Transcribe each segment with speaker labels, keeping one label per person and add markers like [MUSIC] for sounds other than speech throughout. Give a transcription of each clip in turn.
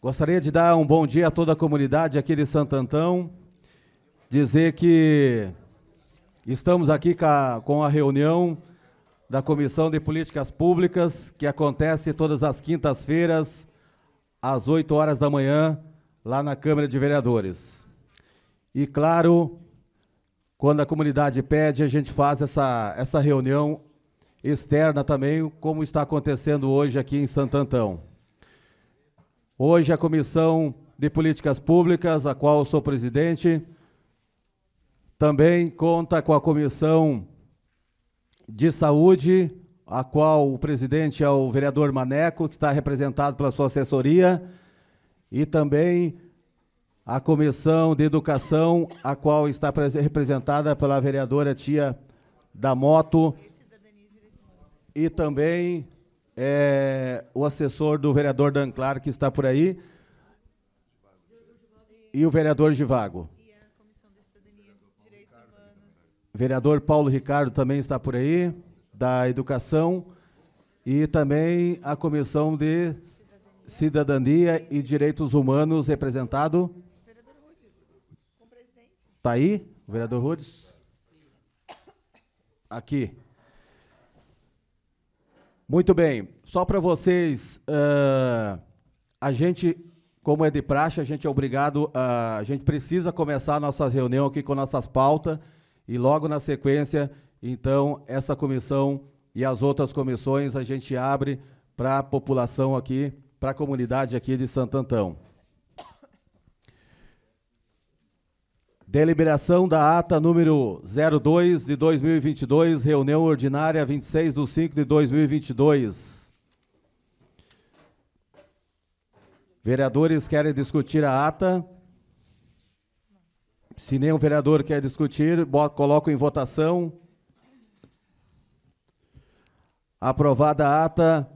Speaker 1: Gostaria de dar um bom dia a toda a comunidade aqui de Santo Antão, dizer que estamos aqui com a reunião da Comissão de Políticas Públicas, que acontece todas as quintas-feiras, às 8 horas da manhã, lá na Câmara de Vereadores. E, claro, quando a comunidade pede, a gente faz essa, essa reunião externa também, como está acontecendo hoje aqui em Santo Antão. Hoje, a Comissão de Políticas Públicas, a qual sou presidente, também conta com a Comissão de Saúde, a qual o presidente é o vereador Maneco, que está representado pela sua assessoria, e também a Comissão de Educação, a qual está representada pela vereadora Tia da Moto, e também é, o assessor do vereador Dan Clark, que está por aí, e o vereador Givago. Vereador Paulo Ricardo também está por aí, da Educação, e também a Comissão de Cidadania e Direitos Humanos, representado. Está aí, o vereador Rudes? Aqui. Muito bem. Só para vocês, uh, a gente, como é de praxe, a gente é obrigado, uh, a gente precisa começar a nossa reunião aqui com nossas pautas e logo na sequência, então, essa comissão e as outras comissões a gente abre para a população aqui, para a comunidade aqui de Santo Antão. Deliberação da ata número 02 de 2022, reunião ordinária 26 de 5 de 2022. Vereadores querem discutir a ata? Se nenhum vereador quer discutir, coloco em votação. Aprovada a ata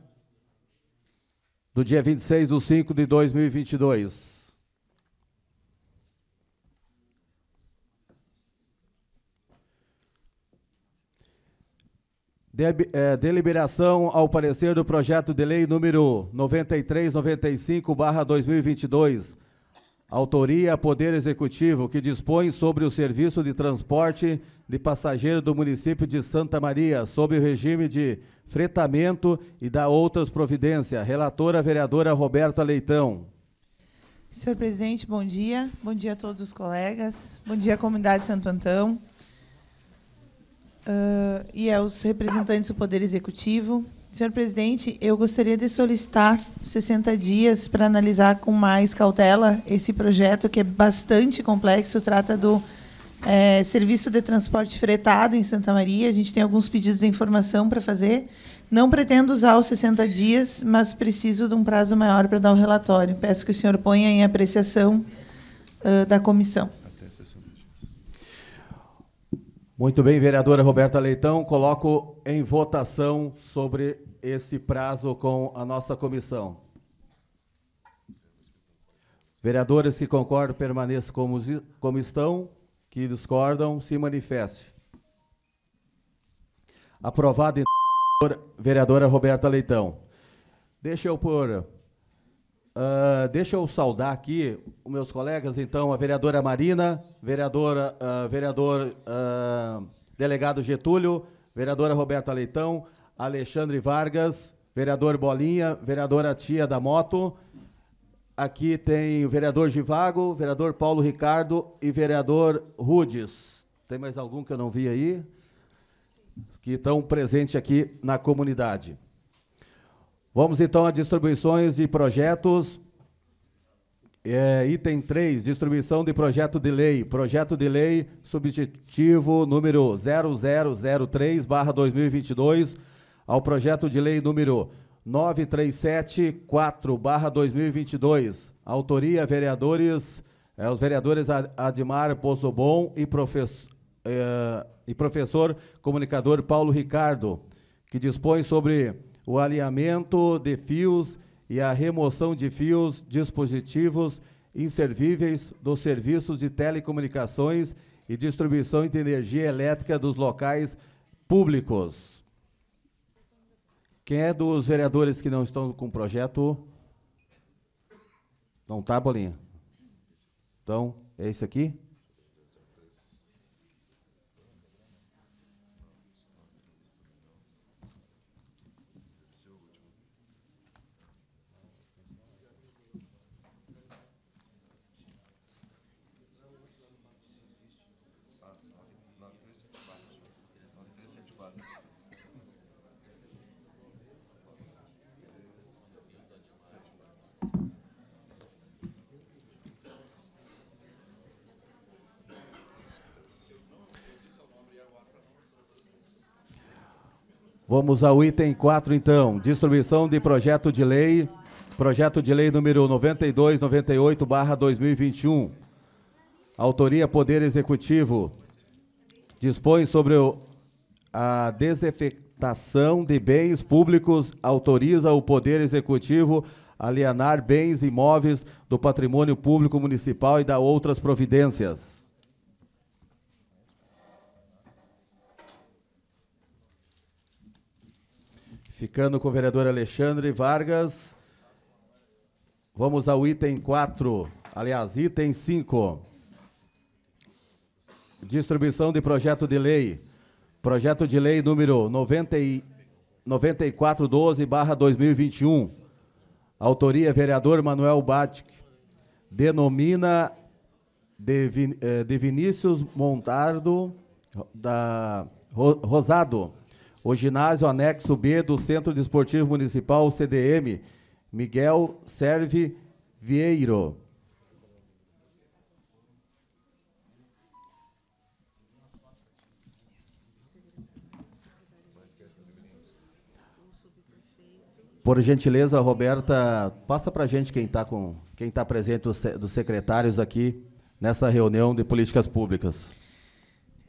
Speaker 1: do dia 26 de 5 de 2022. De, é, deliberação ao parecer do projeto de lei número 9395-2022, autoria Poder Executivo, que dispõe sobre o serviço de transporte de passageiro do município de Santa Maria, sob o regime de fretamento e da outras providências. Relatora vereadora Roberta Leitão.
Speaker 2: Senhor presidente, bom dia. Bom dia a todos os colegas. Bom dia, comunidade Santo Antão. Uh, e aos é representantes do Poder Executivo. Senhor presidente, eu gostaria de solicitar 60 dias para analisar com mais cautela esse projeto, que é bastante complexo, trata do é, serviço de transporte fretado em Santa Maria. A gente tem alguns pedidos de informação para fazer. Não pretendo usar os 60 dias, mas preciso de um prazo maior para dar o relatório. Peço que o senhor ponha em apreciação uh, da comissão.
Speaker 1: Muito bem, vereadora Roberta Leitão, coloco em votação sobre esse prazo com a nossa comissão. Vereadores que concordam, permaneçam como, como estão, que discordam, se manifeste. Aprovado, então, vereadora Roberta Leitão. Deixa eu pôr Uh, deixa eu saudar aqui os meus colegas, então, a vereadora Marina, vereadora, uh, vereador uh, delegado Getúlio, vereadora Roberta Leitão, Alexandre Vargas, vereador Bolinha, vereadora Tia da Moto. Aqui tem o vereador Givago, vereador Paulo Ricardo e vereador Rudes. Tem mais algum que eu não vi aí? Que estão presentes aqui na comunidade. Vamos então a distribuições de projetos. É, item 3, distribuição de projeto de lei. Projeto de lei substitutivo número 0003-2022 ao projeto de lei número 9374-2022. Autoria, vereadores, é, os vereadores Admar Pozobon e, professor, é, e professor comunicador Paulo Ricardo, que dispõe sobre o alinhamento de fios e a remoção de fios, dispositivos inservíveis dos serviços de telecomunicações e distribuição de energia elétrica dos locais públicos. Quem é dos vereadores que não estão com o projeto? Não tá, Bolinha? Então, é esse aqui? Vamos ao item 4, então. Distribuição de projeto de lei. Projeto de lei número 9298-2021. Autoria Poder Executivo. Dispõe sobre o, a desafetação de bens públicos. Autoriza o Poder Executivo a alienar bens imóveis do patrimônio público municipal e da outras providências. Ficando com o vereador Alexandre Vargas. Vamos ao item 4, aliás, item 5. Distribuição de projeto de lei. Projeto de lei número e 9412/2021. Autoria vereador Manuel Batic. Denomina de, Vin eh, de Vinícius Montardo da Rosado o ginásio anexo B do Centro Desportivo Municipal, CDM, Miguel Serve Vieiro. Por gentileza, Roberta, passa para a gente quem está quem tá presente dos secretários aqui nessa reunião de políticas públicas.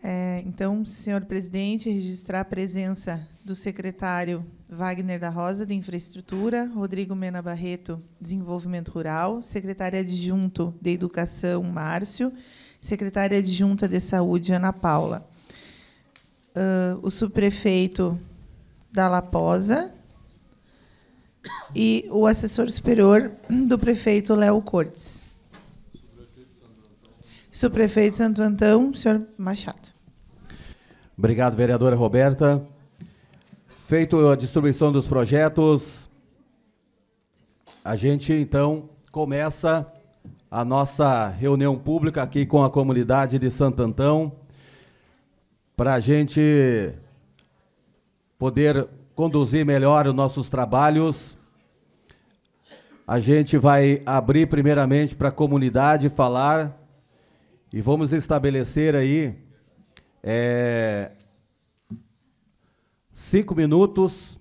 Speaker 2: É, então, senhor presidente, registrar a presença do secretário Wagner da Rosa, de Infraestrutura, Rodrigo Mena Barreto, Desenvolvimento Rural, secretária adjunto de Educação, Márcio, secretária adjunta de Saúde, Ana Paula. Uh, o subprefeito da Laposa e o assessor superior do prefeito Léo Cortes. Subprefeito Santo Antão, senhor Machado.
Speaker 1: Obrigado, vereadora Roberta. Feito a distribuição dos projetos, a gente então começa a nossa reunião pública aqui com a comunidade de Santo Antão, para a gente poder conduzir melhor os nossos trabalhos. A gente vai abrir primeiramente para a comunidade falar e vamos estabelecer aí é... Cinco minutos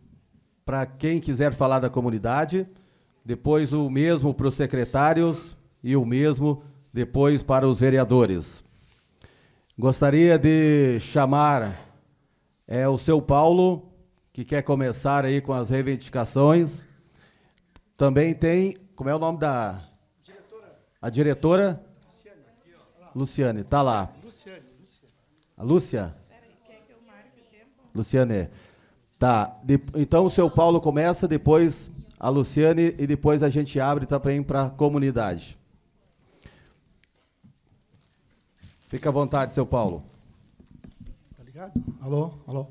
Speaker 1: para quem quiser falar da comunidade, depois o mesmo para os secretários e o mesmo depois para os vereadores. Gostaria de chamar é, o seu Paulo, que quer começar aí com as reivindicações. Também tem, como é o nome da... Diretora. A diretora? Luciane. Luciane, tá lá. A Lúcia? Luciane. Tá. De, então o seu Paulo começa, depois a Luciane e depois a gente abre também para a comunidade. Fica à vontade, seu Paulo.
Speaker 3: Tá ligado? Alô, alô.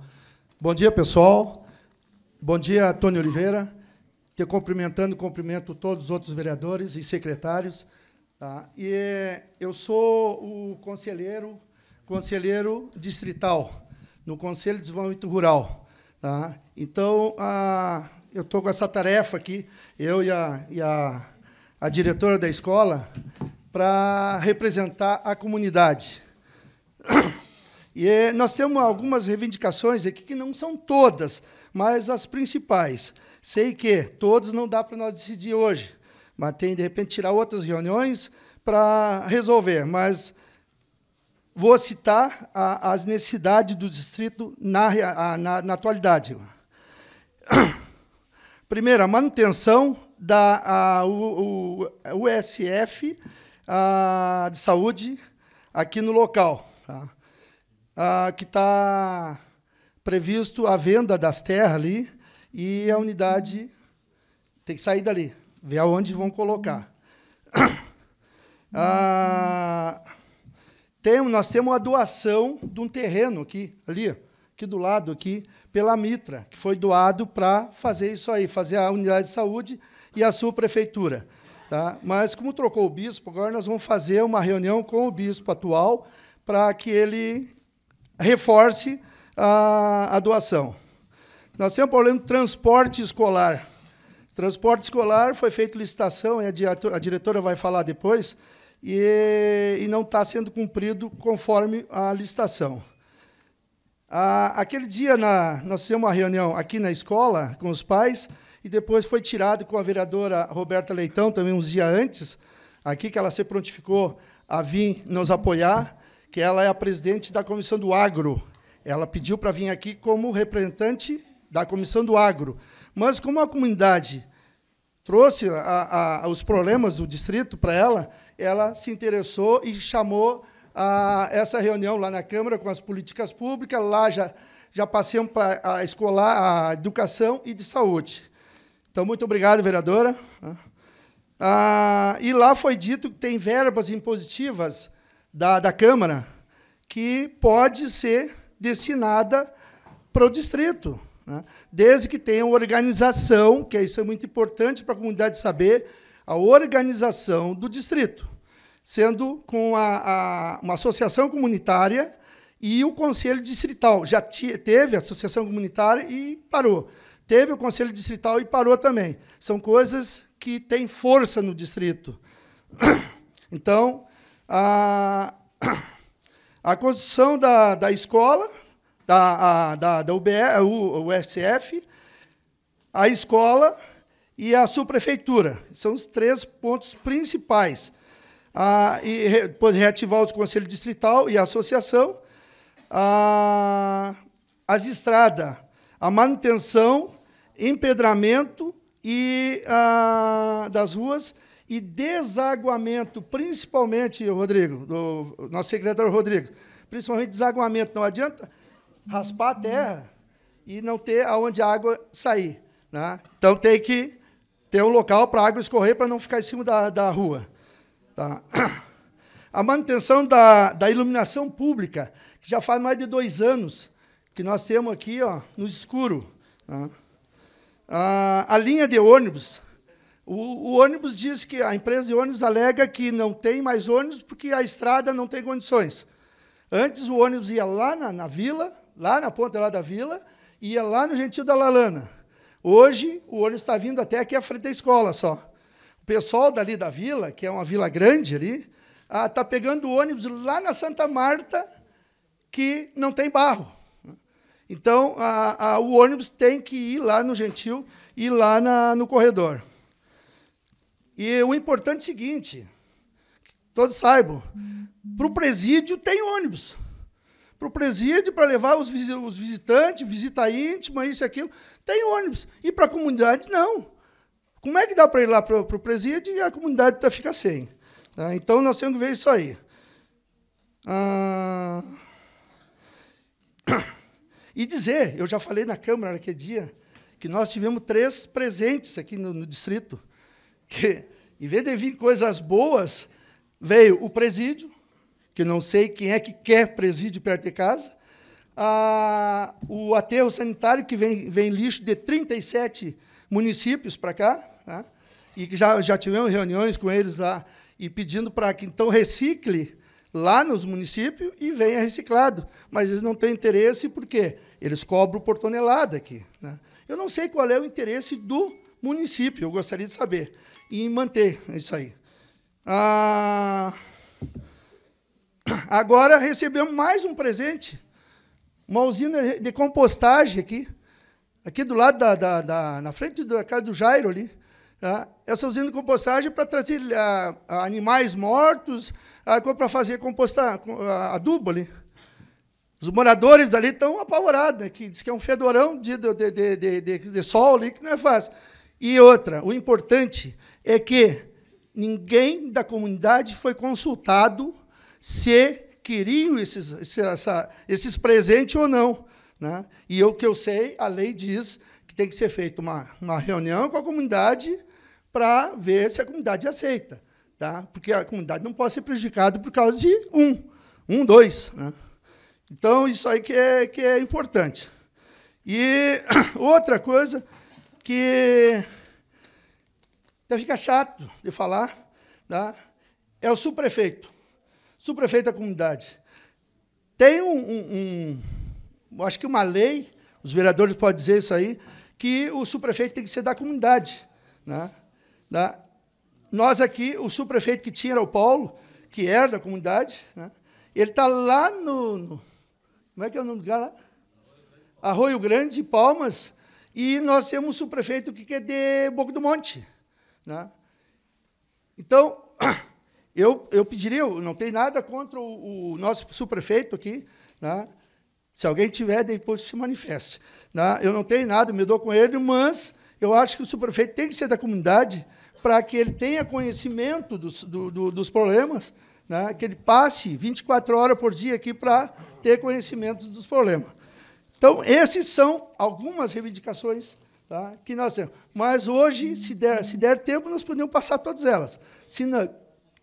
Speaker 3: Bom dia, pessoal. Bom dia, Tony Oliveira. Te cumprimentando, cumprimento todos os outros vereadores e secretários. Tá? E eh, eu sou o conselheiro conselheiro distrital no Conselho de Desenvolvimento Rural. Tá? Então, a, eu estou com essa tarefa aqui, eu e a, e a, a diretora da escola, para representar a comunidade. E eh, nós temos algumas reivindicações aqui que não são todas, mas as principais. Sei que todas não dá para nós decidir hoje, mas tem de repente tirar outras reuniões para resolver. Mas Vou citar a, as necessidades do distrito na, na, na atualidade. [CLEARS THROAT] Primeiro, a manutenção da a, o, o USF a, de saúde aqui no local, tá? a, que está previsto a venda das terras ali e a unidade tem que sair dali, ver aonde vão colocar. [CLEARS THROAT] Ah, tem, nós temos a doação de um terreno aqui, ali, aqui do lado, aqui, pela Mitra, que foi doado para fazer isso aí, fazer a unidade de saúde e a sua prefeitura. Tá? Mas, como trocou o bispo, agora nós vamos fazer uma reunião com o bispo atual para que ele reforce a, a doação. Nós temos um problema de transporte escolar. Transporte escolar foi feita licitação, e a diretora vai falar depois, e, e não está sendo cumprido conforme a licitação. Ah, aquele dia na, nós fizemos uma reunião aqui na escola com os pais e depois foi tirado com a vereadora Roberta Leitão, também uns dias antes, aqui que ela se prontificou a vir nos apoiar, que ela é a presidente da Comissão do Agro. Ela pediu para vir aqui como representante da Comissão do Agro. Mas como a comunidade trouxe a, a, os problemas do distrito para ela, ela se interessou e chamou a, essa reunião lá na Câmara com as políticas públicas, lá já, já passeiam para a escolar, a educação e de saúde. Então, muito obrigado, vereadora. Ah, e lá foi dito que tem verbas impositivas da, da Câmara que pode ser destinada para o distrito. Né? Desde que tenha organização, que isso é muito importante para a comunidade saber, a organização do distrito, sendo com a, a, uma associação comunitária e o conselho distrital. Já teve a associação comunitária e parou. Teve o conselho distrital e parou também. São coisas que têm força no distrito. Então, a, [COUGHS] a construção da, da escola da, a, da, da UBE, o, UFCF, a escola e a subprefeitura. São os três pontos principais. Ah, e depois reativar o conselho distrital e a associação, ah, as estradas, a manutenção, empedramento e ah, das ruas e desaguamento, principalmente, Rodrigo, do nosso secretário Rodrigo, principalmente desaguamento. Não adianta raspar a terra e não ter aonde a água sair. Né? Então tem que ter um local para a água escorrer para não ficar em cima da, da rua. Tá? [CLEARS THROAT] A manutenção da, da iluminação pública, que já faz mais de dois anos que nós temos aqui ó, no escuro. Né? a linha de ônibus. O, o, ônibus diz que a empresa de ônibus alega que não tem mais ônibus porque a estrada não tem condições. Antes o ônibus ia lá na, na vila, lá na ponta lá da vila, ia lá no Gentil da Lalana. Hoje, o ônibus está vindo até aqui à frente da escola só. O pessoal dali da vila, que é uma vila grande ali, está ah, pegando o ônibus lá na Santa Marta, que não tem barro. Então, a, a, o ônibus tem que ir lá no Gentil e lá na, no corredor. E o importante é o seguinte, todos saibam, para o presídio tem ônibus para o presídio, para levar os, os visitantes, visita íntima, isso e aquilo. Tem ônibus. E para a comunidade, não. Como é que dá para ir lá para o presídio e a comunidade tá, fica sem? Tá? Então, nós temos que ver isso aí. Ah... [COUGHS] E dizer, eu já falei na Câmara naquele dia, que nós tivemos três presentes aqui no, no distrito, que, em vez de vir coisas boas, veio o presídio, que não sei quem é que quer presídio perto de casa, ah, o aterro sanitário, que vem, vem lixo de 37 municípios para cá, tá? e que já, já tivemos reuniões com eles lá, e pedindo para que então recicle lá nos municípios e venha reciclado. Mas eles não têm interesse, por quê? Eles cobram por tonelada aqui. Né? Eu não sei qual é o interesse do município, eu gostaria de saber, em manter isso aí. Ah, Agora recebemos mais um presente, uma usina de compostagem aqui, aqui do lado da, da, da na frente da casa do Jairo ali. Tá? Essa usina de compostagem é para trazer a, ah, a ah, animais mortos, ah, para fazer compostar a, adubo ali. Os moradores dali estão apavorados, né? que diz que é um fedorão de, de, de, de, de sol ali que não é fácil. E outra, o importante é que ninguém da comunidade foi consultado se queriam esses, essa, esses presentes ou não. Né? E o que eu sei, a lei diz que tem que ser feita uma, uma reunião com a comunidade para ver se a comunidade aceita. Tá? Porque a comunidade não pode ser prejudicada por causa de um, um, dois. Né? Então, isso aí que é, que é importante. E [CLEARS THROAT] outra coisa que fica chato de falar, tá? é o subprefeito subprefeito da comunidade. Tem um, um, um, acho que uma lei, os vereadores podem dizer isso aí, que o subprefeito tem que ser da comunidade. Né? Da, nós aqui, o subprefeito que tinha era o Paulo, que era da comunidade, né? ele está lá no, no, Como é que é o nome do lugar lá? Arroio Grande, Palmas, e nós temos o prefeito que é de Boca do Monte. Né? Então, [CLEARS THROAT] Eu, eu pediria, eu não tenho nada contra o, o nosso subprefeito aqui, né? se alguém tiver, depois se manifeste. Né? Eu não tenho nada, me dou com ele, mas eu acho que o subprefeito tem que ser da comunidade para que ele tenha conhecimento dos, do, do, dos problemas, né? que ele passe 24 horas por dia aqui para ter conhecimento dos problemas. Então, essas são algumas reivindicações tá? que nós temos. Mas hoje, se der, se der tempo, nós podemos passar todas elas. Se não,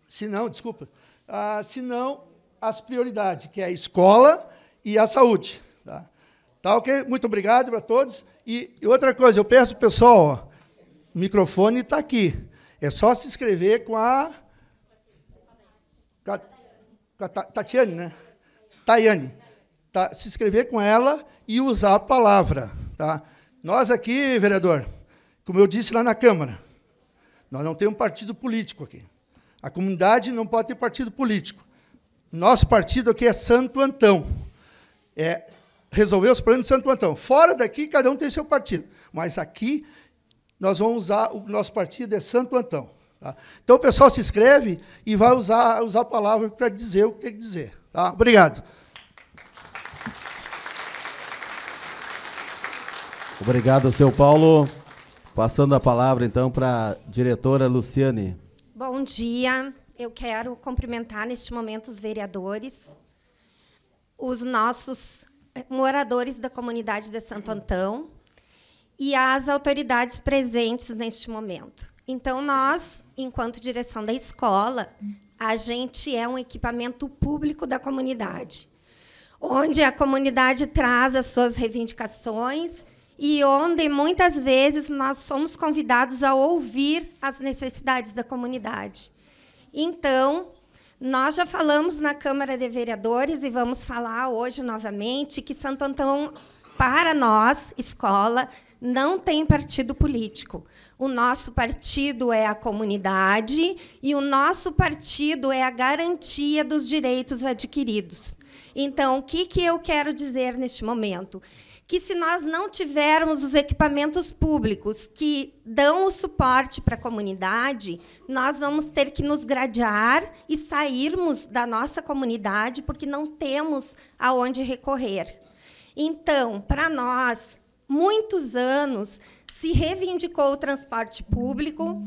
Speaker 3: se não, desculpa, ah, se não as prioridades, que é a escola e a saúde. Tá, tá ok? Muito obrigado para todos. E, e, outra coisa, eu peço, pessoal, ó, o microfone está aqui. É só se inscrever com a, com a Tatiane, né? Tayane. Tá, se inscrever com ela e usar a palavra. Tá? Nós aqui, vereador, como eu disse lá na Câmara, nós não temos partido político aqui. A comunidade não pode ter partido político. Nosso partido aqui é Santo Antão. É resolver os problemas de Santo Antão. Fora daqui, cada um tem seu partido. Mas aqui, nós vamos usar, o nosso partido é Santo Antão. Tá? Então, o pessoal se inscreve e vai usar, usar a palavra para dizer o que tem que dizer. Tá? Obrigado.
Speaker 1: Obrigado, seu Paulo. Passando a palavra, então, para a diretora Luciane.
Speaker 4: Bom dia. Eu quero cumprimentar neste momento os vereadores, os nossos eh, moradores da comunidade de Santo Antão e as autoridades presentes neste momento. Então, nós, enquanto direção da escola, a gente é um equipamento público da comunidade, onde a comunidade traz as suas reivindicações e onde muitas vezes nós somos convidados a ouvir as necessidades da comunidade. Então, nós já falamos na Câmara de Vereadores e vamos falar hoje novamente que Santo Antão, para nós, escola, não tem partido político. O nosso partido é a comunidade e o nosso partido é a garantia dos direitos adquiridos. Então, o que, que eu quero dizer neste momento? que se nós não tivermos os equipamentos públicos que dão o suporte para a comunidade, nós vamos ter que nos gradear e sairmos da nossa comunidade porque não temos aonde recorrer. Então, para nós, muitos anos se reivindicou o transporte público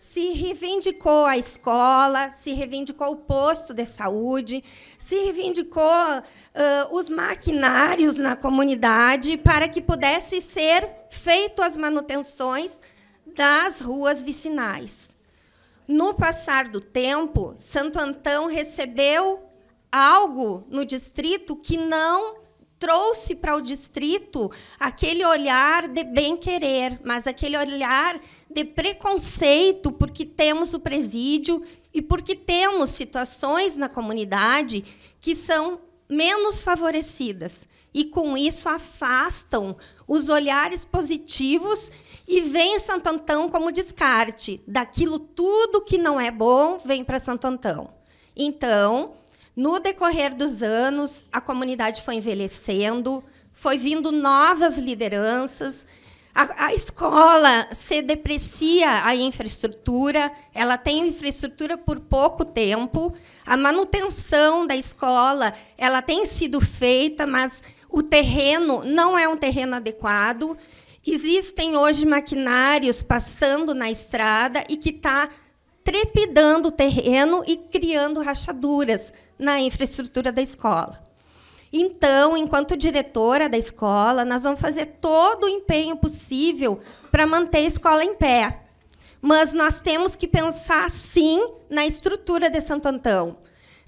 Speaker 4: se reivindicou a escola, se reivindicou o posto de saúde, se reivindicou uh, os maquinários na comunidade para que pudesse ser feito as manutenções das ruas vicinais. No passar do tempo, Santo Antão recebeu algo no distrito que não trouxe para o distrito aquele olhar de bem-querer, mas aquele olhar de preconceito, porque temos o presídio e porque temos situações na comunidade que são menos favorecidas. E com isso afastam os olhares positivos e vem Santo Antão como descarte. Daquilo tudo que não é bom vem para Santo Antão. Então, no decorrer dos anos, a comunidade foi envelhecendo, foi vindo novas lideranças, a, a, escola se deprecia a infraestrutura, ela tem infraestrutura por pouco tempo. A manutenção da escola ela tem sido feita, mas o terreno não é um terreno adequado. Existem hoje maquinários passando na estrada e que está trepidando o terreno e criando rachaduras na infraestrutura da escola. Então, enquanto diretora da escola, nós vamos fazer todo o empenho possível para manter a escola em pé. Mas nós temos que pensar, sim, na estrutura de Santo Antão.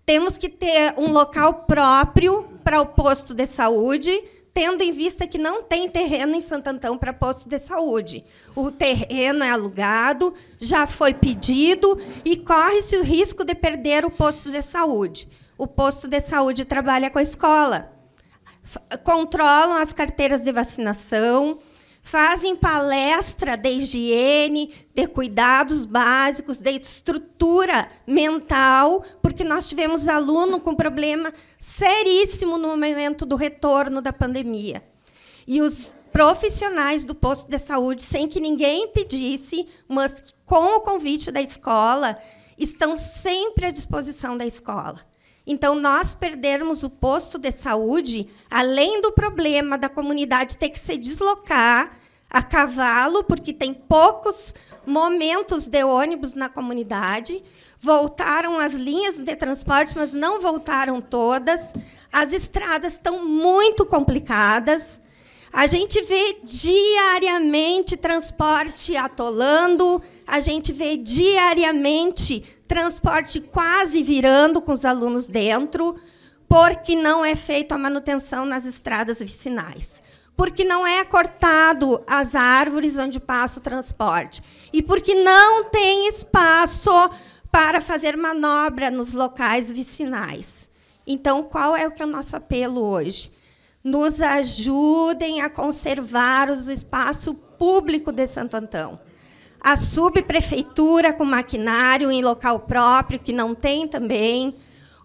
Speaker 4: Temos que ter um local próprio para o posto de saúde, tendo em vista que não tem terreno em Santo Antão para posto de saúde. O terreno é alugado, já foi pedido e corre-se o risco de perder o posto de saúde. O posto de saúde trabalha com a escola. F controlam as carteiras de vacinação, fazem palestra de higiene, de cuidados básicos, de estrutura mental, porque nós tivemos aluno com problema seríssimo no momento do retorno da pandemia. E os profissionais do posto de saúde, sem que ninguém pedisse, mas com o convite da escola, estão sempre à disposição da escola. Então, nós perdermos o posto de saúde, além do problema da comunidade ter que se deslocar a cavalo, porque tem poucos momentos de ônibus na comunidade, voltaram as linhas de transporte, mas não voltaram todas, as estradas estão muito complicadas. A gente vê diariamente transporte atolando, a gente vê diariamente transporte quase virando com os alunos dentro, porque não é feita a manutenção nas estradas vicinais, porque não é cortado as árvores onde passa o transporte e porque não tem espaço para fazer manobra nos locais vicinais. Então, qual é o que é o nosso apelo hoje? Nos ajudem a conservar o espaço público de Santo Antão a subprefeitura com maquinário em local próprio, que não tem também,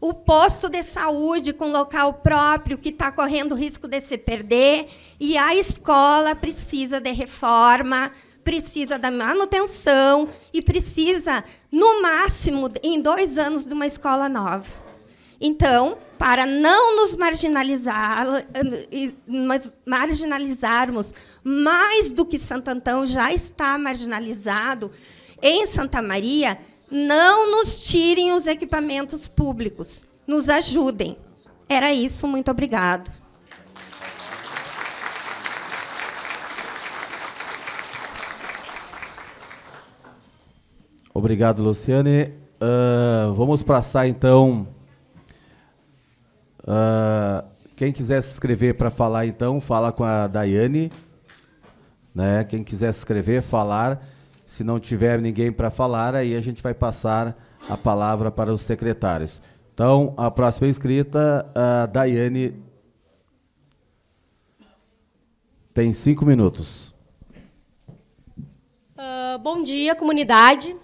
Speaker 4: o posto de saúde com local próprio, que está correndo risco de se perder, e a escola precisa de reforma, precisa da manutenção e precisa, no máximo, em dois anos, de uma escola nova. Então, para não nos marginalizar, marginalizarmos mais do que Santo Antão já está marginalizado em Santa Maria, não nos tirem os equipamentos públicos, nos ajudem. Era isso, muito obrigado.
Speaker 1: Obrigado, Luciane. Uh, vamos passar então Uh, quem quiser se inscrever para falar, então, fala com a Daiane. Né? Quem quiser se inscrever, falar. Se não tiver ninguém para falar, aí a gente vai passar a palavra para os secretários. Então, a próxima inscrita, a Daiane. Tem cinco minutos.
Speaker 5: Uh, bom dia, comunidade.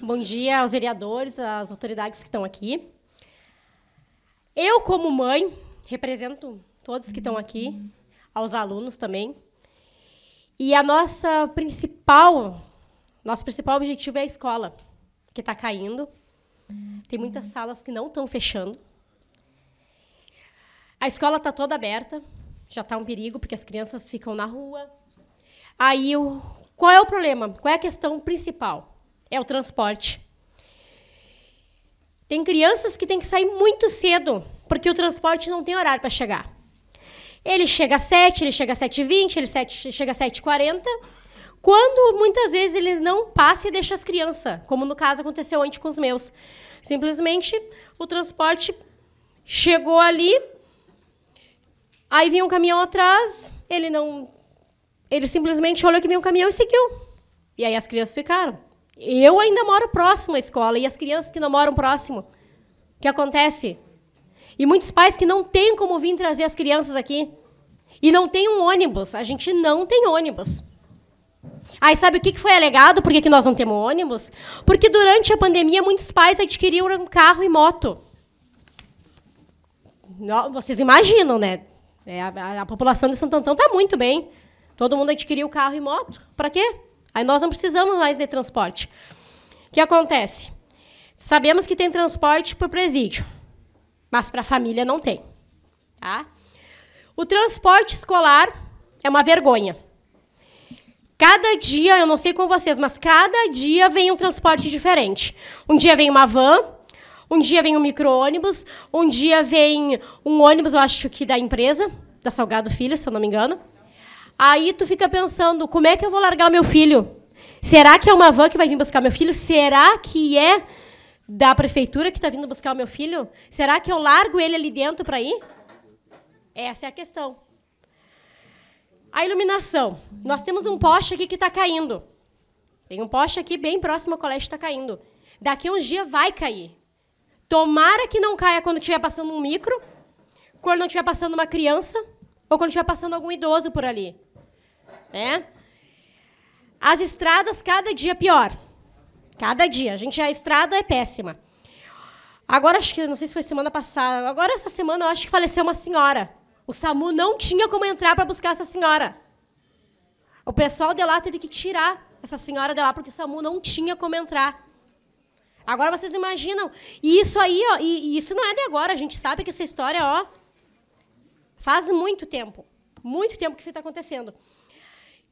Speaker 5: Bom dia aos vereadores, às autoridades que estão aqui. Eu, como mãe, represento todos que estão aqui, aos alunos também. E a nossa principal, nosso principal objetivo é a escola, que está caindo. Tem muitas salas que não estão fechando. A escola está toda aberta, já está um perigo, porque as crianças ficam na rua. Aí, o, qual é o problema? Qual é a questão principal? É o transporte. Tem crianças que têm que sair muito cedo, porque o transporte não tem horário para chegar. Ele chega às 7, ele chega às 7h20, ele sete, chega às 7h40, quando muitas vezes ele não passa e deixa as crianças, como no caso aconteceu antes com os meus. Simplesmente o transporte chegou ali, aí vinha um caminhão atrás, ele não. Ele simplesmente olhou que vinha um caminhão e seguiu. E aí as crianças ficaram. Eu ainda moro próximo à escola e as crianças que não moram próximo. O que acontece? E muitos pais que não têm como vir trazer as crianças aqui. E não tem um ônibus. A gente não tem ônibus. Aí sabe o que foi alegado? Por que nós não temos ônibus? Porque durante a pandemia muitos pais adquiriram carro e moto. Vocês imaginam, né? É, a, população de Santo Antão está muito bem. Todo mundo adquiriu carro e moto. Para quê? Aí nós não precisamos mais de transporte. O que acontece? Sabemos que tem transporte para o presídio, mas para a família não tem. Tá? O transporte escolar é uma vergonha. Cada dia, eu não sei com vocês, mas cada dia vem um transporte diferente. Um dia vem uma van, um dia vem um micro-ônibus, um dia vem um ônibus, eu acho que da empresa, da Salgado Filho, se eu não me engano. Aí tu fica pensando, como é que eu vou largar meu filho? Será que é uma van que vai vir buscar meu filho? Será que é da prefeitura que está vindo buscar o meu filho? Será que eu largo ele ali dentro para ir? Essa é a questão. A iluminação. Nós temos um poste aqui que está caindo. Tem um poste aqui bem próximo ao colégio que está caindo. Daqui a uns dias vai cair. Tomara que não caia quando estiver passando um micro, quando não estiver passando uma criança ou quando estiver passando algum idoso por ali. Né? As estradas, cada dia pior. Cada dia. A gente, a estrada é péssima. Agora, acho que, não sei se foi semana passada, agora essa semana eu acho que faleceu uma senhora. O SAMU não tinha como entrar para buscar essa senhora. O pessoal de lá teve que tirar essa senhora de lá, porque o SAMU não tinha como entrar. Agora vocês imaginam. E isso aí, ó, e, e isso não é de agora, a gente sabe que essa história, ó, faz muito tempo. Muito tempo que isso está acontecendo.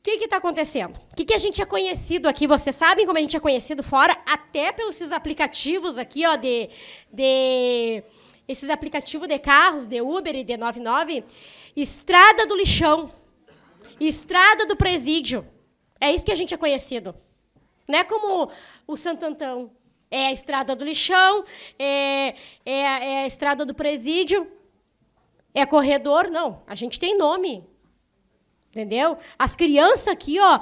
Speaker 5: O que está acontecendo? O que, que, a gente é conhecido aqui? Vocês sabem como a gente é conhecido fora? Até pelos esses aplicativos aqui, ó, de, de esses aplicativos de carros, de Uber e de 99, estrada do lixão, estrada do presídio. É isso que a gente é conhecido. Não é como o Santantão. É a estrada do lixão, é, é, é a estrada do presídio, é corredor, não. A gente tem nome. Entendeu? As crianças aqui, ó.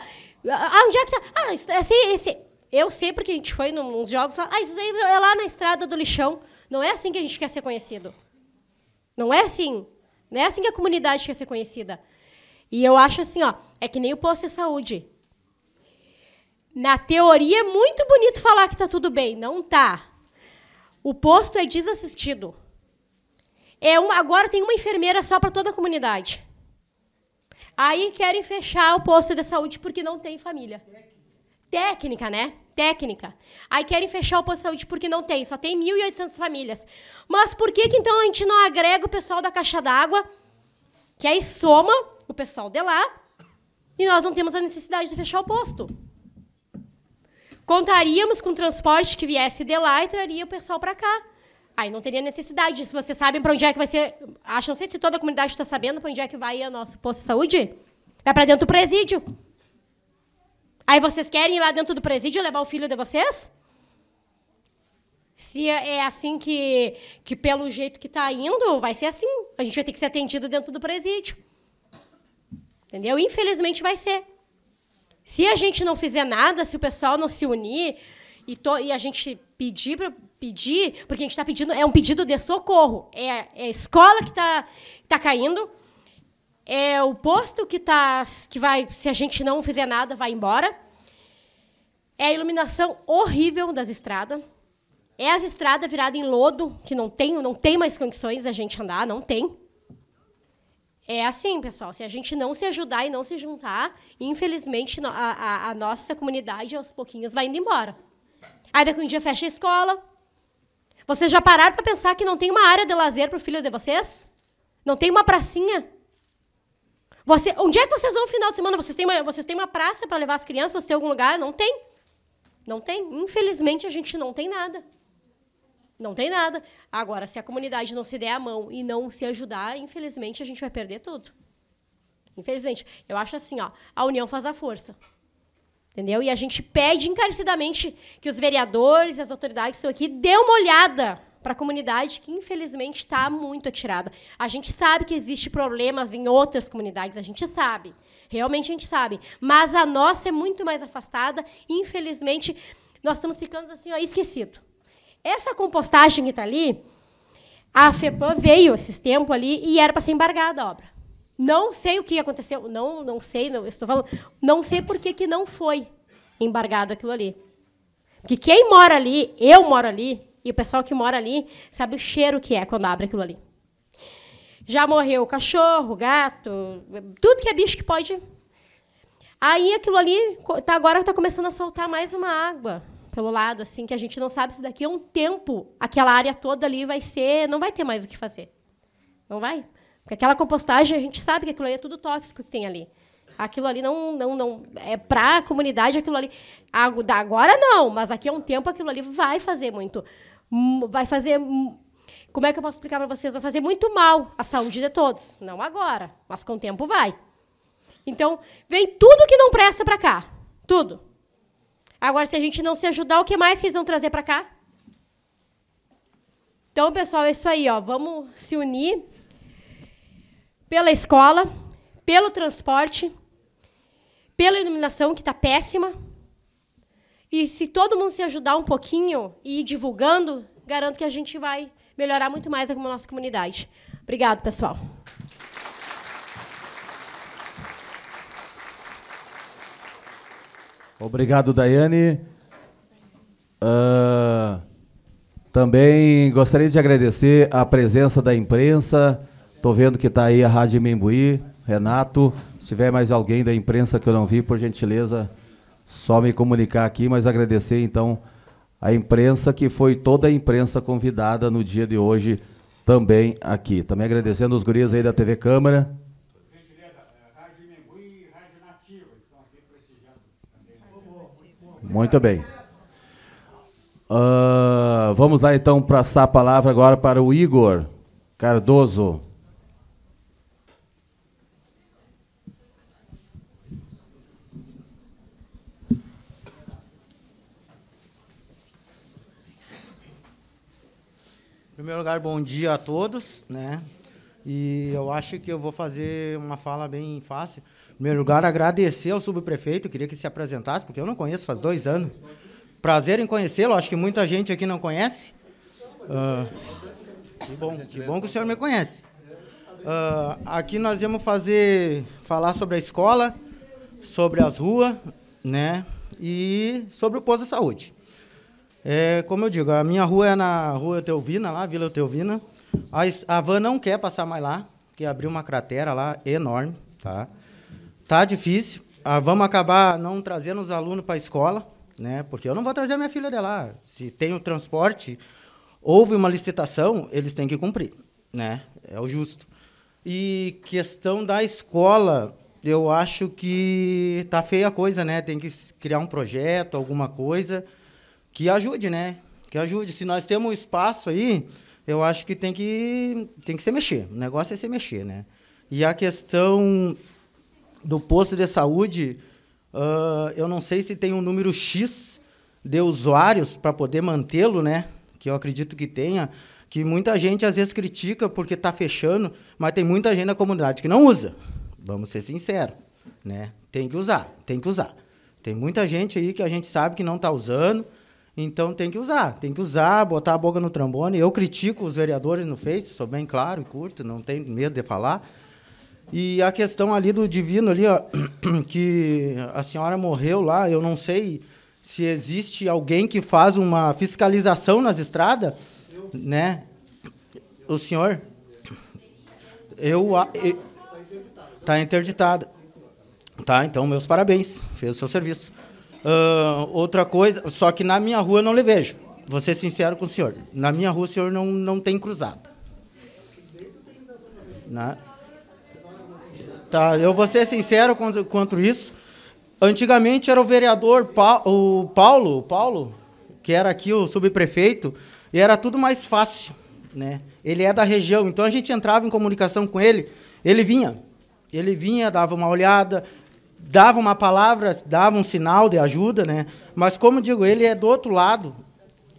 Speaker 5: Ah, onde é que tá? Ah, esse, esse. Eu sempre que a gente foi nos jogos. Ah, é lá na estrada do lixão. Não é assim que a gente quer ser conhecido. Não é assim. Não é assim que a comunidade quer ser conhecida. E eu acho assim, ó, é que nem o posto de saúde. Na teoria é muito bonito falar que está tudo bem, não tá. O posto é desassistido. É uma, agora tem uma enfermeira só para toda a comunidade. Aí querem fechar o posto de saúde porque não tem família. Técnica, né? Técnica. Aí querem fechar o posto de saúde porque não tem, só tem 1.800 famílias. Mas por que, que então a gente não agrega o pessoal da caixa d'água, que aí soma o pessoal de lá, e nós não temos a necessidade de fechar o posto? Contaríamos com transporte que viesse de lá e traria o pessoal para cá. Aí não teria necessidade. Se vocês sabem para onde é que vai ser. Acho, não sei se toda a comunidade está sabendo para onde é que vai o nosso posto de saúde. Vai para dentro do presídio. Aí vocês querem ir lá dentro do presídio levar o filho de vocês? Se é, é assim que, que pelo jeito que está indo, vai ser assim. A gente vai ter que ser atendido dentro do presídio. Entendeu? Infelizmente vai ser. Se a gente não fizer nada, se o pessoal não se unir e, to, e a gente pedir para pedir, porque a gente está pedindo, é um pedido de socorro. É, é a escola que está tá caindo, é o posto que tá que vai, se a gente não fizer nada, vai embora. É a iluminação horrível das estradas. É as estradas viradas em lodo, que não tem, não tem mais condições da gente andar, não tem. É assim, pessoal. Se a gente não se ajudar e não se juntar, infelizmente a, a, a nossa comunidade aos pouquinhos vai indo embora. Aí daqui um dia fecha a escola, vocês já pararam para pensar que não tem uma área de lazer para o filho de vocês? Não tem uma pracinha? Você, onde é que vocês vão no final de semana? Vocês têm uma, vocês têm uma praça para levar as crianças? Vocês têm algum lugar? Não tem. Não tem. Infelizmente, a gente não tem nada. Não tem nada. Agora, se a comunidade não se der a mão e não se ajudar, infelizmente, a gente vai perder tudo. Infelizmente. Eu acho assim, ó, a união faz a força. Entendeu? E a gente pede encarecidamente que os vereadores e as autoridades que estão aqui dê uma olhada para a comunidade que, infelizmente, está muito atirada. A gente sabe que existe problemas em outras comunidades, a gente sabe. Realmente a gente sabe. Mas a nossa é muito mais afastada. Infelizmente, nós estamos ficando assim, ó, esquecido. Essa compostagem que está ali, a FEPAM veio esses tempos ali e era para ser embargada a obra. Não sei o que aconteceu, não, não sei, não, estou falando, não sei por que, que não foi embargado aquilo ali. Porque quem mora ali, eu moro ali, e o pessoal que mora ali sabe o cheiro que é quando abre aquilo ali. Já morreu o cachorro, o gato, tudo que é bicho que pode. Aí aquilo ali tá, agora está começando a soltar mais uma água pelo lado, assim, que a gente não sabe se daqui a um tempo aquela área toda ali vai ser. Não vai ter mais o que fazer. Não vai? Porque aquela compostagem, a gente sabe que aquilo ali é tudo tóxico que tem ali. Aquilo ali não, não, não é para a comunidade, aquilo ali. Agora não, mas aqui é um tempo aquilo ali vai fazer muito. Hum, vai fazer. Hum, como é que eu posso explicar para vocês? Vai fazer muito mal à saúde de todos. Não agora, mas com o tempo vai. Então, vem tudo que não presta para cá. Tudo. Agora, se a gente não se ajudar, o que mais que eles vão trazer para cá? Então, pessoal, é isso aí. Ó. Vamos se unir pela escola, pelo transporte, pela iluminação, que está péssima. E se todo mundo se ajudar um pouquinho e ir divulgando, garanto que a gente vai melhorar muito mais a nossa comunidade. Obrigado, pessoal.
Speaker 1: Obrigado, Daiane. Uh, também gostaria de agradecer a presença da imprensa Tô vendo que está aí a Rádio Membuí, Renato. Se tiver mais alguém da imprensa que eu não vi, por gentileza, só me comunicar aqui, mas agradecer então a imprensa, que foi toda a imprensa convidada no dia de hoje também aqui. Também agradecendo os gurias aí da TV Câmara. Muito bem. Uh, vamos lá então passar a palavra agora para o Igor Cardoso.
Speaker 6: primeiro lugar, bom dia a todos, né? E eu acho que eu vou fazer uma fala bem fácil. Em primeiro lugar, agradecer ao subprefeito, queria que se apresentasse, porque eu não conheço faz dois anos. Prazer em conhecê-lo, acho que muita gente aqui não conhece. Uh, que, bom, que bom que o senhor me conhece. Uh, aqui nós vamos fazer, falar sobre a escola, sobre as ruas, né? E sobre o posto de saúde. É, como eu digo, a minha rua é na Rua Teuvina, lá, Vila Teuvina. A, a van não quer passar mais lá, porque abriu uma cratera lá enorme. Tá, tá difícil. Ah, vamos acabar não trazendo os alunos para a escola, né? Porque eu não vou trazer minha filha de lá. Se tem o transporte, houve uma licitação, eles têm que cumprir, né? É o justo. E questão da escola, eu acho que tá feia a coisa, né? Tem que criar um projeto, alguma coisa que ajude, né? Que ajude. Se nós temos espaço aí, eu acho que tem que, tem que se mexer. O negócio é se mexer, né? E a questão do posto de saúde, uh, eu não sei se tem um número X de usuários para poder mantê-lo, né? Que eu acredito que tenha. Que muita gente às vezes critica porque está fechando, mas tem muita gente na comunidade que não usa. Vamos ser sinceros, né? Tem que usar, tem que usar. Tem muita gente aí que a gente sabe que não está usando, então tem que usar, tem que usar, botar a boca no trambone. Eu critico os vereadores no Face, sou bem claro e curto, não tenho medo de falar. E a questão ali do divino ali, ó, [CLEARS THROAT] que a senhora morreu lá, eu não sei se existe alguém que faz uma fiscalização nas estradas, né? O senhor? Eu, eu tá interditada. Tá, então meus parabéns, fez o seu serviço. Uh, outra coisa, só que na minha rua não lhe vejo. Vou ser sincero com o senhor. Na minha rua o senhor não, não tem cruzado. Né? Tá, eu vou ser sincero quanto, isso. Antigamente era o vereador pa, o Paulo, o Paulo, que era aqui o subprefeito, e era tudo mais fácil. Né? Ele é da região, então a gente entrava em comunicação com ele, ele vinha. Ele vinha, dava uma olhada, dava uma palavra, dava um sinal de ajuda, né? Mas como digo, ele é do outro lado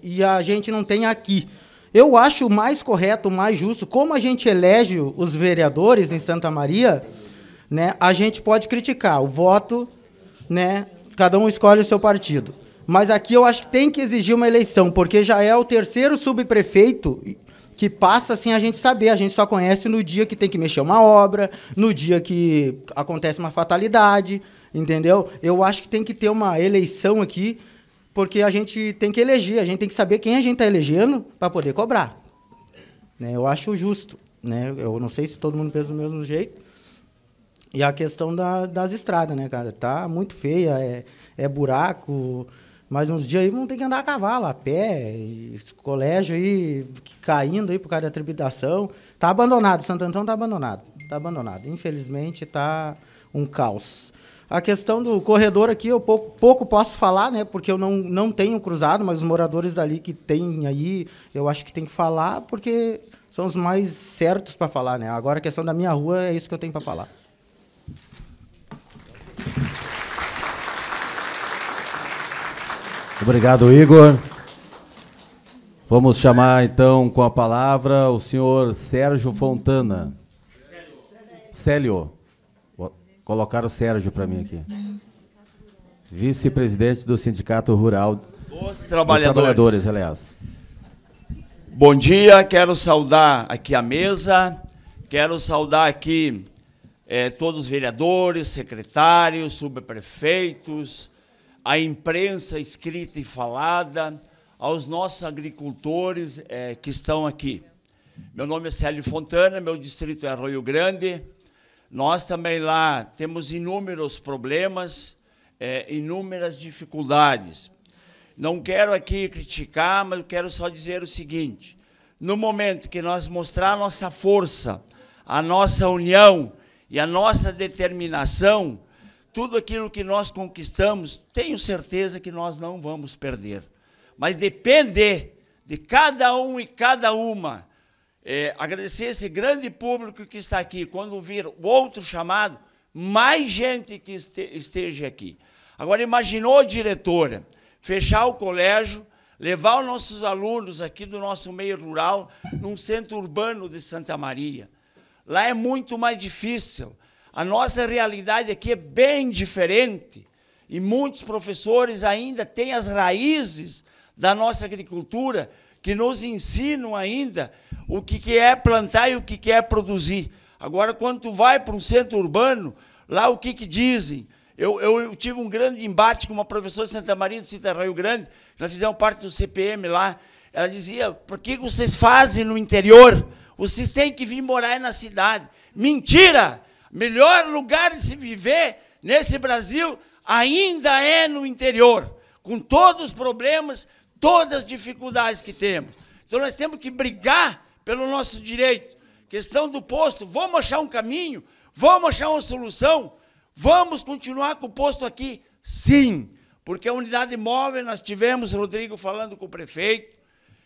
Speaker 6: e a gente não tem aqui. Eu acho mais correto, mais justo, como a gente elege os vereadores em Santa Maria, né? A gente pode criticar o voto, né? Cada um escolhe o seu partido. Mas aqui eu acho que tem que exigir uma eleição, porque já é o terceiro subprefeito que passa sem a gente saber. A gente só conhece no dia que tem que mexer uma obra, no dia que acontece uma fatalidade, entendeu? Eu acho que tem que ter uma eleição aqui, porque a gente tem que eleger, a gente tem que saber quem a gente está elegendo para poder cobrar. Né? Eu acho justo. Né? Eu não sei se todo mundo pensa do mesmo jeito. E a questão da, das estradas, né, cara? Tá muito feia, é, é buraco, mas uns dias aí vão ter que andar a cavalo, a pé, colégio aí caindo aí por causa da tributação. Tá abandonado, Santo Antão tá abandonado. Tá abandonado. Infelizmente tá um caos. A questão do corredor aqui, eu pouco, pouco posso falar, né? Porque eu não, não tenho cruzado, mas os moradores dali que tem aí, eu acho que tem que falar, porque são os mais certos para falar, né? Agora a questão da minha rua é isso que eu tenho para falar.
Speaker 1: Obrigado, Igor. Vamos chamar então com a palavra o senhor Sérgio Fontana. Célio. Vou colocar o Sérgio para mim aqui. Vice-presidente do Sindicato Rural
Speaker 7: dos Trabalhadores. Dos trabalhadores aliás. Bom dia, quero saudar aqui a mesa, quero saudar aqui eh, todos os vereadores, secretários, subprefeitos, à imprensa escrita e falada, aos nossos agricultores é, que estão aqui. Meu nome é Célio Fontana, meu distrito é Arroio Grande. Nós também lá temos inúmeros problemas, é, inúmeras dificuldades. Não quero aqui criticar, mas quero só dizer o seguinte: no momento que nós mostrar a nossa força, a nossa união e a nossa determinação, tudo aquilo que nós conquistamos, tenho certeza que nós não vamos perder. Mas depende de cada um e cada uma. É, agradecer esse grande público que está aqui. Quando vir outro chamado, mais gente que esteja aqui. Agora, imaginou, diretora, fechar o colégio, levar os nossos alunos aqui do nosso meio rural num centro urbano de Santa Maria. Lá é muito mais difícil. A nossa realidade aqui é bem diferente e muitos professores ainda têm as raízes da nossa agricultura que nos ensinam ainda o que, que é plantar e o que, que é produzir. Agora, quando tu vai para um centro urbano, lá o que, que dizem? Eu, eu, eu tive um grande embate com uma professora de Santa Maria do Cita Rio Grande, nós fizemos parte do CPM lá. Ela dizia: por que vocês fazem no interior? Vocês têm que vir morar na cidade. Mentira! melhor lugar de se viver nesse Brasil ainda é no interior, com todos os problemas, todas as dificuldades que temos. Então nós temos que brigar pelo nosso direito. Questão do posto, vamos achar um caminho, vamos achar uma solução, vamos continuar com o posto aqui, sim, porque a unidade móvel nós tivemos, Rodrigo falando com o prefeito.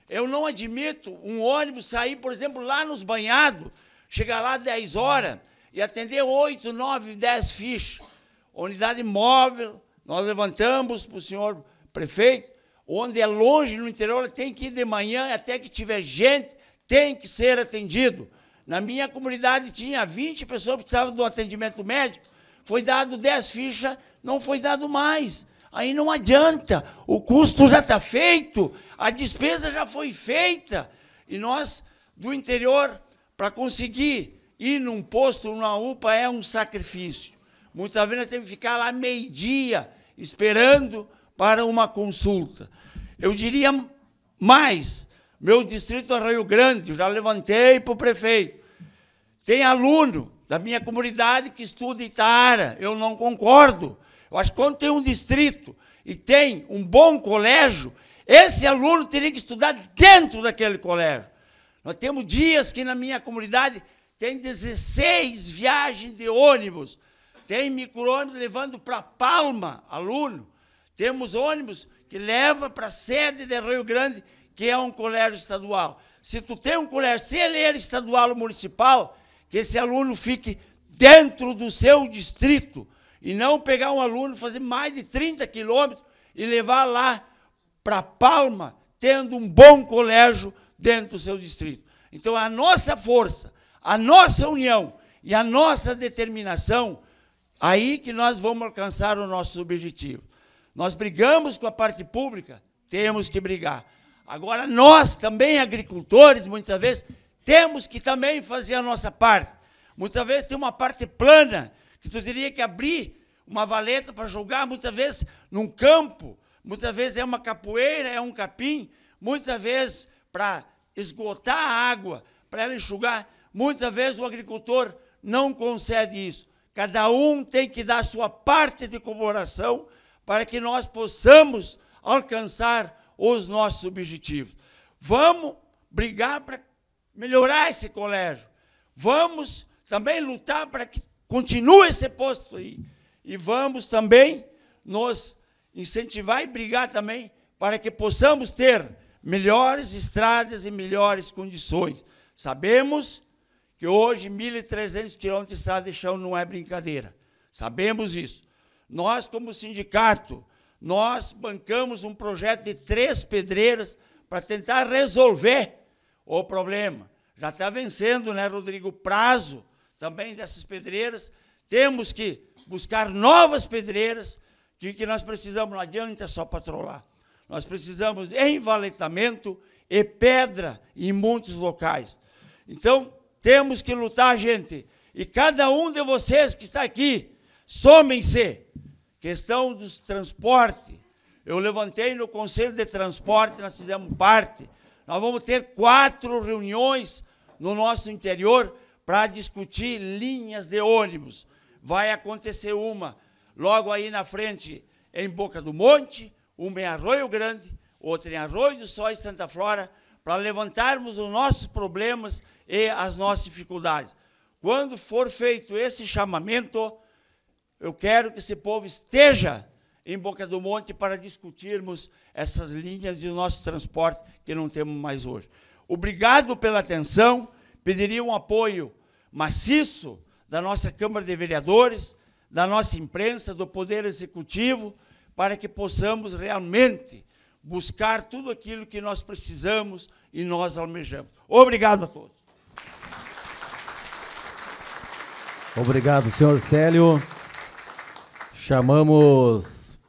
Speaker 7: Eu não admito um ônibus sair, por exemplo, lá nos banhados, chegar lá 10 horas e atender oito, nove, dez fichas. Unidade móvel, nós levantamos para o senhor prefeito, onde é longe no interior, tem que ir de manhã, até que tiver gente, tem que ser atendido. Na minha comunidade tinha 20 pessoas que precisavam do atendimento médico, foi dado 10 fichas, não foi dado mais. Aí não adianta, o custo já está feito, a despesa já foi feita. E nós, do interior, para conseguir Ir num posto, numa UPA, é um sacrifício. Muitas vezes nós temos que ficar lá meio-dia esperando para uma consulta. Eu diria mais: meu distrito é Rio Grande, eu já levantei para o prefeito. Tem aluno da minha comunidade que estuda Itara, eu não concordo. Eu acho que quando tem um distrito e tem um bom colégio, esse aluno teria que estudar dentro daquele colégio. Nós temos dias que na minha comunidade tem 16 viagens de ônibus, tem micro-ônibus levando para Palma aluno, temos ônibus que leva para a sede de Rio Grande, que é um colégio estadual. Se tu tem um colégio, se ele é estadual ou municipal, que esse aluno fique dentro do seu distrito e não pegar um aluno, fazer mais de 30 quilômetros e levar lá para Palma, tendo um bom colégio dentro do seu distrito. Então, a nossa força a nossa união e a nossa determinação, aí que nós vamos alcançar o nosso objetivo. Nós brigamos com a parte pública, temos que brigar. Agora, nós também, agricultores, muitas vezes, temos que também fazer a nossa parte. Muitas vezes tem uma parte plana, que tu teria que abrir uma valeta para jogar, muitas vezes num campo, muitas vezes é uma capoeira, é um capim, muitas vezes para esgotar a água, para ela enxugar. Muitas vezes o agricultor não concede isso. Cada um tem que dar sua parte de colaboração para que nós possamos alcançar os nossos objetivos. Vamos brigar para melhorar esse colégio. Vamos também lutar para que continue esse posto aí. E vamos também nos incentivar e brigar também para que possamos ter melhores estradas e melhores condições. Sabemos que hoje 1.300 quilômetros de estrada de chão não é brincadeira. Sabemos isso. Nós, como sindicato, nós bancamos um projeto de três pedreiras para tentar resolver o problema. Já está vencendo, né, Rodrigo, o prazo também dessas pedreiras. Temos que buscar novas pedreiras, de que nós precisamos, não adianta só patrolar. Nós precisamos de envaletamento e pedra em muitos locais. Então, temos que lutar, gente. E cada um de vocês que está aqui, somem-se. Questão dos transportes Eu levantei no Conselho de Transporte, nós fizemos parte. Nós vamos ter quatro reuniões no nosso interior para discutir linhas de ônibus. Vai acontecer uma logo aí na frente em Boca do Monte, uma em Arroio Grande, outra em Arroio do Sol e Santa Flora, para levantarmos os nossos problemas e as nossas dificuldades. Quando for feito esse chamamento, eu quero que esse povo esteja em Boca do Monte para discutirmos essas linhas de nosso transporte que não temos mais hoje. Obrigado pela atenção, pediria um apoio maciço da nossa Câmara de Vereadores, da nossa imprensa, do Poder Executivo, para que possamos realmente buscar tudo aquilo que nós precisamos e nós almejamos. Obrigado a todos.
Speaker 1: Obrigado, senhor Célio. Chamamos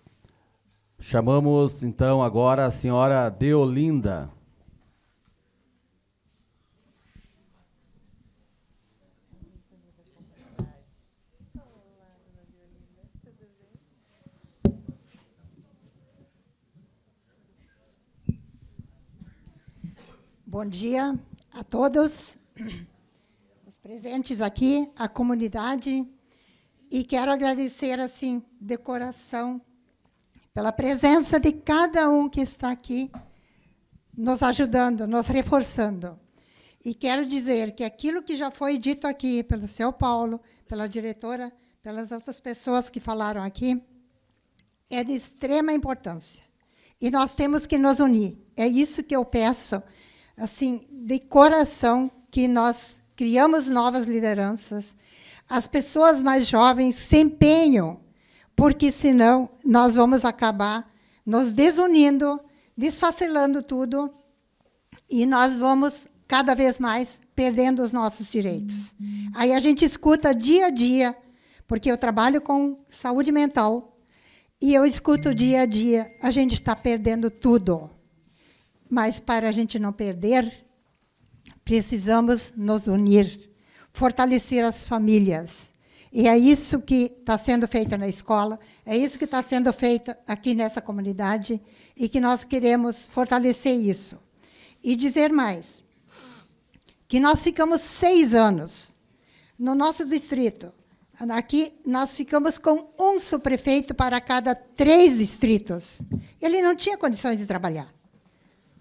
Speaker 1: chamamos então agora a senhora Deolinda.
Speaker 8: Bom dia a todos, os presentes aqui, a comunidade, e quero agradecer assim de coração pela presença de cada um que está aqui, nos ajudando, nos reforçando. E quero dizer que aquilo que já foi dito aqui pelo seu Paulo, pela diretora, pelas outras pessoas que falaram aqui, é de extrema importância. E nós temos que nos unir. É isso que eu peço assim, de coração, que nós criamos novas lideranças. As pessoas mais jovens se empenham, porque senão nós vamos acabar nos desunindo, desfacelando tudo e nós vamos cada vez mais perdendo os nossos direitos. Uhum. Aí a gente escuta dia a dia, porque eu trabalho com saúde mental e eu escuto dia a dia, a gente está perdendo tudo. Mas para a gente não perder, precisamos nos unir, fortalecer as famílias. E é isso que está sendo feito na escola, é isso que está sendo feito aqui nessa comunidade e que nós queremos fortalecer isso. E dizer mais, que nós ficamos seis anos no nosso distrito. Aqui nós ficamos com um subprefeito para cada três distritos. Ele não tinha condições de trabalhar.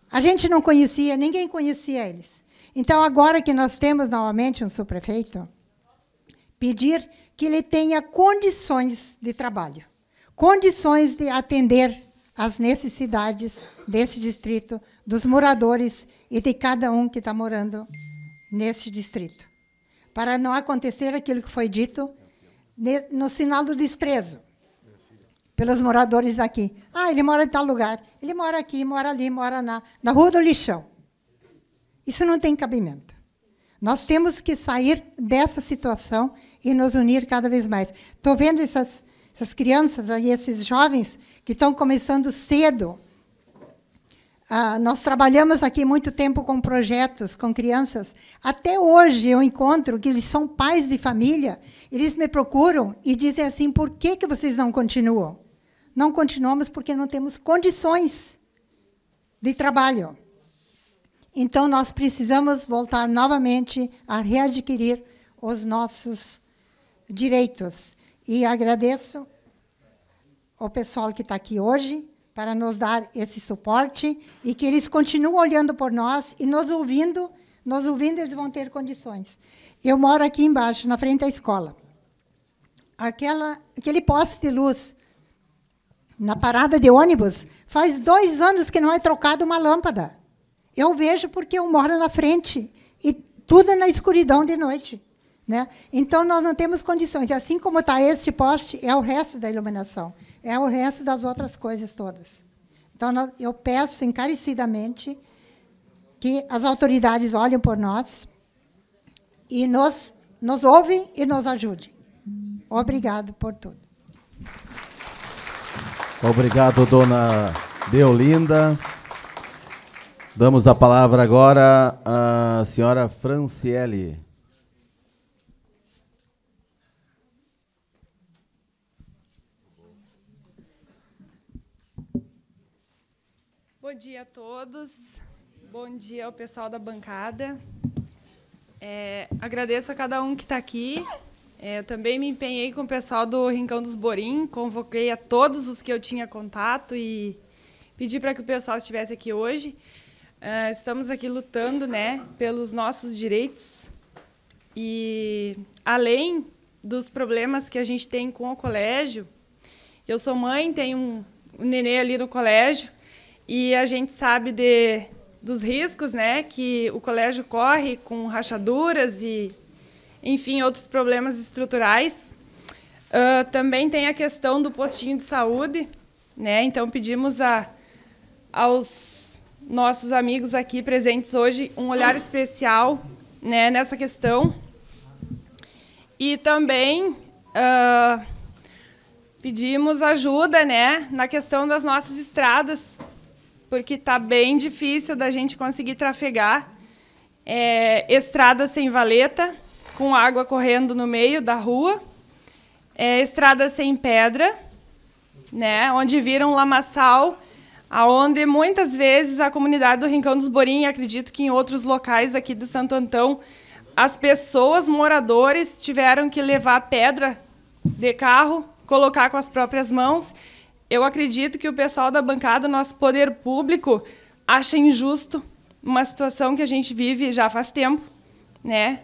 Speaker 8: A gente não conhecia, ninguém conhecia eles. Então, agora que nós temos novamente um subprefeito, pedir que ele tenha condições de trabalho, condições de atender às necessidades desse distrito, dos moradores e de cada um que está morando nesse distrito. Para não acontecer aquilo que foi dito no sinal do desprezo pelos moradores daqui. Ah, ele mora em tal lugar. Ele mora aqui, mora ali, mora na, na Rua do Lixão. Isso não tem cabimento. Nós temos que sair dessa situação e nos unir cada vez mais. Estou vendo essas, essas crianças aí, esses jovens que estão começando cedo. Ah, nós trabalhamos aqui muito tempo com projetos, com crianças. Até hoje eu encontro que eles são pais de família, eles me procuram e dizem assim: por que, que vocês não continuam? não continuamos porque não temos condições de trabalho. Então, nós precisamos voltar novamente a readquirir os nossos direitos. E agradeço ao pessoal que está aqui hoje para nos dar esse suporte e que eles continuem olhando por nós e nos ouvindo. Nos ouvindo, eles vão ter condições. Eu moro aqui embaixo, na frente da escola. Aquela, aquele poste de luz na parada de ônibus, faz dois anos que não é trocada uma lâmpada. Eu vejo porque eu moro na frente e tudo na escuridão de noite. Né? Então, nós não temos condições. Assim como está este poste, é o resto da iluminação, é o resto das outras coisas todas. Então, nós, eu peço encarecidamente que as autoridades olhem por nós e nos, nos ouvem e nos ajudem. Obrigado por tudo.
Speaker 1: Obrigado, dona Deolinda. Damos a palavra agora à senhora Franciele.
Speaker 9: Bom dia a todos. Bom dia ao pessoal da bancada. É, agradeço a cada um que está aqui, é, eu também me empenhei com o pessoal do Rincão dos Borim, convoquei a todos os que eu tinha contato e pedi para que o pessoal estivesse aqui hoje. Uh, estamos aqui lutando né, pelos nossos direitos. E, além dos problemas que a gente tem com o colégio, eu sou mãe, tenho um, um nenê ali no colégio, e a gente sabe de, dos riscos né, que o colégio corre com rachaduras e enfim, outros problemas estruturais. Uh, também tem a questão do postinho de saúde, né? Então pedimos a, aos nossos amigos aqui presentes hoje um olhar especial, né, nessa questão. E também uh, pedimos ajuda, né, na questão das nossas estradas, porque está bem difícil da gente conseguir trafegar é, eh, estradas sem valeta com água correndo no meio da rua, é, estrada sem pedra, né, onde viram um lamaçal, aonde muitas vezes a comunidade do Rincão dos Borim, e acredito que em outros locais aqui de Santo Antão, as pessoas moradores tiveram que levar pedra de carro, colocar com as próprias mãos. Eu acredito que o pessoal da bancada, nosso poder público, acha injusto uma situação que a gente vive já faz tempo, né?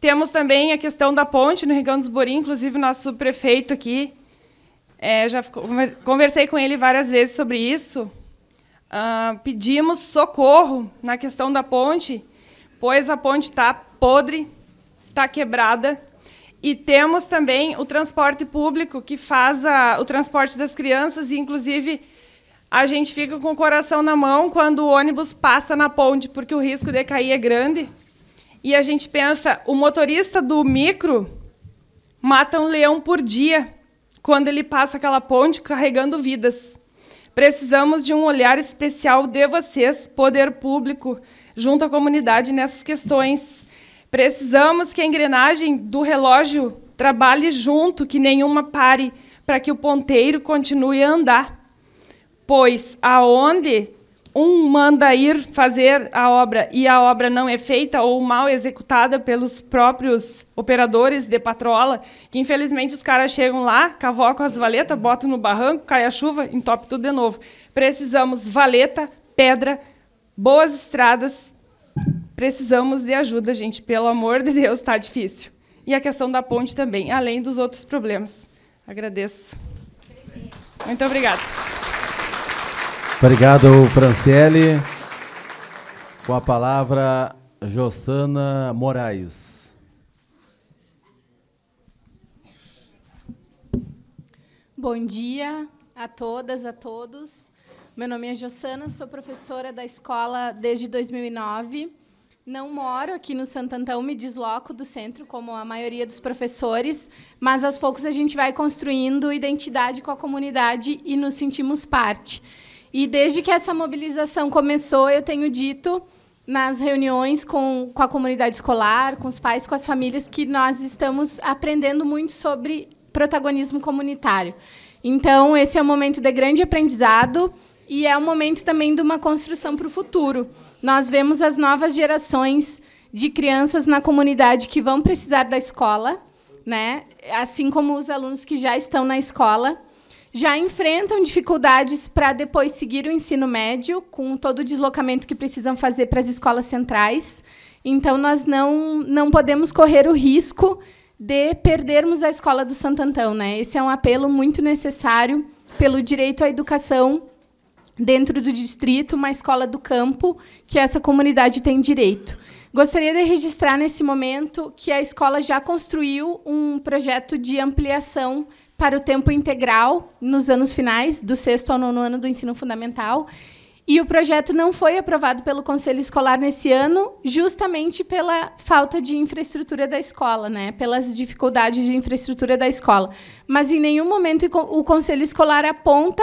Speaker 9: temos também a questão da ponte no Rigão dos Borim, inclusive o nosso prefeito aqui, é, já conversei com ele várias vezes sobre isso. Uh, pedimos socorro na questão da ponte, pois a ponte está podre, está quebrada. E temos também o transporte público, que faz a, o transporte das crianças, e, inclusive, a gente fica com o coração na mão quando o ônibus passa na ponte, porque o risco de cair é grande e a gente pensa, o motorista do micro mata um leão por dia quando ele passa aquela ponte carregando vidas. Precisamos de um olhar especial de vocês, poder público, junto à comunidade nessas questões. Precisamos que a engrenagem do relógio trabalhe junto, que nenhuma pare, para que o ponteiro continue a andar. Pois aonde um manda ir fazer a obra e a obra não é feita ou mal executada pelos próprios operadores de patrola, que infelizmente os caras chegam lá, cavocam as valetas, botam no barranco, cai a chuva, entope tudo de novo. Precisamos valeta, pedra, boas estradas. Precisamos de ajuda, gente. Pelo amor de Deus, está difícil. E a questão da ponte também, além dos outros problemas. Agradeço. Muito obrigada.
Speaker 1: Obrigado, Franciele. Com a palavra, Jossana Moraes.
Speaker 10: Bom dia a todas, a todos. Meu nome é Jossana, sou professora da escola desde 2009. Não moro aqui no Santantão, me desloco do centro, como a maioria dos professores, mas aos poucos a gente vai construindo identidade com a comunidade e nos sentimos parte. E desde que essa mobilização começou, eu tenho dito nas reuniões com, com a comunidade escolar, com os pais, com as famílias, que nós estamos aprendendo muito sobre protagonismo comunitário. Então, esse é um momento de grande aprendizado e é um momento também de uma construção para o futuro. Nós vemos as novas gerações de crianças na comunidade que vão precisar da escola, né? assim como os alunos que já estão na escola já enfrentam dificuldades para depois seguir o ensino médio, com todo o deslocamento que precisam fazer para as escolas centrais. Então, nós não, não podemos correr o risco de perdermos a escola do Santo Antão. Né? Esse é um apelo muito necessário pelo direito à educação dentro do distrito, uma escola do campo, que essa comunidade tem direito. Gostaria de registrar nesse momento que a escola já construiu um projeto de ampliação para o tempo integral nos anos finais, do sexto ao nono ano do ensino fundamental. E o projeto não foi aprovado pelo Conselho Escolar nesse ano, justamente pela falta de infraestrutura da escola, né? pelas dificuldades de infraestrutura da escola. Mas em nenhum momento o Conselho Escolar aponta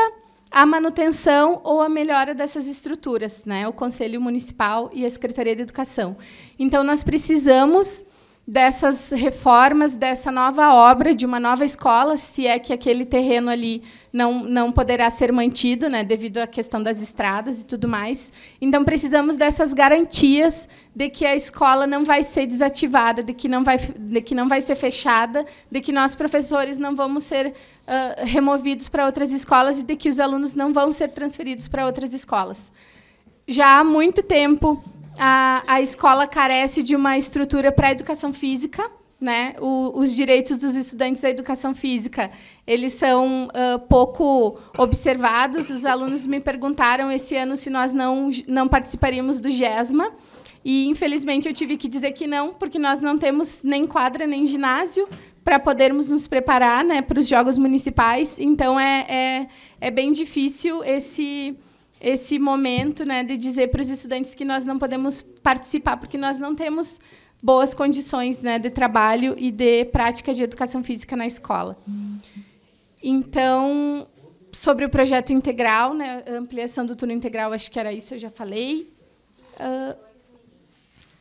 Speaker 10: a manutenção ou a melhora dessas estruturas, né? o Conselho Municipal e a Secretaria de Educação. Então, nós precisamos dessas reformas, dessa nova obra, de uma nova escola, se é que aquele terreno ali não, não poderá ser mantido, né, devido à questão das estradas e tudo mais. Então, precisamos dessas garantias de que a escola não vai ser desativada, de que não vai, de que não vai ser fechada, de que nós, professores, não vamos ser uh, removidos para outras escolas e de que os alunos não vão ser transferidos para outras escolas. Já há muito tempo, a, a escola carece de uma estrutura para a educação física. Né? O, os direitos dos estudantes da educação física eles são uh, pouco observados. Os alunos me perguntaram esse ano se nós não, não participaríamos do GESMA. E, infelizmente, eu tive que dizer que não, porque nós não temos nem quadra nem ginásio para podermos nos preparar né, para os Jogos Municipais. Então, é, é, é bem difícil esse esse momento né, de dizer para os estudantes que nós não podemos participar, porque nós não temos boas condições né, de trabalho e de prática de educação física na escola. Então, sobre o projeto integral, né, ampliação do turno integral, acho que era isso, eu já falei. Uh,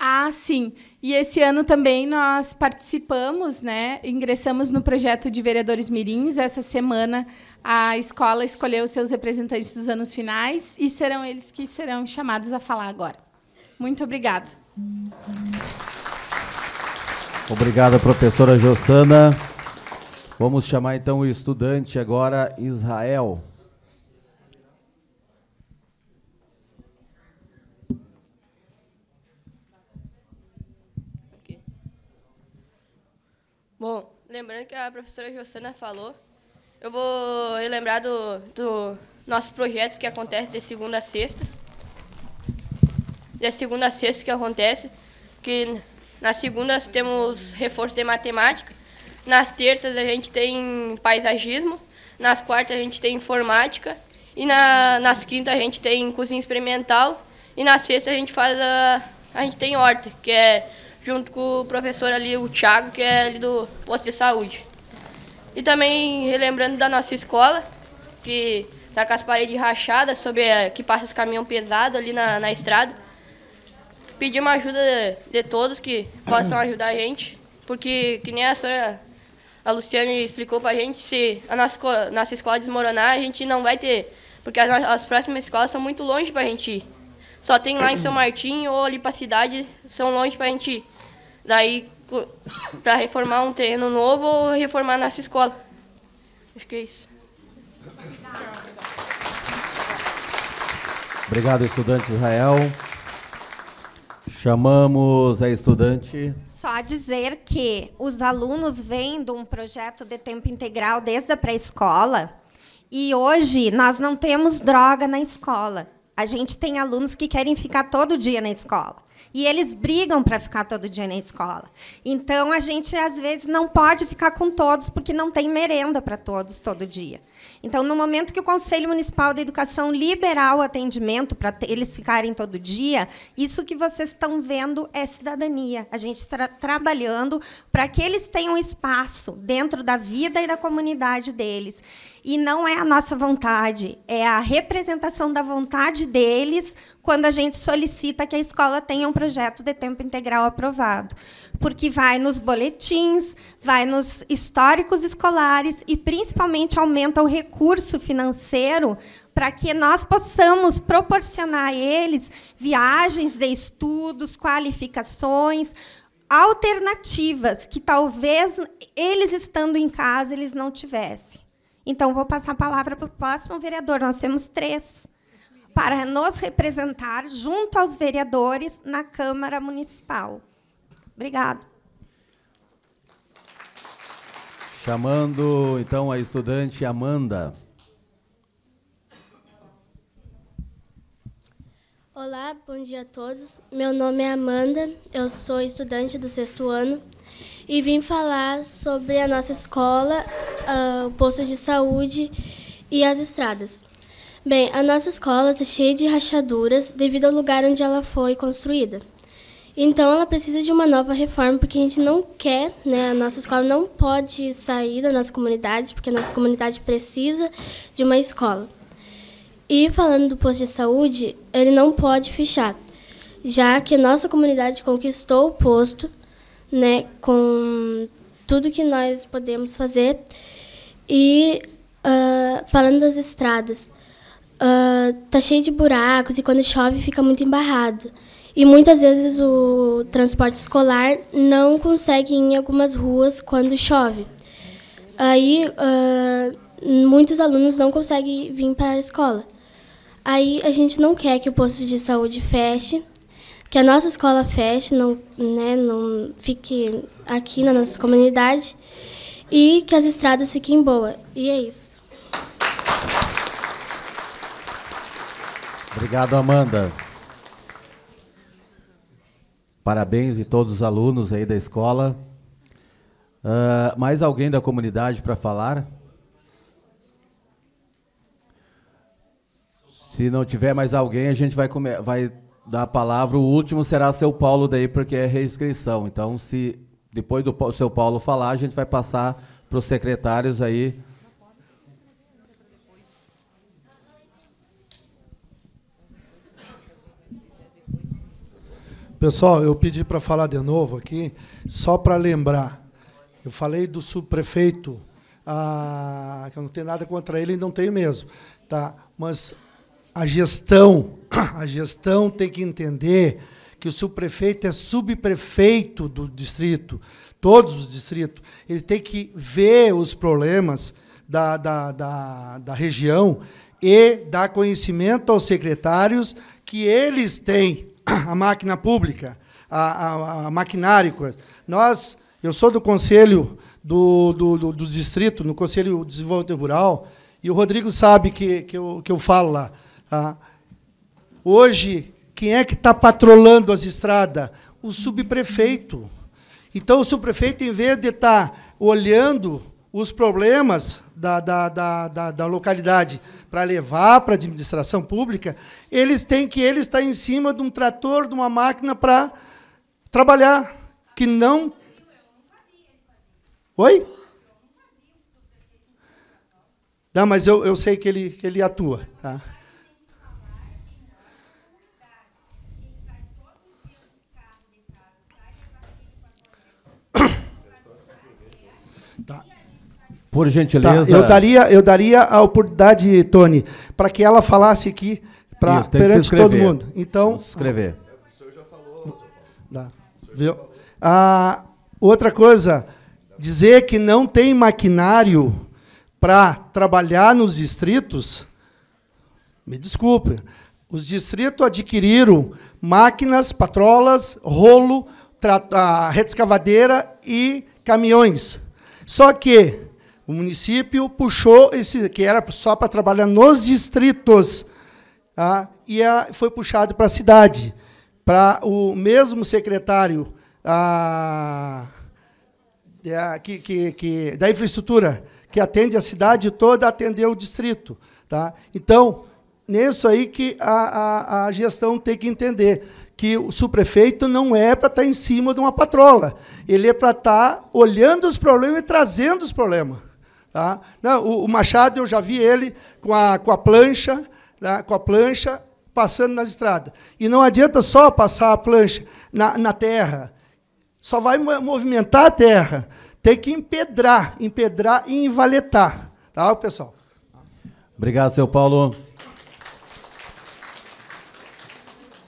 Speaker 10: ah, sim. E esse ano também nós participamos, né, ingressamos no projeto de vereadores mirins. Essa semana a escola escolheu seus representantes dos anos finais e serão eles que serão chamados a falar agora. Muito obrigada.
Speaker 1: Obrigada, professora Jossana. Vamos chamar então o estudante agora, Israel.
Speaker 11: Bom, lembrando que a professora Jossana falou eu vou relembrar do, do nosso projeto que acontece de segunda a sexta. De segunda a sexta que acontece, que nas segundas temos reforço de matemática, nas terças a gente tem paisagismo, nas quartas a gente tem informática e na, nas quintas a gente tem cozinha experimental e na sexta a gente faz a, a gente tem horta, que é junto com o professor ali, o Thiago, que é ali do posto de saúde. E também relembrando da nossa escola, que está com as paredes rachadas, sobre a, que passa os caminhão pesado ali na, na estrada. Pedir uma ajuda de, de, todos que possam ajudar a gente, porque que nem a senhora a Luciane explicou para a gente, se a nossa, nossa escola desmoronar, a gente não vai ter, porque as, as próximas escolas são muito longe para a gente ir. Só tem lá em São Martinho ou ali para a cidade, são longe para a gente ir. Daí para reformar um terreno novo ou reformar nossa escola. Acho que é isso.
Speaker 1: Obrigado, estudante Israel. Chamamos a estudante.
Speaker 4: Só dizer que os alunos vêm de um projeto de tempo integral desde a pré-escola e hoje nós não temos droga na escola. A gente tem alunos que querem ficar todo dia na escola. E eles brigam para ficar todo dia na escola. Então a gente às vezes não pode ficar com todos porque não tem merenda para todos todo dia. Então, no momento que o Conselho Municipal da Educação liberar o atendimento para eles ficarem todo dia, isso que vocês estão vendo é cidadania. A gente está trabalhando para que eles tenham espaço dentro da vida e da comunidade deles. E não é a nossa vontade, é a representação da vontade deles quando a gente solicita que a escola tenha um projeto de tempo integral aprovado. Porque vai nos boletins, vai nos históricos escolares e, principalmente, aumenta o recurso financeiro para que nós possamos proporcionar a eles viagens de estudos, qualificações, alternativas que talvez eles estando em casa eles não tivessem. Então, vou passar a palavra para o próximo vereador. Nós temos três para nos representar junto aos vereadores na Câmara Municipal. Obrigado.
Speaker 1: Chamando, então, a estudante Amanda.
Speaker 12: Olá, bom dia a todos. Meu nome é Amanda, eu sou estudante do sexto ano e vim falar sobre a nossa escola, uh, o posto de saúde e as estradas. Bem, a nossa escola está cheia de rachaduras devido ao lugar onde ela foi construída. Então, ela precisa de uma nova reforma, porque a gente não quer, né? A nossa escola não pode sair da nossa comunidade, porque a nossa comunidade precisa de uma escola. E falando do posto de saúde, ele não pode fechar, já que a nossa comunidade conquistou o posto né, com tudo que nós podemos fazer. E uh, falando das estradas, uh, tá cheio de buracos e quando chove fica muito embarrado. E muitas vezes o transporte escolar não consegue ir em algumas ruas quando chove. Aí uh, muitos alunos não conseguem vir para a escola. Aí a gente não quer que o posto de saúde feche que a nossa escola feche, não, né, não fique aqui na nossa comunidade e que as estradas fiquem boas. E é isso.
Speaker 1: Obrigado, Amanda. Parabéns a todos os alunos aí da escola. Uh, mais alguém da comunidade para falar? Se não tiver mais alguém, a gente vai, vai da palavra, o último será seu Paulo daí, porque é reinscrição. Então, se depois do seu Paulo falar, a gente vai passar para os secretários aí.
Speaker 3: Pessoal, eu pedi para falar de novo aqui, só para lembrar. Eu falei do subprefeito, ah, que eu não tenho nada contra ele, e não tenho mesmo. Tá? Mas a gestão, [CLEARS THROAT] a gestão tem que entender que o seu prefeito é subprefeito do distrito, todos os distritos. Ele tem que ver os problemas da, da, da, da região e dar conhecimento aos secretários que eles têm [CLEARS THROAT] a máquina pública, a, a, a maquinária. Nós, eu sou do conselho do, do, do, do distrito, no conselho de desenvolvimento rural, e o Rodrigo sabe que, que, eu, que eu falo lá. Ah, hoje, quem é que está patrolando as estradas? O subprefeito. Então, o subprefeito, em vez de estar tá olhando os problemas da, da, da, da, da localidade para levar para a administração pública, eles têm que ele estar em cima de um trator, de uma máquina para trabalhar, que não... Oi? Não, mas eu, eu sei que ele, que ele atua. Tá?
Speaker 1: Tá? Por tá, gentileza. Tá. Eu, daria,
Speaker 3: eu daria a oportunidade, Tony, para que ela falasse aqui pra, Isso, perante todo mundo. Então. escrever. Ah, o senhor já
Speaker 13: falou, tá.
Speaker 3: Viu? Ah, outra coisa, dizer que não tem maquinário para trabalhar nos distritos, me desculpe, os distritos adquiriram máquinas, patrolas, rolo, ah, rede escavadeira e caminhões. Só que o município puxou esse, que era só para trabalhar nos distritos, tá? e é, foi puxado para a cidade, para o mesmo secretário a, a, é, que, que, que, da infraestrutura, que atende a cidade toda, atendeu o distrito. Tá? Então, nisso aí que a, a, a gestão tem que entender que o subprefeito não é para estar tá em cima de uma patrola, ele é para estar tá olhando os problemas e trazendo os problemas. Tá? Não, o, o, Machado, eu já vi ele com a, com a plancha, tá? com a plancha passando nas estradas. E não adianta só passar a plancha na, na terra, só vai movimentar a terra. Tem que empedrar, empedrar e invaletar. Tá, pessoal?
Speaker 1: Obrigado, seu Paulo.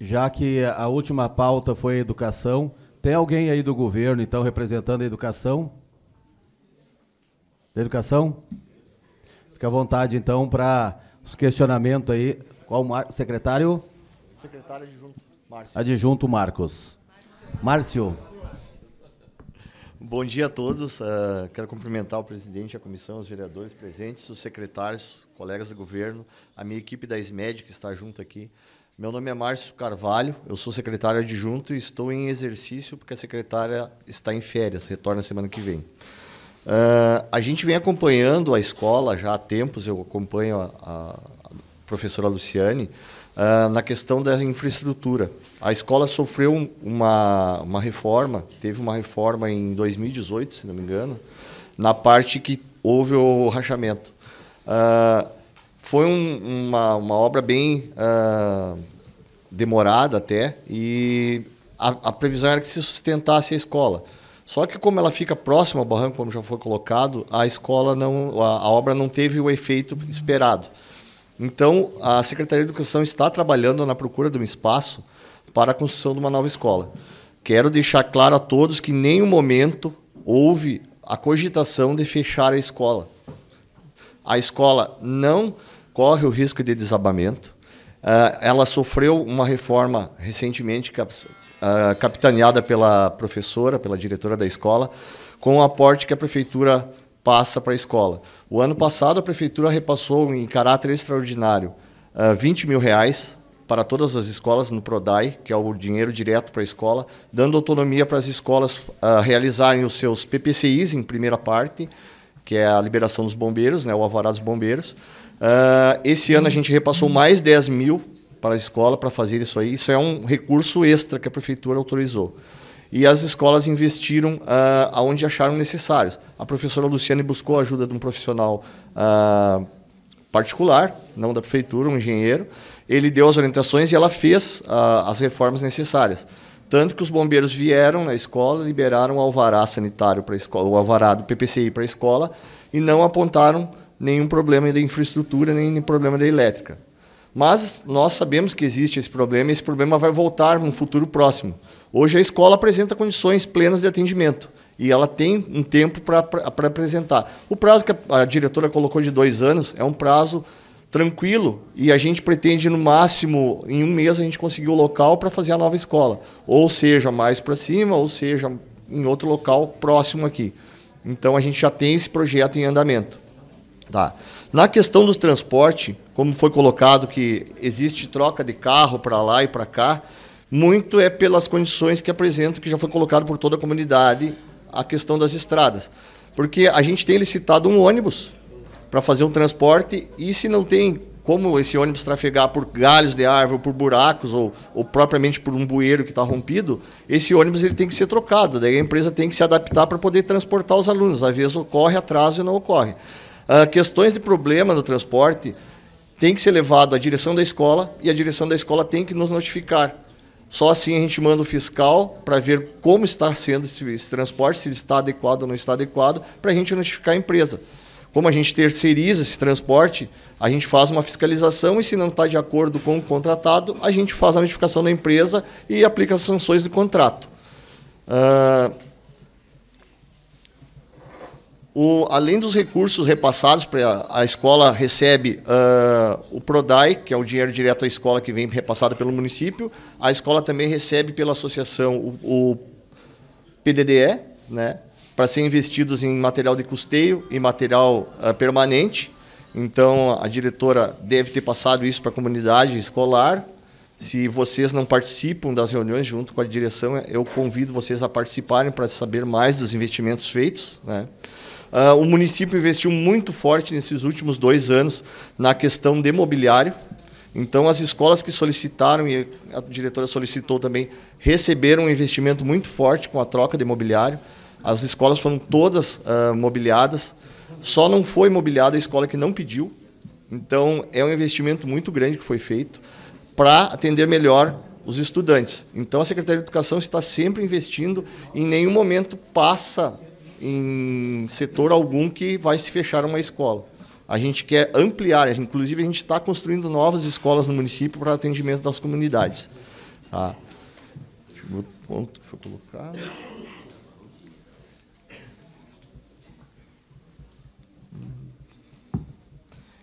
Speaker 1: já que a última pauta foi educação, tem alguém aí do governo, então, representando a educação? Educação? Fica à vontade, então, para os questionamentos aí. Qual o secretário?
Speaker 14: Secretário adjunto Márcio.
Speaker 1: Adjunto Marcos. Márcio.
Speaker 14: Bom dia a todos. Uh, quero cumprimentar o presidente, a comissão, os vereadores presentes, os secretários, colegas do governo, a minha equipe da SMED, que está junto aqui. Meu nome é Márcio Carvalho, eu sou secretário adjunto e estou em exercício porque a secretária está em férias, retorna semana que vem. Uh, a gente vem acompanhando a escola já há tempos, eu acompanho a, a professora Luciane, uh, na questão da infraestrutura. A escola sofreu uma, uma reforma, teve uma reforma em 2018, se não me engano, na parte que houve o rachamento. Uh, foi um, uma, uma obra bem uh, demorada até e a, a, previsão era que se sustentasse a escola. Só que como ela fica próxima ao barranco, como já foi colocado, a escola não, a, a obra não teve o efeito esperado. Então, a Secretaria de Educação está trabalhando na procura de um espaço para a construção de uma nova escola. Quero deixar claro a todos que em nenhum momento houve a cogitação de fechar a escola. A escola não corre o risco de desabamento. Uh, ela sofreu uma reforma recentemente cap uh, capitaneada pela professora, pela diretora da escola, com o aporte que a prefeitura passa para a escola. O ano passado, a prefeitura repassou em caráter extraordinário uh, ah, 20 mil reais para todas as escolas no PRODAI, que é o dinheiro direto para a escola, dando autonomia para as escolas uh, realizarem os seus PPCIs em primeira parte, que é a liberação dos bombeiros, né, o alvará dos bombeiros, Uh, esse ano a gente repassou mais 10 mil para a escola para fazer isso aí. Isso é um recurso extra que a prefeitura autorizou. E as escolas investiram uh, aonde acharam necessários. A professora Luciane buscou a ajuda de um profissional uh, particular, não da prefeitura, um engenheiro. Ele deu as orientações e ela fez uh, as reformas necessárias. Tanto que os bombeiros vieram na escola, liberaram o alvará sanitário para a escola, o alvará do PPCI para a escola, e não apontaram nenhum problema de infraestrutura, nem problema de elétrica. Mas nós sabemos que existe esse problema e esse problema vai voltar num futuro próximo. Hoje a escola apresenta condições plenas de atendimento e ela tem um tempo para apresentar. O prazo que a diretora colocou de dois anos é um prazo tranquilo e a gente pretende, no máximo, em um mês, a gente conseguir o local para fazer a nova escola. Ou seja, mais para cima, ou seja, em outro local próximo aqui. Então a gente já tem esse projeto em andamento. Tá. Na questão do transporte, como foi colocado que existe troca de carro para lá e para cá, muito é pelas condições que apresento, que já foi colocado por toda a comunidade, a questão das estradas. Porque a gente tem licitado um ônibus para fazer um transporte e se não tem como esse ônibus trafegar por galhos de árvore, por buracos ou, ou propriamente por um bueiro que está rompido, esse ônibus ele tem que ser trocado. Daí a empresa tem que se adaptar para poder transportar os alunos. Às vezes ocorre atraso e não ocorre. Uh, questões de problema no transporte tem que ser levado à direção da escola e a direção da escola tem que nos notificar. Só assim a gente manda o fiscal para ver como está sendo esse, esse transporte, se está adequado ou não está adequado, para a gente notificar a empresa. Como a gente terceiriza esse transporte, a gente faz uma fiscalização e se não está de acordo com o contratado, a gente faz a notificação da empresa e aplica as sanções do contrato. Uh, o, além dos recursos repassados, pra, a escola recebe uh, o PRODAI, que é o dinheiro direto à escola que vem repassado pelo município. A escola também recebe pela associação o, o PDDE, né, para ser investidos em material de custeio e material uh, permanente. Então, a diretora deve ter passado isso para a comunidade escolar. Se vocês não participam das reuniões junto com a direção, eu convido vocês a participarem para saber mais dos investimentos feitos. Né? Uh, o município investiu muito forte nesses últimos dois anos na questão de mobiliário. Então, as escolas que solicitaram, e a diretora solicitou também, receberam um investimento muito forte com a troca de mobiliário. As escolas foram todas uh, mobiliadas. Só não foi mobiliada a escola que não pediu. Então, é um investimento muito grande que foi feito para atender melhor os estudantes. Então, a Secretaria de Educação está sempre investindo, e em nenhum momento passa em setor algum que vai se fechar uma escola. A gente quer ampliar, inclusive a gente está construindo novas escolas no município para atendimento das comunidades. Tá? Deixa eu ver o ponto que foi colocado.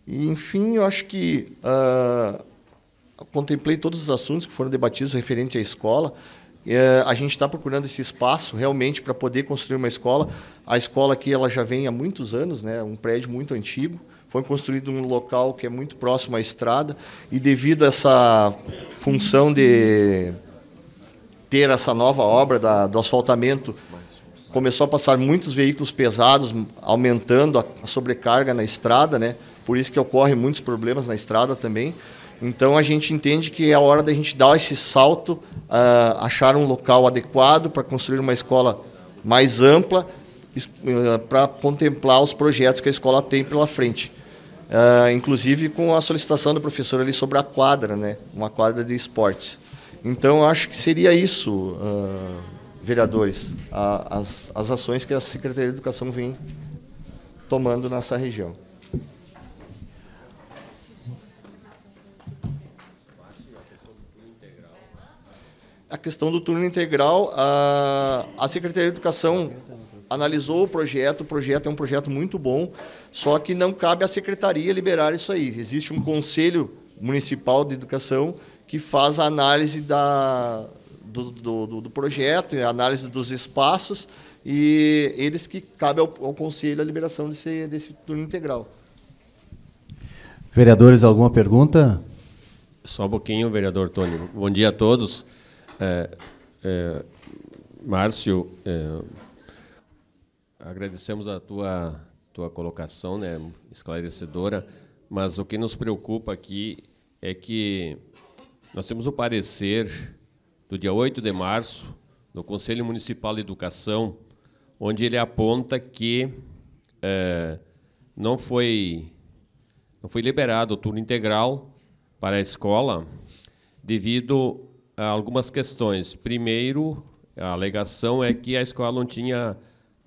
Speaker 14: E, enfim, eu acho que uh, contemplei todos os assuntos que foram debatidos referente à escola. É, a gente está procurando esse espaço realmente para poder construir uma escola. A escola aqui ela já vem há muitos anos, né? um prédio muito antigo. Foi construído num local que é muito próximo à estrada e devido a essa função de ter essa nova obra da, do asfaltamento, começou a passar muitos veículos pesados, aumentando a sobrecarga na estrada, né? Por isso que ocorrem muitos problemas na estrada também. Então a gente entende que é a hora da gente dar esse salto, uh, achar um local adequado para construir uma escola mais ampla uh, para contemplar os projetos que a escola tem pela frente. Uh, inclusive com a solicitação do professor ali sobre a quadra, né? uma quadra de esportes. Então acho que seria isso, vereadores, a, as, as ações que a Secretaria de Educação vem tomando nessa região. a questão do turno integral, a, a Secretaria de Educação analisou o projeto, o projeto é um projeto muito bom, só que não cabe à Secretaria liberar isso aí. Existe um Conselho Municipal de Educação que faz a análise da, do, do, do projeto, a análise dos espaços, e eles que cabe ao, ao Conselho a liberação desse, desse turno integral.
Speaker 1: Vereadores, alguma pergunta? Só um pouquinho, vereador
Speaker 15: Tony. Bom dia a todos. É, é, Márcio, é, agradecemos a tua, tua colocação, né, esclarecedora, mas o que nos preocupa aqui é que nós temos o parecer do dia 8 de março do Conselho Municipal de Educação, onde ele aponta que é, não foi não foi liberado o turno integral para a escola devido algumas questões. Primeiro, a alegação é que a escola não tinha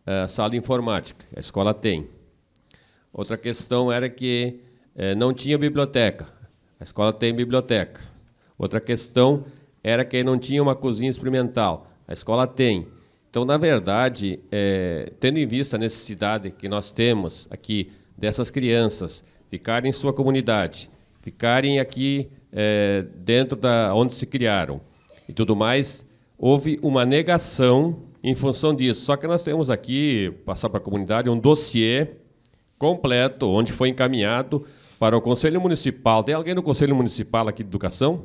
Speaker 15: uh, sala informática. A escola tem. Outra questão era que uh, não tinha biblioteca. A escola tem biblioteca. Outra questão era que não tinha uma cozinha experimental. A escola tem. Então, na verdade, é, tendo em vista a necessidade que nós temos aqui dessas crianças ficarem em sua comunidade, ficarem aqui é, dentro da onde se criaram e tudo mais, houve uma negação em função disso. Só que nós temos aqui, passar para a comunidade, um dossiê completo, onde foi encaminhado para o Conselho Municipal. Tem alguém no Conselho Municipal aqui de Educação?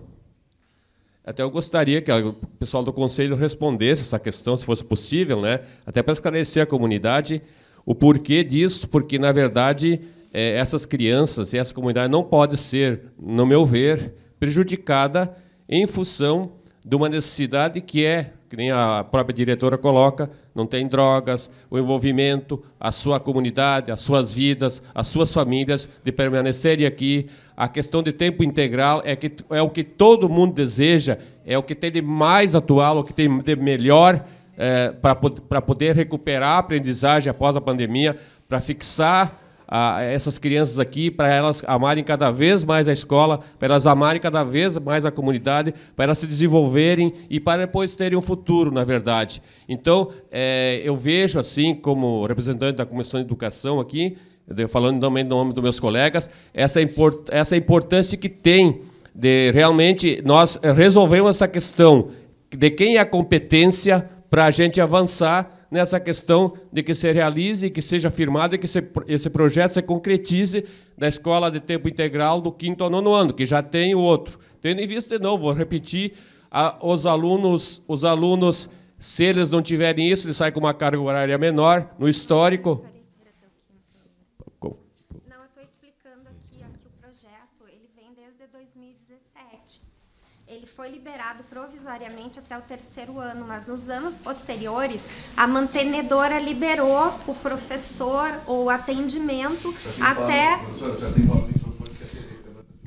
Speaker 15: Até eu gostaria que o pessoal do Conselho respondesse essa questão, se fosse possível, né? até para esclarecer a comunidade o porquê disso, porque, na verdade, é, essas crianças e essa comunidade não pode ser, no meu ver, prejudicada em função de uma necessidade que é, que nem a própria diretora coloca, não tem drogas, o envolvimento, a sua comunidade, as suas vidas, as suas famílias, de permanecerem aqui. A questão de tempo integral é, que, é o que todo mundo deseja, é o que tem de mais atual, o que tem de melhor é, eh, para poder recuperar a aprendizagem após a pandemia, para fixar a essas crianças aqui, para elas amarem cada vez mais a escola, para elas amarem cada vez mais a comunidade, para elas se desenvolverem e para depois terem um futuro, na verdade. Então, é, eu vejo, assim, como representante da Comissão de Educação aqui, falando também no nome dos meus colegas, essa, import, essa importância que tem de realmente nós resolvemos essa questão de quem é a competência para a gente avançar nessa questão de que se realize, que seja firmado e que se, esse projeto se concretize da escola de tempo integral do quinto ao nono ano, que já tem o outro. Tendo em vista, de novo, vou repetir, a, os alunos, os alunos, se eles não tiverem isso, eles saem com uma carga horária menor no histórico,
Speaker 4: foi liberado provisoriamente até o terceiro ano, mas nos anos posteriores, a mantenedora liberou o professor ou atendimento até.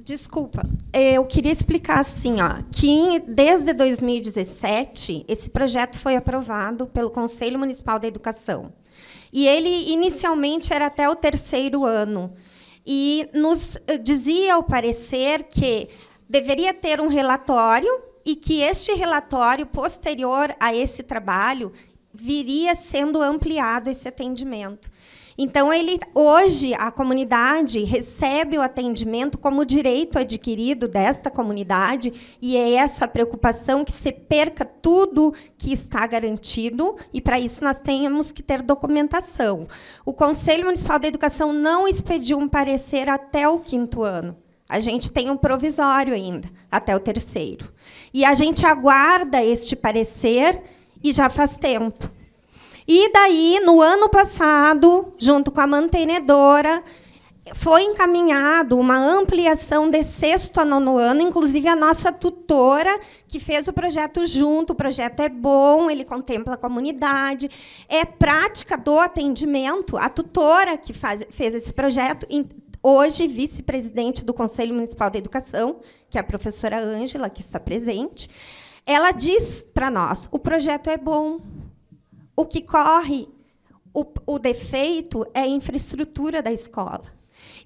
Speaker 4: Desculpa, eu queria explicar assim, ó, que desde 2017 esse projeto foi aprovado pelo Conselho Municipal da Educação. E ele inicialmente era até o terceiro ano. E nos eh, dizia o parecer que deveria ter um relatório e que este relatório, posterior a esse trabalho, viria sendo ampliado esse atendimento. Então, ele, hoje, a comunidade recebe o atendimento como direito adquirido desta comunidade, e é essa preocupação que se perca tudo que está garantido, e para isso nós temos que ter documentação. O Conselho Municipal da Educação não expediu um parecer até o quinto ano. A gente tem um provisório ainda, até o terceiro. E a gente aguarda este parecer e já faz tempo. E daí, no ano passado, junto com a mantenedora, foi encaminhado uma ampliação de sexto a nono ano, inclusive a nossa tutora, que fez o projeto junto. O projeto é bom, ele contempla a comunidade, é prática do atendimento. A tutora que faz, fez esse projeto hoje vice-presidente do Conselho Municipal da Educação, que é a professora Ângela, que está presente. Ela diz para nós: o projeto é bom, o que corre, o, o defeito é a infraestrutura da escola.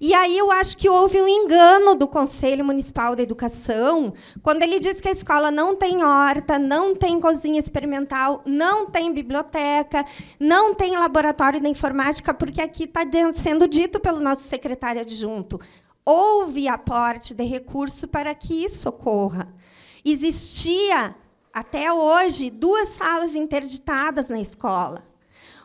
Speaker 4: E aí eu acho que houve um engano do Conselho Municipal da Educação, quando ele diz que a escola não tem horta, não tem cozinha experimental, não tem biblioteca, não tem laboratório da informática, porque aqui está sendo dito pelo nosso secretário adjunto. Houve aporte de recurso para que isso ocorra. Existia, até hoje, duas salas interditadas na escola.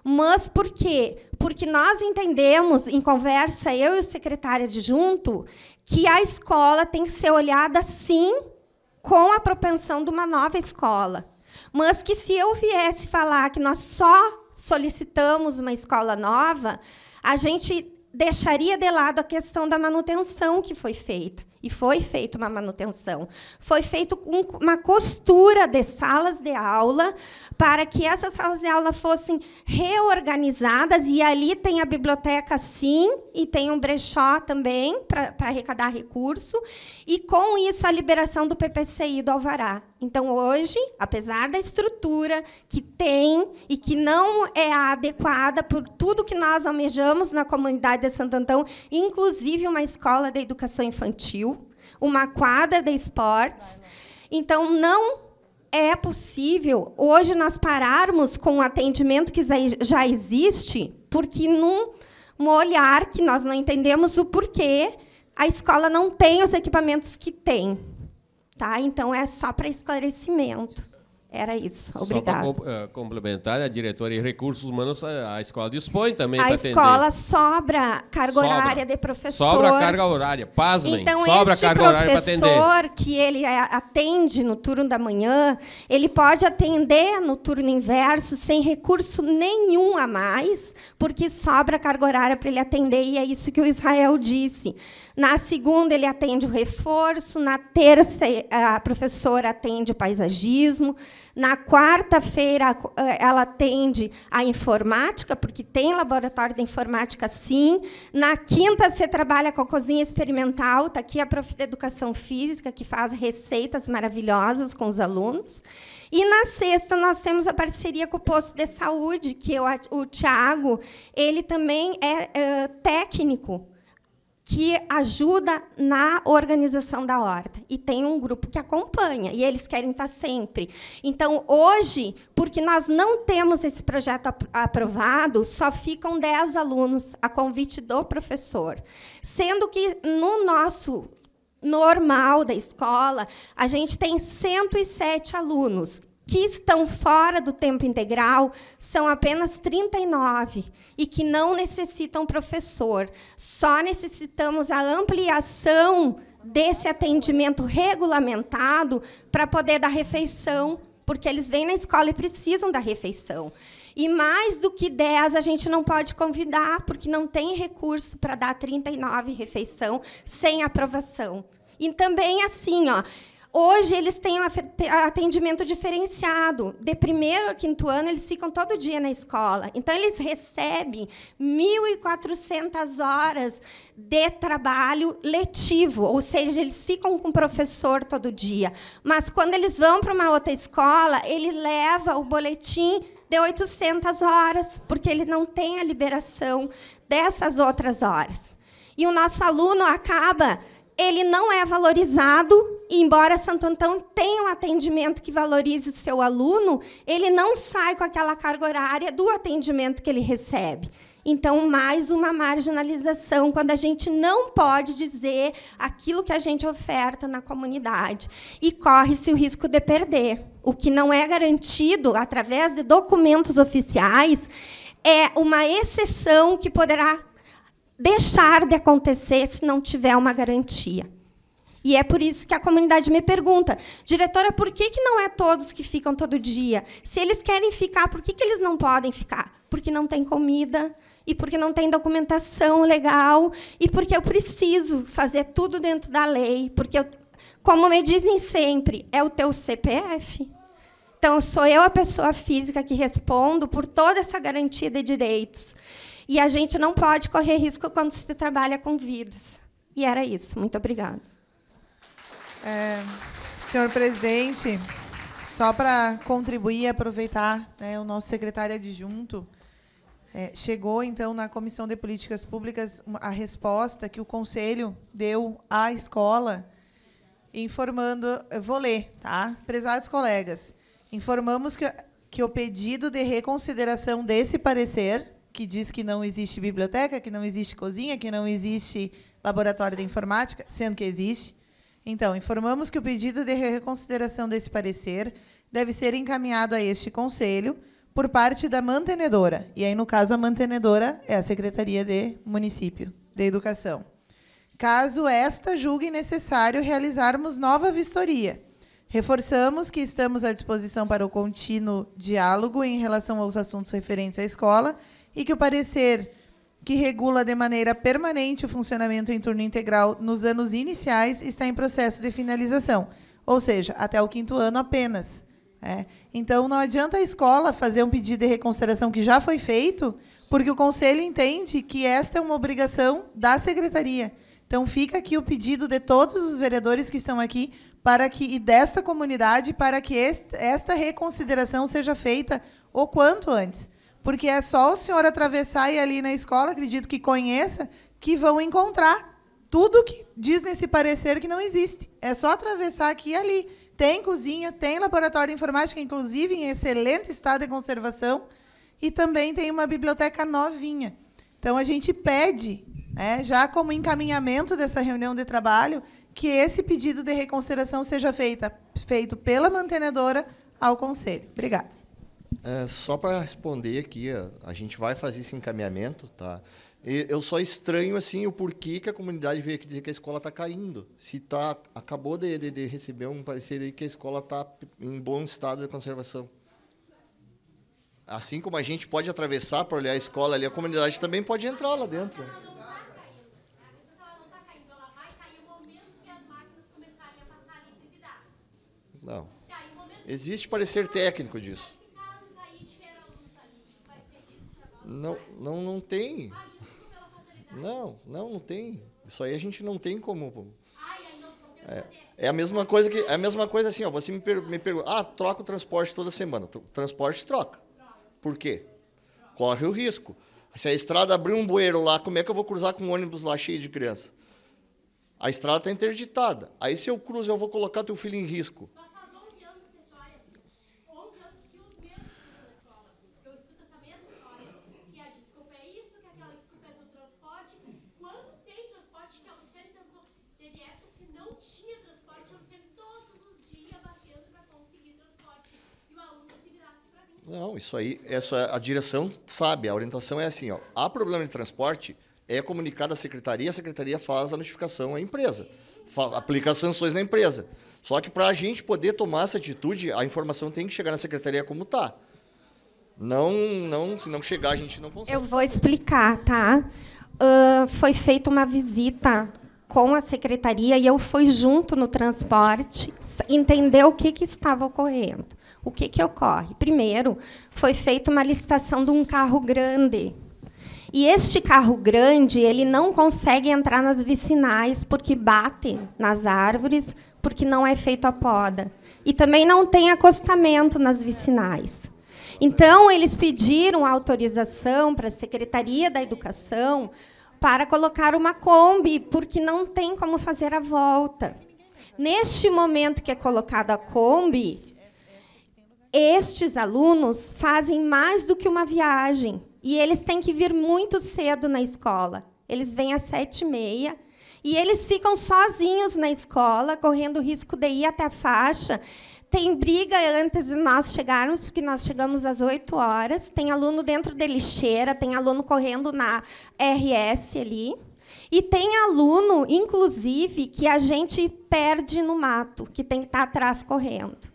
Speaker 4: Mas por quê? Porque nós entendemos, em conversa, eu e o secretário adjunto, que a escola tem que ser olhada, sim, com a propensão de uma nova escola. Mas que se eu viesse falar que nós só solicitamos uma escola nova, a gente deixaria de lado a questão da manutenção que foi feita. E foi feita uma manutenção. Foi feita uma costura de salas de aula para que essas salas de aula fossem reorganizadas. E ali tem a biblioteca, sim, e tem um brechó também para arrecadar recurso. E com isso, a liberação do PPCI do Alvará. Então, hoje, apesar da estrutura que tem e que não é adequada por tudo que nós almejamos na comunidade de Santo Antão, inclusive uma escola de educação infantil, uma quadra de esportes. Então, não é possível hoje nós pararmos com o atendimento que já existe, porque num um olhar que nós não entendemos o porquê a escola não tem os equipamentos que tem. Tá? Então é só para esclarecimento. Era isso. Obrigada. Só
Speaker 15: para eh, complementar, a diretoria em recursos humanos, a escola dispõe também para atender. A escola
Speaker 4: sobra carga sobra. horária de professor. Sobra carga
Speaker 15: horária, pasmem. Então, sobra este carga horária para atender. professor
Speaker 4: que ele eh, atende no turno da manhã, ele pode atender no turno inverso sem recurso nenhum a mais, porque sobra carga horária para ele atender, e é isso que o Israel disse. Na segunda, ele atende o reforço, na terça, eh, a professora atende o paisagismo, na quarta-feira, eh, ela atende a informática, porque tem laboratório de informática, sim. Na quinta, você trabalha com a cozinha experimental. Está aqui a prof de educação física, que faz receitas maravilhosas com os alunos. E na sexta nós temos a parceria com o posto de saúde, que eu, o Tiago, ele também é, é técnico que ajuda na organização da horta. E tem um grupo que acompanha, e eles querem estar sempre. Então, hoje, porque nós não temos esse projeto aprovado, só ficam 10 alunos, a convite do professor. Sendo que, no nosso normal da escola, a gente tem 107 alunos que estão fora do tempo integral são apenas 39 e que não necessitam professor. Só necessitamos a ampliação desse atendimento regulamentado para poder dar refeição, porque eles vêm na escola e precisam da refeição. E mais do que 10 a gente não pode convidar, porque não tem recurso para dar 39 refeição sem aprovação. E também assim, ó, Hoje eles têm um atendimento diferenciado. De primeiro a quinto ano, eles ficam todo dia na escola. Então, eles recebem 1.400 horas de trabalho letivo, ou seja, eles ficam com o professor todo dia. Mas, quando eles vão para uma outra escola, ele leva o boletim de 800 horas, porque ele não tem a liberação dessas outras horas. E o nosso aluno acaba ele não é valorizado, embora Santo Antão tenha um atendimento que valorize o seu aluno, ele não sai com aquela carga horária do atendimento que ele recebe. Então, mais uma marginalização, quando a gente não pode dizer aquilo que a gente oferta na comunidade. E corre-se o risco de perder. O que não é garantido através de documentos oficiais é uma exceção que poderá deixar de acontecer se não tiver uma garantia. E é por isso que a comunidade me pergunta, diretora, por que, que não é todos que ficam todo dia? Se eles querem ficar, por que, que eles não podem ficar? Porque não tem comida, e porque não tem documentação legal, e porque eu preciso fazer tudo dentro da lei, porque, eu, como me dizem sempre, é o teu CPF. Então, sou eu a pessoa física que respondo por toda essa garantia de direitos. E a gente não pode correr risco quando se trabalha com vidas. E era isso. Muito obrigada. É,
Speaker 2: senhor presidente, só para contribuir e aproveitar, né, o nosso secretário adjunto é, chegou, então, na Comissão de Políticas Públicas a resposta que o Conselho deu à escola, informando. Vou ler, tá? Prezados colegas, informamos que, que o pedido de reconsideração desse parecer que diz que não existe biblioteca, que não existe cozinha, que não existe laboratório de informática, sendo que existe. Então, informamos que o pedido de reconsideração desse parecer deve ser encaminhado a este Conselho por parte da mantenedora. E aí, no caso, a mantenedora é a Secretaria de Município de Educação. Caso esta julgue necessário realizarmos nova vistoria, reforçamos que estamos à disposição para o contínuo diálogo em relação aos assuntos referentes à escola e que o parecer que regula de maneira permanente o funcionamento em turno integral nos anos iniciais está em processo de finalização, ou seja, até o quinto ano apenas. É. Então, não adianta a escola fazer um pedido de reconsideração que já foi feito, porque o conselho entende que esta é uma obrigação da secretaria. Então, fica aqui o pedido de todos os vereadores que estão aqui para que e desta comunidade para que esta reconsideração seja feita o quanto antes. Porque é só o senhor atravessar e ali na escola, acredito que conheça, que vão encontrar tudo que diz nesse parecer que não existe. É só atravessar aqui e ali. Tem cozinha, tem laboratório de informática, inclusive em excelente estado de conservação, e também tem uma biblioteca novinha. Então, a gente pede, né, já como encaminhamento dessa reunião de trabalho, que esse pedido de reconsideração seja feita, feito pela mantenedora ao Conselho. Obrigada.
Speaker 14: É, só para responder aqui, a gente vai fazer esse encaminhamento, tá? Eu só estranho assim o porquê que a comunidade veio aqui dizer que a escola está caindo. Se tá, acabou de, de, de, receber um parecer aí que a escola está em bom estado de conservação. Assim como a gente pode atravessar para olhar a escola ali, a comunidade também pode entrar lá dentro. Não. Existe parecer técnico disso. Não, não, não tem. Ah, não, não, não tem. Isso aí a gente não tem como. É, é a mesma coisa que é a mesma coisa assim, ó, você me, per, me pergunta, ah, troca o transporte toda semana. O transporte troca. Por quê? Corre o risco. Se a estrada abrir um bueiro lá, como é que eu vou cruzar com um ônibus lá cheio de criança? A estrada está interditada. Aí se eu cruzo, eu vou colocar teu filho em risco. Não, isso aí, essa, a direção sabe, a orientação é assim, ó, há problema de transporte, é comunicado à secretaria, a secretaria faz a notificação à empresa, aplica as sanções na empresa. Só que para a gente poder tomar essa atitude, a informação tem que chegar na secretaria como está. Não, não, se não chegar, a gente não
Speaker 4: consegue. Eu vou explicar, tá? Uh, foi feita uma visita com a secretaria e eu fui junto no transporte entender o que, que estava ocorrendo o que, que ocorre? Primeiro, foi feita uma licitação de um carro grande. E este carro grande ele não consegue entrar nas vicinais porque bate nas árvores, porque não é feito a poda. E também não tem acostamento nas vicinais. Então, eles pediram autorização para a Secretaria da Educação para colocar uma Kombi, porque não tem como fazer a volta. Neste momento que é colocada a Kombi, estes alunos fazem mais do que uma viagem e eles têm que vir muito cedo na escola. Eles vêm às sete e meia e eles ficam sozinhos na escola, correndo risco de ir até a faixa. Tem briga antes de nós chegarmos, porque nós chegamos às 8 horas. Tem aluno dentro de lixeira, tem aluno correndo na RS ali. E tem aluno, inclusive, que a gente perde no mato, que tem que estar tá atrás correndo.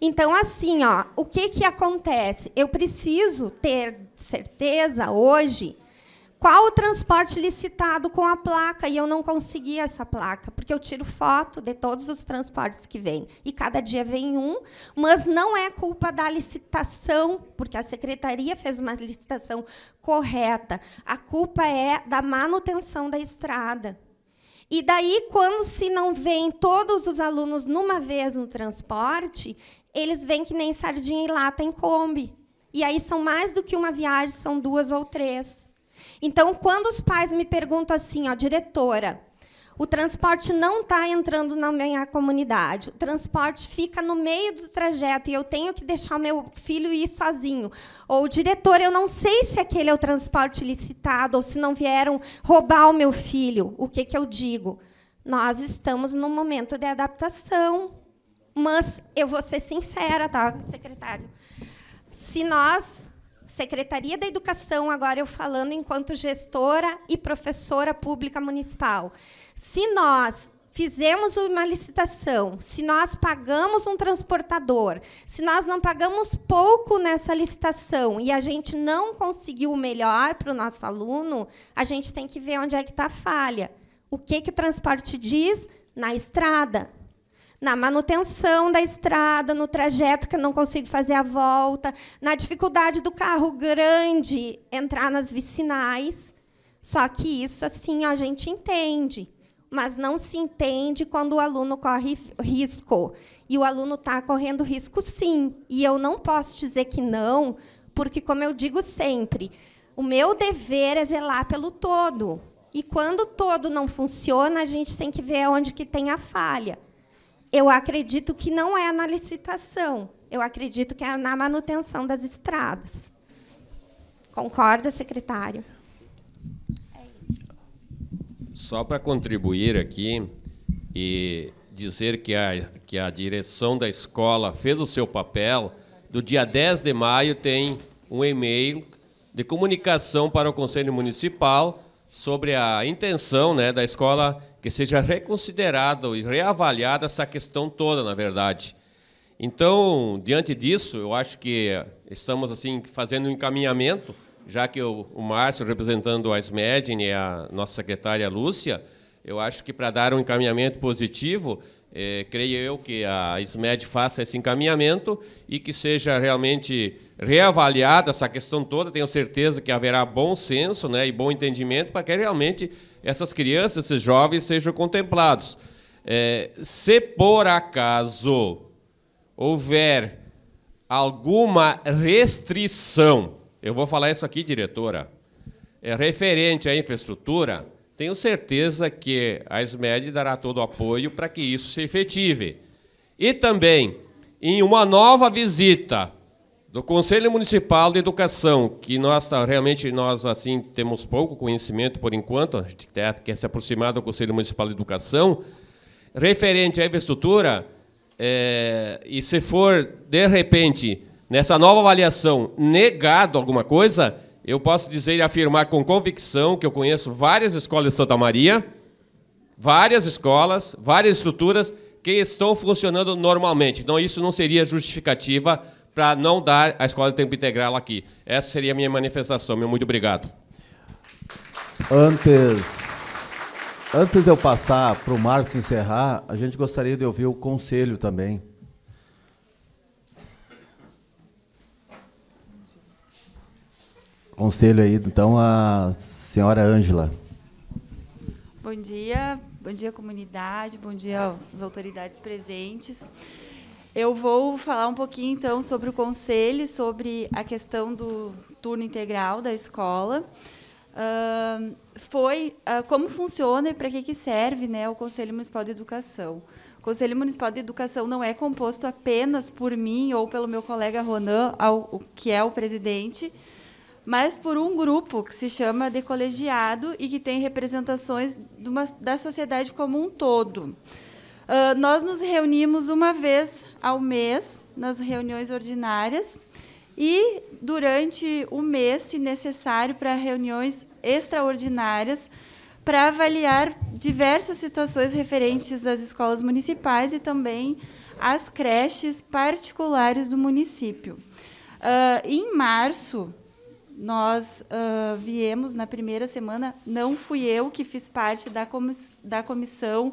Speaker 4: Então, assim, ó, o que, que acontece? Eu preciso ter certeza hoje qual o transporte licitado com a placa e eu não consegui essa placa, porque eu tiro foto de todos os transportes que vêm e cada dia vem um, mas não é culpa da licitação, porque a secretaria fez uma licitação correta. A culpa é da manutenção da estrada. E daí, quando se não vem todos os alunos numa vez no transporte, eles vêm que nem sardinha em lata em Kombi. E aí são mais do que uma viagem, são duas ou três. Então, quando os pais me perguntam assim, ó, diretora, o transporte não está entrando na minha comunidade, o transporte fica no meio do trajeto e eu tenho que deixar meu filho ir sozinho. Ou, diretora, eu não sei se aquele é o transporte licitado ou se não vieram roubar o meu filho. O que, que eu digo? Nós estamos num momento de adaptação. Mas eu vou ser sincera, tá, secretário? Se nós, Secretaria da Educação, agora eu falando enquanto gestora e professora pública municipal, se nós fizemos uma licitação, se nós pagamos um transportador, se nós não pagamos pouco nessa licitação e a gente não conseguiu o melhor para o nosso aluno, a gente tem que ver onde é que está a falha. O que, que o transporte diz na estrada, na manutenção da estrada, no trajeto que eu não consigo fazer a volta, na dificuldade do carro grande entrar nas vicinais. Só que isso assim a gente entende, mas não se entende quando o aluno corre risco. E o aluno está correndo risco sim. E eu não posso dizer que não, porque, como eu digo sempre, o meu dever é zelar pelo todo. E quando todo não funciona, a gente tem que ver onde que tem a falha eu acredito que não é na licitação, eu acredito que é na manutenção das estradas. Concorda, secretário? É
Speaker 15: Só para contribuir aqui e dizer que a, que a direção da escola fez o seu papel, do dia 10 de maio tem um e-mail de comunicação para o Conselho Municipal sobre a intenção né, da escola que seja reconsiderada e reavaliada essa questão toda, na verdade. Então, diante disso, eu acho que estamos assim fazendo um encaminhamento, já que o, o Márcio, representando a SMED e a nossa secretária Lúcia, eu acho que para dar um encaminhamento positivo, eh, creio eu que a SMED faça esse encaminhamento e que seja realmente reavaliada essa questão toda. Tenho certeza que haverá bom senso né, e bom entendimento para que realmente essas crianças, esses jovens sejam contemplados. É, se por acaso houver alguma restrição, eu vou falar isso aqui, diretora, é, referente à infraestrutura, tenho certeza que a SMED dará todo o apoio para que isso se efetive. E também, em uma nova visita do Conselho Municipal de Educação, que nós tá, realmente nós assim temos pouco conhecimento por enquanto, a gente quer se aproximar do Conselho Municipal de Educação, referente à infraestrutura, é, e se for de repente nessa nova avaliação negado alguma coisa, eu posso dizer e afirmar com convicção que eu conheço várias escolas de Santa Maria, várias escolas, várias estruturas que estão funcionando normalmente. Então isso não seria justificativa para não dar a escola de tempo integral aqui. Essa seria a minha manifestação. Meu muito obrigado.
Speaker 1: Antes, antes de eu passar para o Márcio encerrar, a gente gostaria de ouvir o conselho também. Conselho aí, então, a senhora Ângela.
Speaker 16: Bom dia, bom dia comunidade, bom dia às autoridades presentes. Eu vou falar um pouquinho então sobre o conselho, sobre a questão do turno integral da escola. Uh, foi uh, como funciona e para que, que serve né, o Conselho Municipal de Educação. O Conselho Municipal de Educação não é composto apenas por mim ou pelo meu colega Ronan, ao, que é o presidente, mas por um grupo que se chama de colegiado e que tem representações uma, da sociedade como um todo. Ah, nós nos reunimos uma vez ao mês, nas reuniões ordinárias, e durante o mês, se necessário, para reuniões extraordinárias, para avaliar diversas situações referentes às escolas municipais e também às creches particulares do município. Uh, em março, nós uh, viemos na primeira semana, não fui eu que fiz parte da, da comissão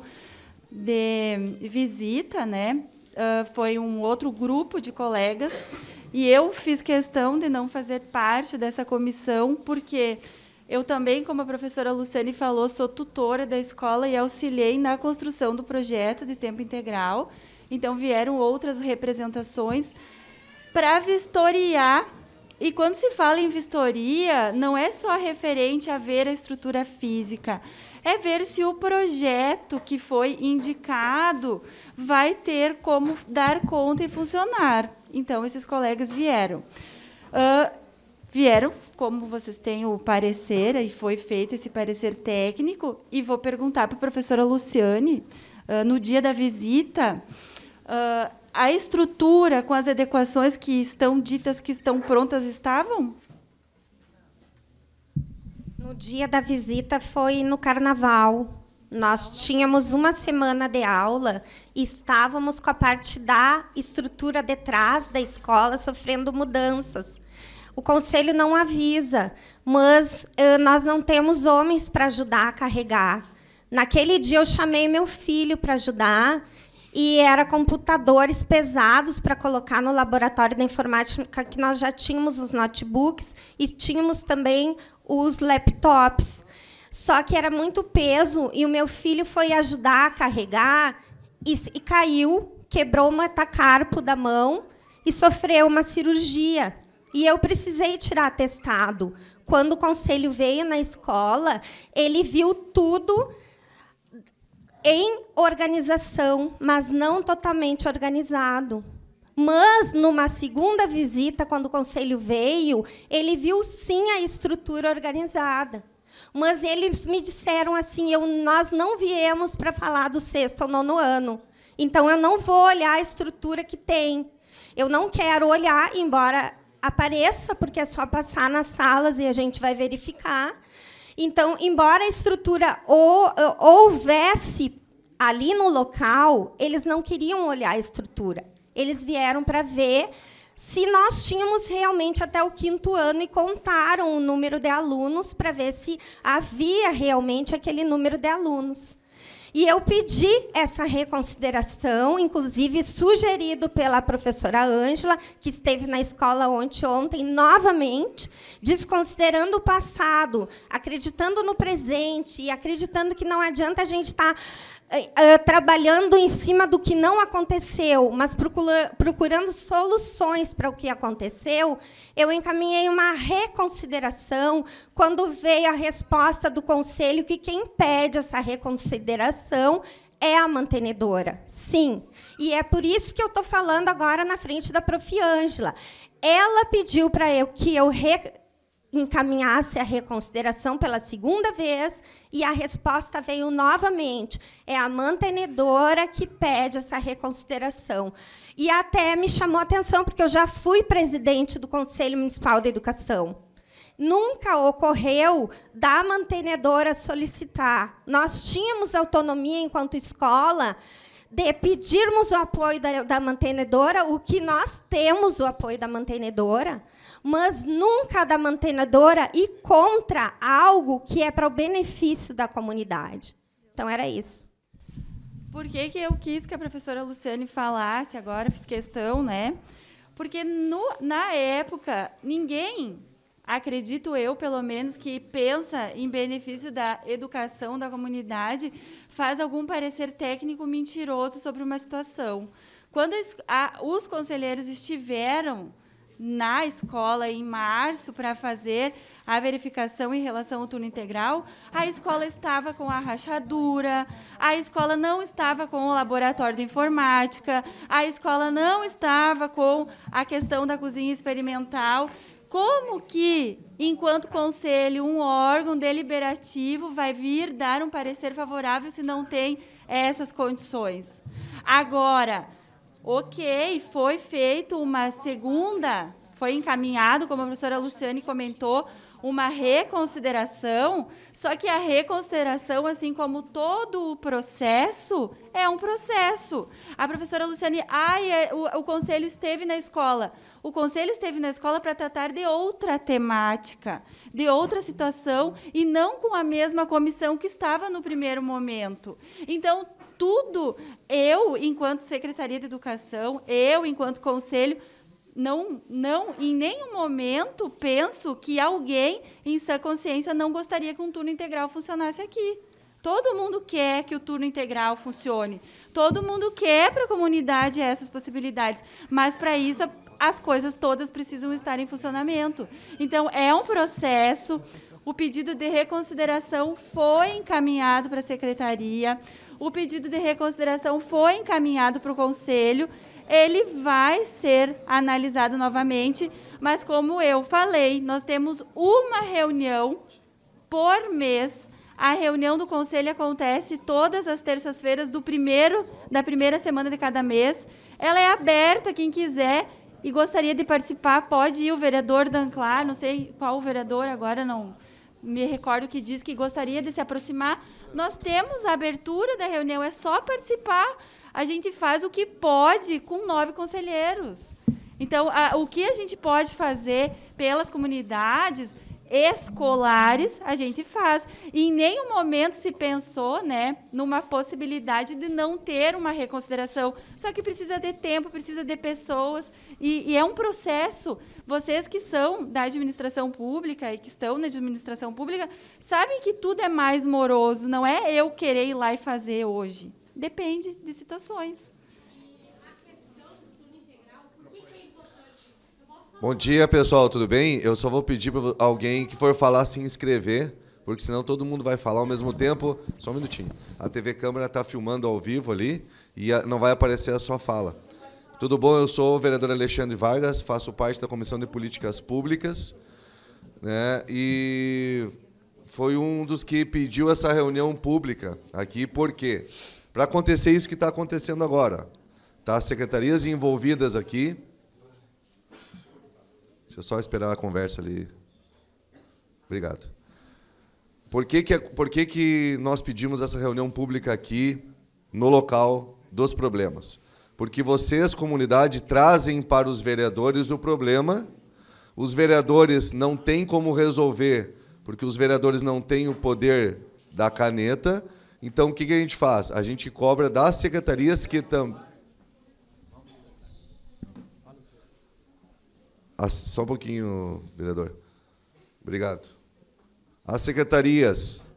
Speaker 16: de visita, né? Uh, foi um outro grupo de colegas e eu fiz questão de não fazer parte dessa comissão porque eu também, como a professora Luciane falou, sou tutora da escola e auxiliei na construção do projeto de tempo integral. Então vieram outras representações para vistoriar. E quando se fala em vistoria, não é só referente a ver a estrutura física, é ver se o projeto que foi indicado vai ter como dar conta e funcionar. Então, esses colegas vieram. Uh, vieram, como vocês têm o parecer, e foi feito esse parecer técnico, e vou perguntar para a professora Luciane, uh, no dia da visita, uh, a estrutura com as adequações que estão
Speaker 4: ditas que estão prontas estavam? No dia da visita foi no carnaval. Nós tínhamos uma semana de aula e estávamos com a parte da estrutura detrás da escola sofrendo mudanças. O conselho não avisa, mas nós não temos homens para ajudar a carregar. Naquele dia eu chamei meu filho para ajudar e era computadores pesados para colocar no laboratório da informática que nós já tínhamos os notebooks e tínhamos também os laptops. Só que era muito peso e o meu filho foi ajudar a carregar e, e caiu, quebrou o metacarpo da mão e sofreu uma cirurgia. E eu precisei tirar atestado. Quando o conselho veio na escola, ele viu tudo em organização, mas não totalmente organizado. Mas, numa segunda visita, quando o conselho veio, ele viu sim a estrutura organizada. Mas eles me disseram assim: eu, nós não viemos para falar do sexto ou nono ano. Então, eu não vou olhar a estrutura que tem. Eu não quero olhar, embora apareça, porque é só passar nas salas e a gente vai verificar. Então, embora a estrutura eh, houvesse ali no local, eles não queriam olhar a estrutura. Eles vieram para ver se nós tínhamos realmente até o quinto ano e contaram o número de alunos para ver se havia realmente aquele número de alunos. E eu pedi essa reconsideração, inclusive sugerido pela professora Ângela, que esteve na escola ontem, ontem novamente, desconsiderando o passado, acreditando no presente e acreditando que não adianta a gente estar. Tá eh, eh, trabalhando em cima do que não aconteceu, mas procurando soluções para o que aconteceu, eu encaminhei uma reconsideração quando veio a resposta do conselho que quem pede essa reconsideração é a mantenedora, sim. E é por isso que eu estou falando agora na frente da Prof. Ângela. Ela pediu para eu que eu encaminhasse a reconsideração pela segunda vez e a resposta veio novamente. É a mantenedora que pede essa reconsideração. E até me chamou a atenção, porque eu já fui presidente do Conselho Municipal da Educação. Nunca ocorreu da mantenedora solicitar. Nós tínhamos autonomia enquanto escola de pedirmos o apoio da, da mantenedora, o que nós temos o apoio da mantenedora, mas nunca da mantenedora e contra algo que é para o benefício da comunidade. Então, era isso.
Speaker 16: Por que, que eu quis que a professora Luciane falasse agora? Fiz questão, né? Porque no, na época, ninguém, acredito eu, pelo menos, que pensa em benefício da educação da comunidade, faz algum parecer técnico mentiroso sobre uma situação. Quando a, os conselheiros estiveram na escola em março para fazer a verificação em relação ao turno integral, a escola estava com a rachadura, a escola não estava com o laboratório de informática, a escola não estava com a questão da cozinha experimental. Como que, enquanto conselho, um órgão deliberativo vai vir dar um parecer favorável se não tem essas condições? Agora, Ok, foi feito uma segunda, foi encaminhado, como a professora Luciane comentou, uma reconsideração, só que a reconsideração, assim como todo o processo, é um processo. A professora Luciane, ai, é, o, o conselho esteve na escola. O conselho esteve na escola para tratar de outra temática, de outra situação, e não com a mesma comissão que estava no primeiro momento. Então, tudo eu, enquanto Secretaria de Educação, eu, enquanto Conselho, não, não, em nenhum momento penso que alguém em sã consciência não gostaria que um turno integral funcionasse aqui. Todo mundo quer que o turno integral funcione. Todo mundo quer para a comunidade essas possibilidades. Mas, para isso, as coisas todas precisam estar em funcionamento. Então, é um processo o pedido de reconsideração foi encaminhado para a secretaria. O pedido de reconsideração foi encaminhado para o conselho. Ele vai ser analisado novamente, mas como eu falei, nós temos uma reunião por mês. A reunião do conselho acontece todas as terças-feiras do primeiro da primeira semana de cada mês. Ela é aberta quem quiser e gostaria de participar, pode ir o vereador Danclar, não sei qual o vereador agora não me recordo que diz que gostaria de se aproximar. Nós temos a abertura da reunião, é só participar. A gente faz o que pode com nove conselheiros. Então, a, o que a gente pode fazer pelas comunidades escolares a gente faz. E em nenhum momento se pensou, né, numa possibilidade de não ter uma reconsideração. Só que precisa de tempo, precisa de pessoas e, e é um processo. Vocês que são da administração pública e que estão na administração pública sabem que tudo é mais moroso. Não é eu querer ir lá e fazer hoje. Depende de situações.
Speaker 17: Bom dia, pessoal, tudo bem? Eu só vou pedir para alguém que for falar se inscrever, porque senão todo mundo vai falar ao mesmo tempo. Só um minutinho. A TV Câmara está filmando ao vivo ali e não vai aparecer a sua fala. Tudo bom? Eu sou o vereador Alexandre Vargas, faço parte da Comissão de Políticas Públicas né? e foi um dos que pediu essa reunião pública aqui, por quê? Para acontecer isso que está acontecendo agora. Tá? As secretarias envolvidas aqui, Deixa eu só esperar a conversa ali. Obrigado. Por que, que, por que, que nós pedimos essa reunião pública aqui, no local dos problemas? Porque vocês, comunidade, trazem para os vereadores o problema, os vereadores não têm como resolver, porque os vereadores não têm o poder da caneta. Então, o que, que a gente faz? A gente cobra das secretarias que também Ah, só um pouquinho, vereador. Obrigado. As secretarias.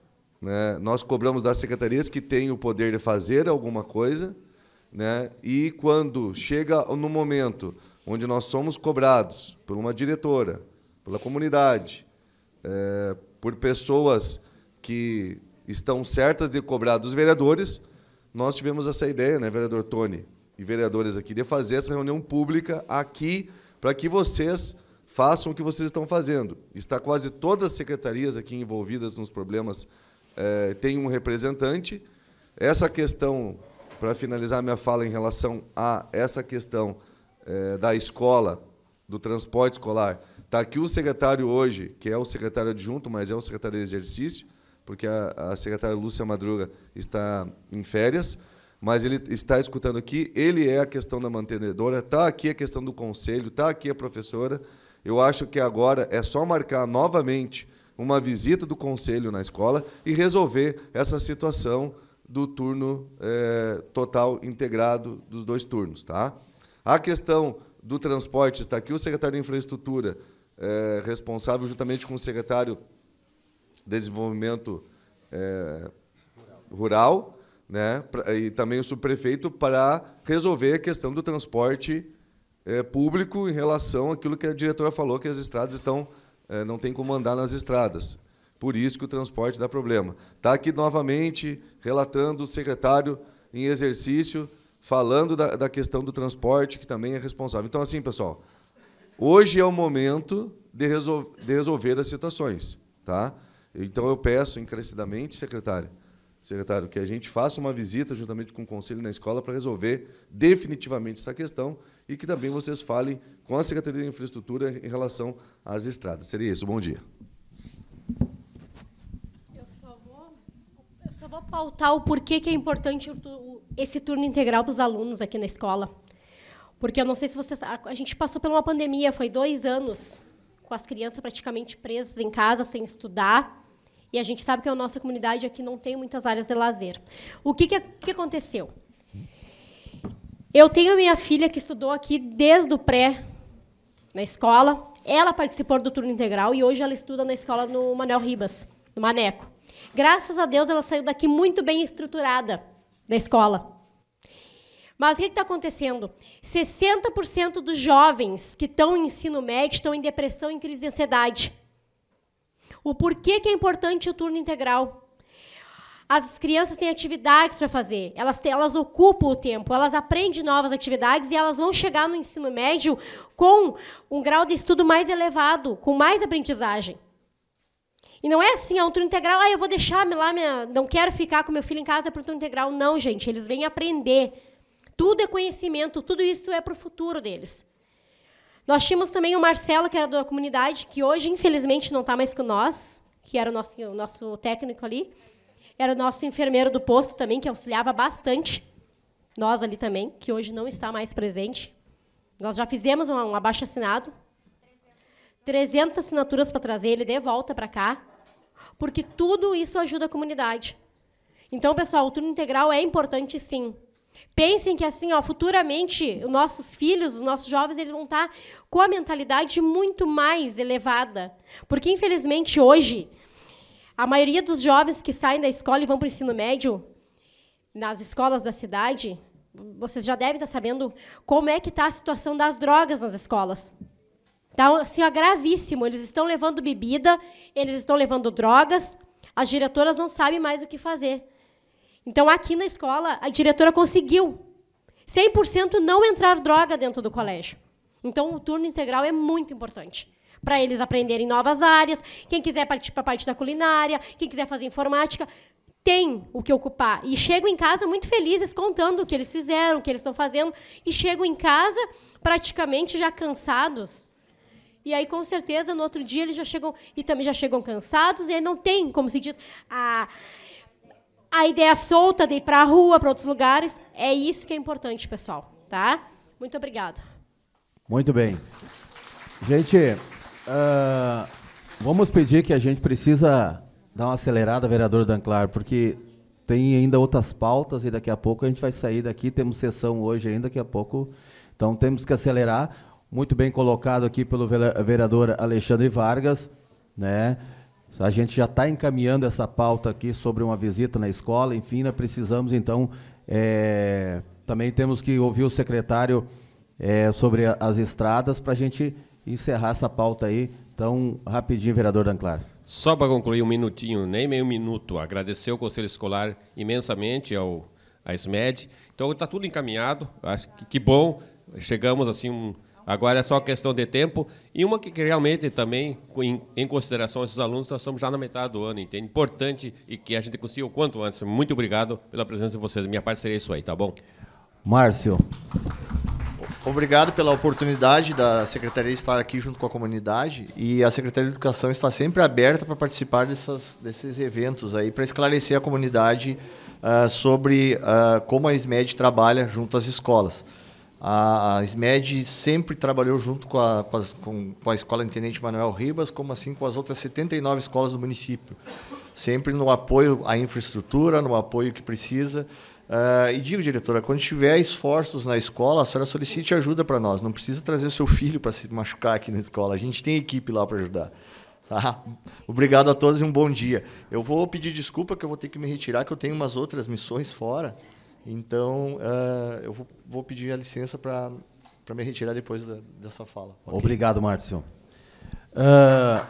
Speaker 17: Né? Nós cobramos das secretarias que têm o poder de fazer alguma coisa. Né? E quando chega no momento onde nós somos cobrados por uma diretora, pela comunidade, é, por pessoas que estão certas de cobrar dos vereadores, nós tivemos essa ideia, né, vereador Tony e vereadores aqui, de fazer essa reunião pública aqui para que vocês façam o que vocês estão fazendo. Está quase todas as secretarias aqui envolvidas nos problemas é, eh, têm um representante. Essa questão, para finalizar minha fala em relação a essa questão é, da escola, do transporte escolar, está aqui o secretário hoje, que é o secretário adjunto, mas é o secretário de exercício porque a, a secretária Lúcia Madruga está em férias mas ele está escutando aqui, ele é a questão da mantenedora, está aqui a questão do conselho, está aqui a professora. Eu acho que agora é só marcar novamente uma visita do conselho na escola e resolver essa situação do turno é, total integrado dos dois turnos. Tá? A questão do transporte está aqui, o secretário de Infraestrutura, é, responsável juntamente com o secretário de Desenvolvimento é, Rural né, e também o subprefeito para resolver a questão do transporte é, público em relação àquilo que a diretora falou, que as estradas estão é, não tem como andar nas estradas. Por isso que o transporte dá problema. Está aqui novamente relatando o secretário em exercício, falando da, da questão do transporte, que também é responsável. Então, assim, pessoal, hoje é o momento de, resol de resolver as situações. Tá? Então, eu peço encarecidamente, secretário, secretário, que a gente faça uma visita juntamente com o conselho na escola para resolver definitivamente essa questão e que também vocês falem com a Secretaria de Infraestrutura em relação às estradas. Seria isso. Bom dia.
Speaker 5: Eu só vou, eu só vou pautar o porquê que é importante esse turno integral para os alunos aqui na escola. Porque eu não sei se vocês... A gente passou por uma pandemia, foi dois anos com as crianças praticamente presas em casa, sem estudar. E a gente sabe que a nossa comunidade aqui não tem muitas áreas de lazer. O que, que, que aconteceu? Eu tenho a minha filha que estudou aqui desde o pré na escola. Ela participou do turno integral e hoje ela estuda na escola no Manuel Ribas, no Maneco. Graças a Deus ela saiu daqui muito bem estruturada da escola. Mas o que está acontecendo? 60% dos jovens que estão em ensino médio estão em depressão e crise de ansiedade. O porquê que é importante o turno integral. As crianças têm atividades para fazer, elas, têm, elas ocupam o tempo, elas aprendem novas atividades e elas vão chegar no ensino médio com um grau de estudo mais elevado, com mais aprendizagem. E não é assim, é um turno integral, ah, eu vou deixar lá, minha, não quero ficar com meu filho em casa para o turno integral. Não, gente, eles vêm aprender. Tudo é conhecimento, tudo isso é para o futuro deles. Nós tínhamos também o Marcelo, que era da comunidade, que hoje, infelizmente, não está mais com nós, que era o nosso, o nosso técnico ali. Era o nosso enfermeiro do posto também, que auxiliava bastante nós ali também, que hoje não está mais presente. Nós já fizemos um, um abaixo assinado. 300 assinaturas para trazer ele de volta para cá, porque tudo isso ajuda a comunidade. Então, pessoal, o turno integral é importante, sim. Pensem que assim, ó, futuramente, os nossos filhos, os nossos jovens, eles vão estar tá com a mentalidade muito mais elevada. Porque, infelizmente, hoje, a maioria dos jovens que saem da escola e vão para o ensino médio, nas escolas da cidade, vocês já devem estar tá sabendo como é que está a situação das drogas nas escolas. está assim, ó, gravíssimo. Eles estão levando bebida, eles estão levando drogas, as diretoras não sabem mais o que fazer. Então, aqui na escola, a diretora conseguiu 100% não entrar droga dentro do colégio. Então, o turno integral é muito importante para eles aprenderem novas áreas. Quem quiser partir para a parte da culinária, quem quiser fazer informática, tem o que ocupar. E chegam em casa muito felizes contando o que eles fizeram, o que eles estão fazendo, e chegam em casa praticamente já cansados. E aí, com certeza, no outro dia eles já chegam e também já chegam cansados, e aí não tem, como se diz, a, a ideia solta de ir para a rua, para outros lugares. É isso que é importante, pessoal. Tá? Muito obrigado.
Speaker 1: Muito bem. Gente, uh, vamos pedir que a gente precisa dar uma acelerada, vereador Danclar, porque tem ainda outras pautas e daqui a pouco a gente vai sair daqui. Temos sessão hoje ainda, daqui a pouco. Então temos que acelerar. Muito bem colocado aqui pelo vereador Alexandre Vargas, né? A gente já está encaminhando essa pauta aqui sobre uma visita na escola, enfim, nós precisamos então. É, também temos que ouvir o secretário é, sobre a, as estradas para a gente encerrar essa pauta aí. Então, rapidinho, vereador Danclar.
Speaker 15: Só para concluir um minutinho, nem meio minuto, agradecer o Conselho Escolar imensamente ao a SMED. Então está tudo encaminhado. Acho que, que bom. Chegamos assim um, Agora é só questão de tempo. E uma que realmente também, em, em consideração a esses alunos, nós estamos já na metade do ano, entende? Importante e que a gente consiga o quanto antes. Muito obrigado pela presença de vocês. Minha parceria é isso aí, tá bom?
Speaker 1: Márcio.
Speaker 14: Obrigado pela oportunidade da Secretaria estar aqui junto com a comunidade. E a Secretaria de Educação está sempre aberta para participar dessas, desses eventos aí, para esclarecer a comunidade uh, sobre uh, como a SMED trabalha junto às escolas. A, SMED sempre trabalhou junto com a, com, as, com, com a Escola Intendente Manuel Ribas, como assim com as outras 79 escolas do município. Sempre no apoio à infraestrutura, no apoio que precisa. Uh, e digo, diretora, quando tiver esforços na escola, a senhora solicite ajuda para nós. Não precisa trazer o seu filho para se machucar aqui na escola. A gente tem equipe lá para ajudar. Tá? Obrigado a todos e um bom dia. Eu vou pedir desculpa que eu vou ter que me retirar, que eu tenho umas outras missões fora. Então, uh, eu vou, vou, pedir a licença para me retirar depois da, dessa fala. Okay?
Speaker 1: Obrigado, Márcio. Uh,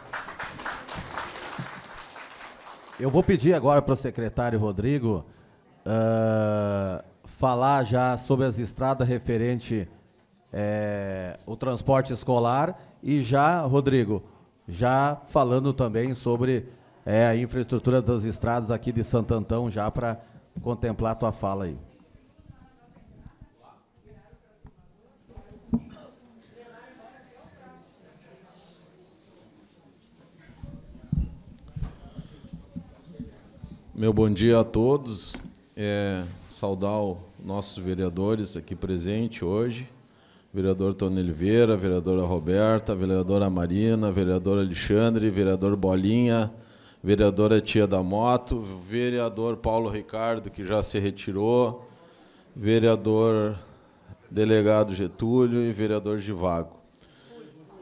Speaker 1: eu vou pedir agora para o secretário Rodrigo uh, falar já sobre as estradas referente é, o transporte escolar e já, Rodrigo, já falando também sobre é, a infraestrutura das estradas aqui de Santo Antão, já para contemplar a tua fala aí.
Speaker 18: Meu bom dia a todos. É, saudar os nossos vereadores aqui presentes hoje. Vereador Tony Oliveira, vereadora Roberta, vereadora Marina, vereador Alexandre, vereador Bolinha, vereadora Tia da Moto, vereador Paulo Ricardo, que já se retirou, vereador delegado Getúlio e vereador Givago.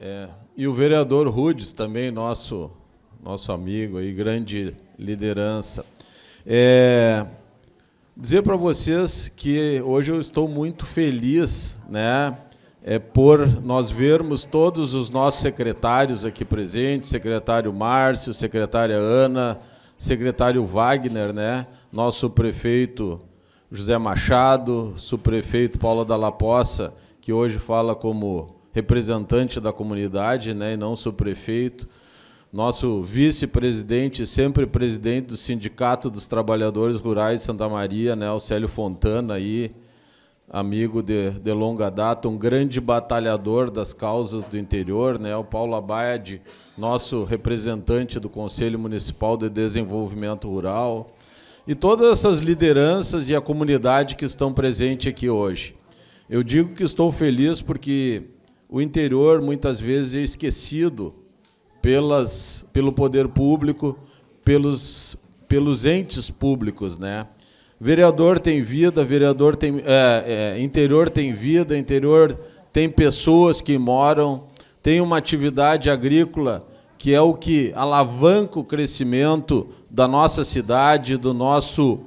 Speaker 18: É, e o vereador Rudes também, nosso, nosso amigo aí, grande liderança. É, dizer para vocês que hoje eu estou muito feliz, né? É por nós vermos todos os nossos secretários aqui presentes, secretário Márcio, secretária Ana, secretário Wagner, né? Nosso prefeito José Machado, subprefeito Paula Dalla Poça, que hoje fala como representante da comunidade, né, e não subprefeito. prefeito nosso vice-presidente, sempre presidente do Sindicato dos Trabalhadores Rurais de Santa Maria, né, o Célio Fontana, aí, amigo de, de longa data, um grande batalhador das causas do interior, né, o Paulo Abade, nosso representante do Conselho Municipal de Desenvolvimento Rural, e todas essas lideranças e a comunidade que estão presentes aqui hoje. Eu digo que estou feliz porque o interior muitas vezes é esquecido pelas, pelo poder público, pelos, pelos entes públicos, né? Vereador tem vida, vereador tem é, é, interior tem vida, interior tem pessoas que moram, tem uma atividade agrícola que é o que alavanca o crescimento da nossa cidade, do nosso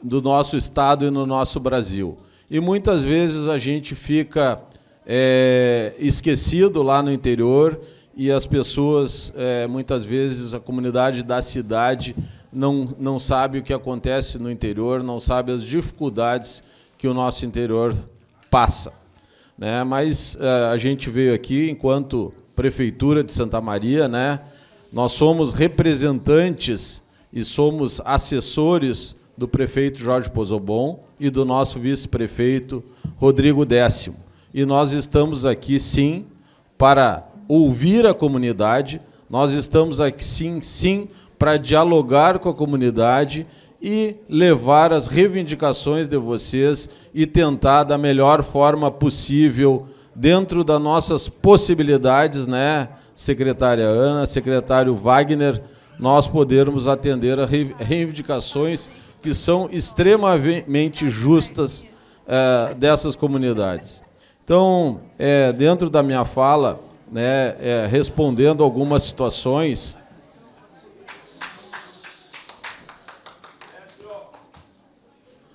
Speaker 18: do nosso estado e no nosso Brasil. E muitas vezes a gente fica é, esquecido lá no interior e as pessoas, é, muitas vezes, a comunidade da cidade não, não sabe o que acontece no interior, não sabe as dificuldades que o nosso interior passa. Né? Mas é, a gente veio aqui, enquanto Prefeitura de Santa Maria, né? nós somos representantes e somos assessores do prefeito Jorge Pozobon e do nosso vice-prefeito Rodrigo Décimo. E nós estamos aqui, sim, para ouvir a comunidade, nós estamos aqui sim, sim, para dialogar com a comunidade e levar as reivindicações de vocês e tentar da melhor forma possível, dentro das nossas possibilidades, né, secretária Ana, secretário Wagner, nós podermos atender as reivindicações que são extremamente justas é, dessas comunidades. Então, é, dentro da minha fala, né, é, respondendo algumas situações.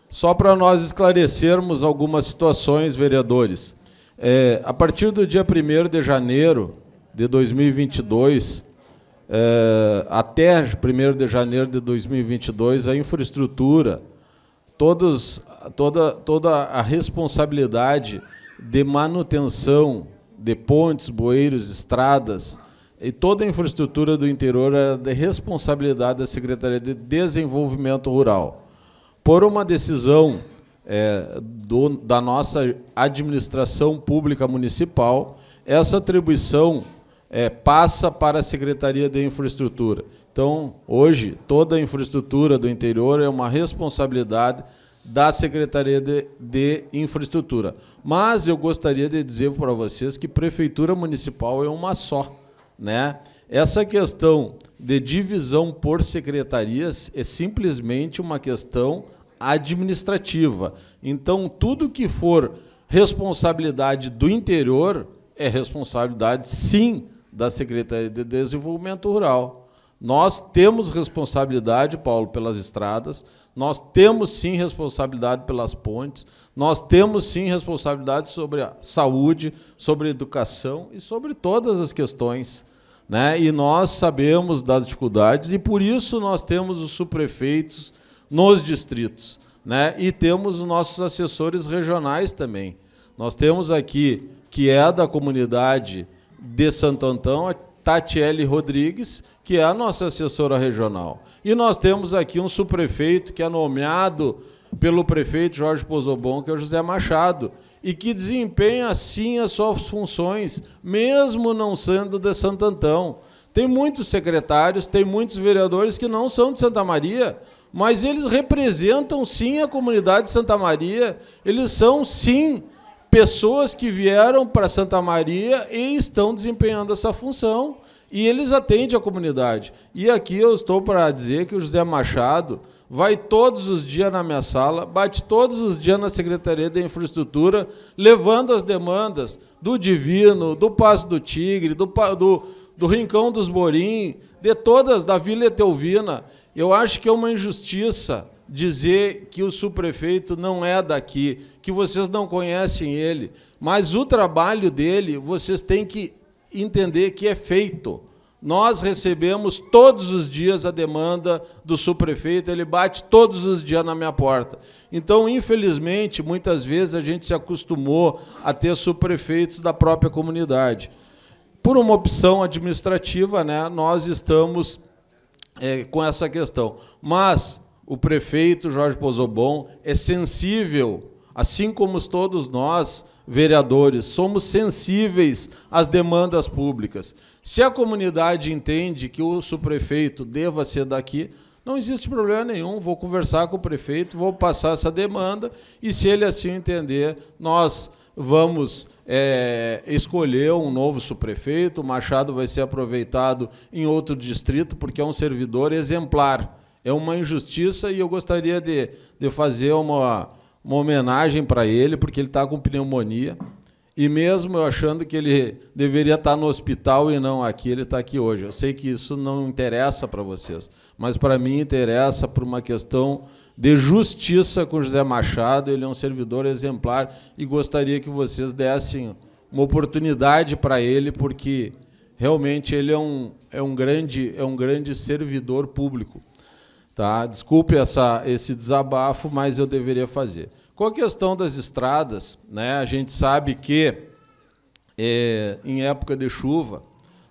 Speaker 18: Só para nós esclarecermos algumas situações, vereadores. É, a partir do dia 1 de janeiro de 2022, é, até 1 de janeiro de 2022, a infraestrutura, todos, toda, toda a responsabilidade de manutenção de pontes, bueiros, estradas, e toda a infraestrutura do interior era é de responsabilidade da Secretaria de Desenvolvimento Rural. Por uma decisão é, do, da nossa administração pública municipal, essa atribuição é, passa para a Secretaria de Infraestrutura. Então, hoje, toda a infraestrutura do interior é uma responsabilidade da Secretaria de, de, Infraestrutura. Mas eu gostaria de dizer para vocês que prefeitura municipal é uma só, né? Essa questão de divisão por secretarias é simplesmente uma questão administrativa. Então, tudo que for responsabilidade do interior é responsabilidade sim da Secretaria de Desenvolvimento Rural. Nós temos responsabilidade, Paulo, pelas estradas, nós temos sim responsabilidade pelas pontes, nós temos sim responsabilidade sobre a saúde, sobre a educação e sobre todas as questões. Né? E nós sabemos das dificuldades e por isso nós temos os subprefeitos nos distritos. Né? E temos os nossos assessores regionais também. Nós temos aqui, que é da comunidade de Santo Antão, a Tatiele Rodrigues, que é a nossa assessora regional. E nós temos aqui um subprefeito que é nomeado pelo prefeito Jorge Pozobon, que é o José Machado, e que desempenha sim as suas funções, mesmo não sendo de Santo Antão. Tem muitos secretários, tem muitos vereadores que não são de Santa Maria, mas eles representam sim a comunidade de Santa Maria, eles são sim pessoas que vieram para Santa Maria e estão desempenhando essa função e eles atendem a comunidade. E aqui eu estou para dizer que o José Machado vai todos os dias na minha sala, bate todos os dias na Secretaria de Infraestrutura, levando as demandas do Divino, do Passo do Tigre, do, do, do Rincão dos Borim, de todas, da Vila Etelvina. Eu acho que é uma injustiça dizer que o subprefeito não é daqui, que vocês não conhecem ele, mas o trabalho dele vocês têm que entender que é feito. Nós recebemos todos os dias a demanda do subprefeito, ele bate todos os dias na minha porta. Então, infelizmente, muitas vezes a gente se acostumou a ter subprefeitos da própria comunidade. Por uma opção administrativa, né, nós estamos é, com essa questão. Mas o prefeito Jorge Pozobon é sensível, assim como todos nós, vereadores, somos sensíveis às demandas públicas. Se a comunidade entende que o subprefeito deva ser daqui, não existe problema nenhum, vou conversar com o prefeito, vou passar essa demanda e, se ele assim entender, nós vamos é, escolher um novo subprefeito. O Machado vai ser aproveitado em outro distrito, porque é um servidor exemplar. É uma injustiça e eu gostaria de, de fazer uma uma homenagem para ele, porque ele está com pneumonia. E mesmo eu achando que ele deveria estar tá no hospital e não aqui, ele está aqui hoje. Eu sei que isso não interessa para vocês, mas para mim interessa por uma questão de justiça com José Machado. Ele é um servidor exemplar e gostaria que vocês dessem uma oportunidade para ele, porque realmente ele é um, é um, grande, é um grande servidor público. Tá? Desculpe essa, esse desabafo, mas eu deveria fazer. Com a questão das estradas, né, a gente sabe que é, em época de chuva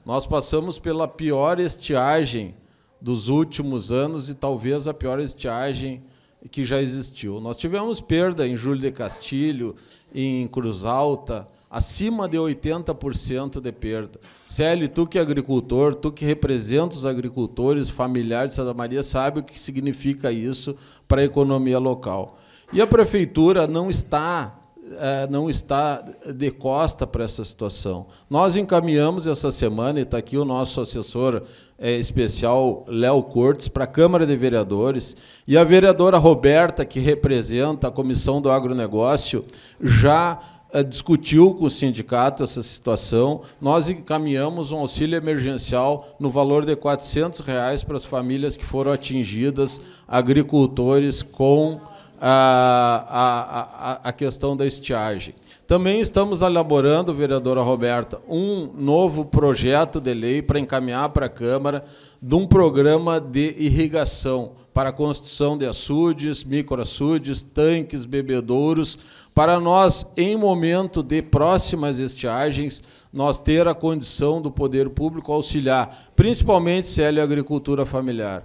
Speaker 18: nós passamos pela pior estiagem dos últimos anos e talvez a pior estiagem que já existiu. Nós tivemos perda em Júlio de Castilho, em Cruz Alta, acima de 80% de perda. Célio, tu que é agricultor, tu que representa os agricultores familiares de Santa Maria, sabe o que significa isso para a economia local. E a prefeitura não está é, não está de costa para essa situação. Nós encaminhamos essa semana, e está aqui o nosso assessor é, especial, Léo Cortes, para a Câmara de Vereadores, e a vereadora Roberta, que representa a Comissão do Agronegócio, já eh, discutiu com o sindicato essa situação. Nós encaminhamos um auxílio emergencial no valor de R$ 400 reais para as famílias que foram atingidas, agricultores, com ah, a, a, a questão da estiagem. Também estamos elaborando, vereadora Roberta, um novo projeto de lei para encaminhar para a Câmara de um programa de irrigação para a construção de açudes, microaçudes, tanques, bebedouros, para nós, em momento de próximas estiagens, nós ter a condição do poder público auxiliar, principalmente se é a agricultura familiar.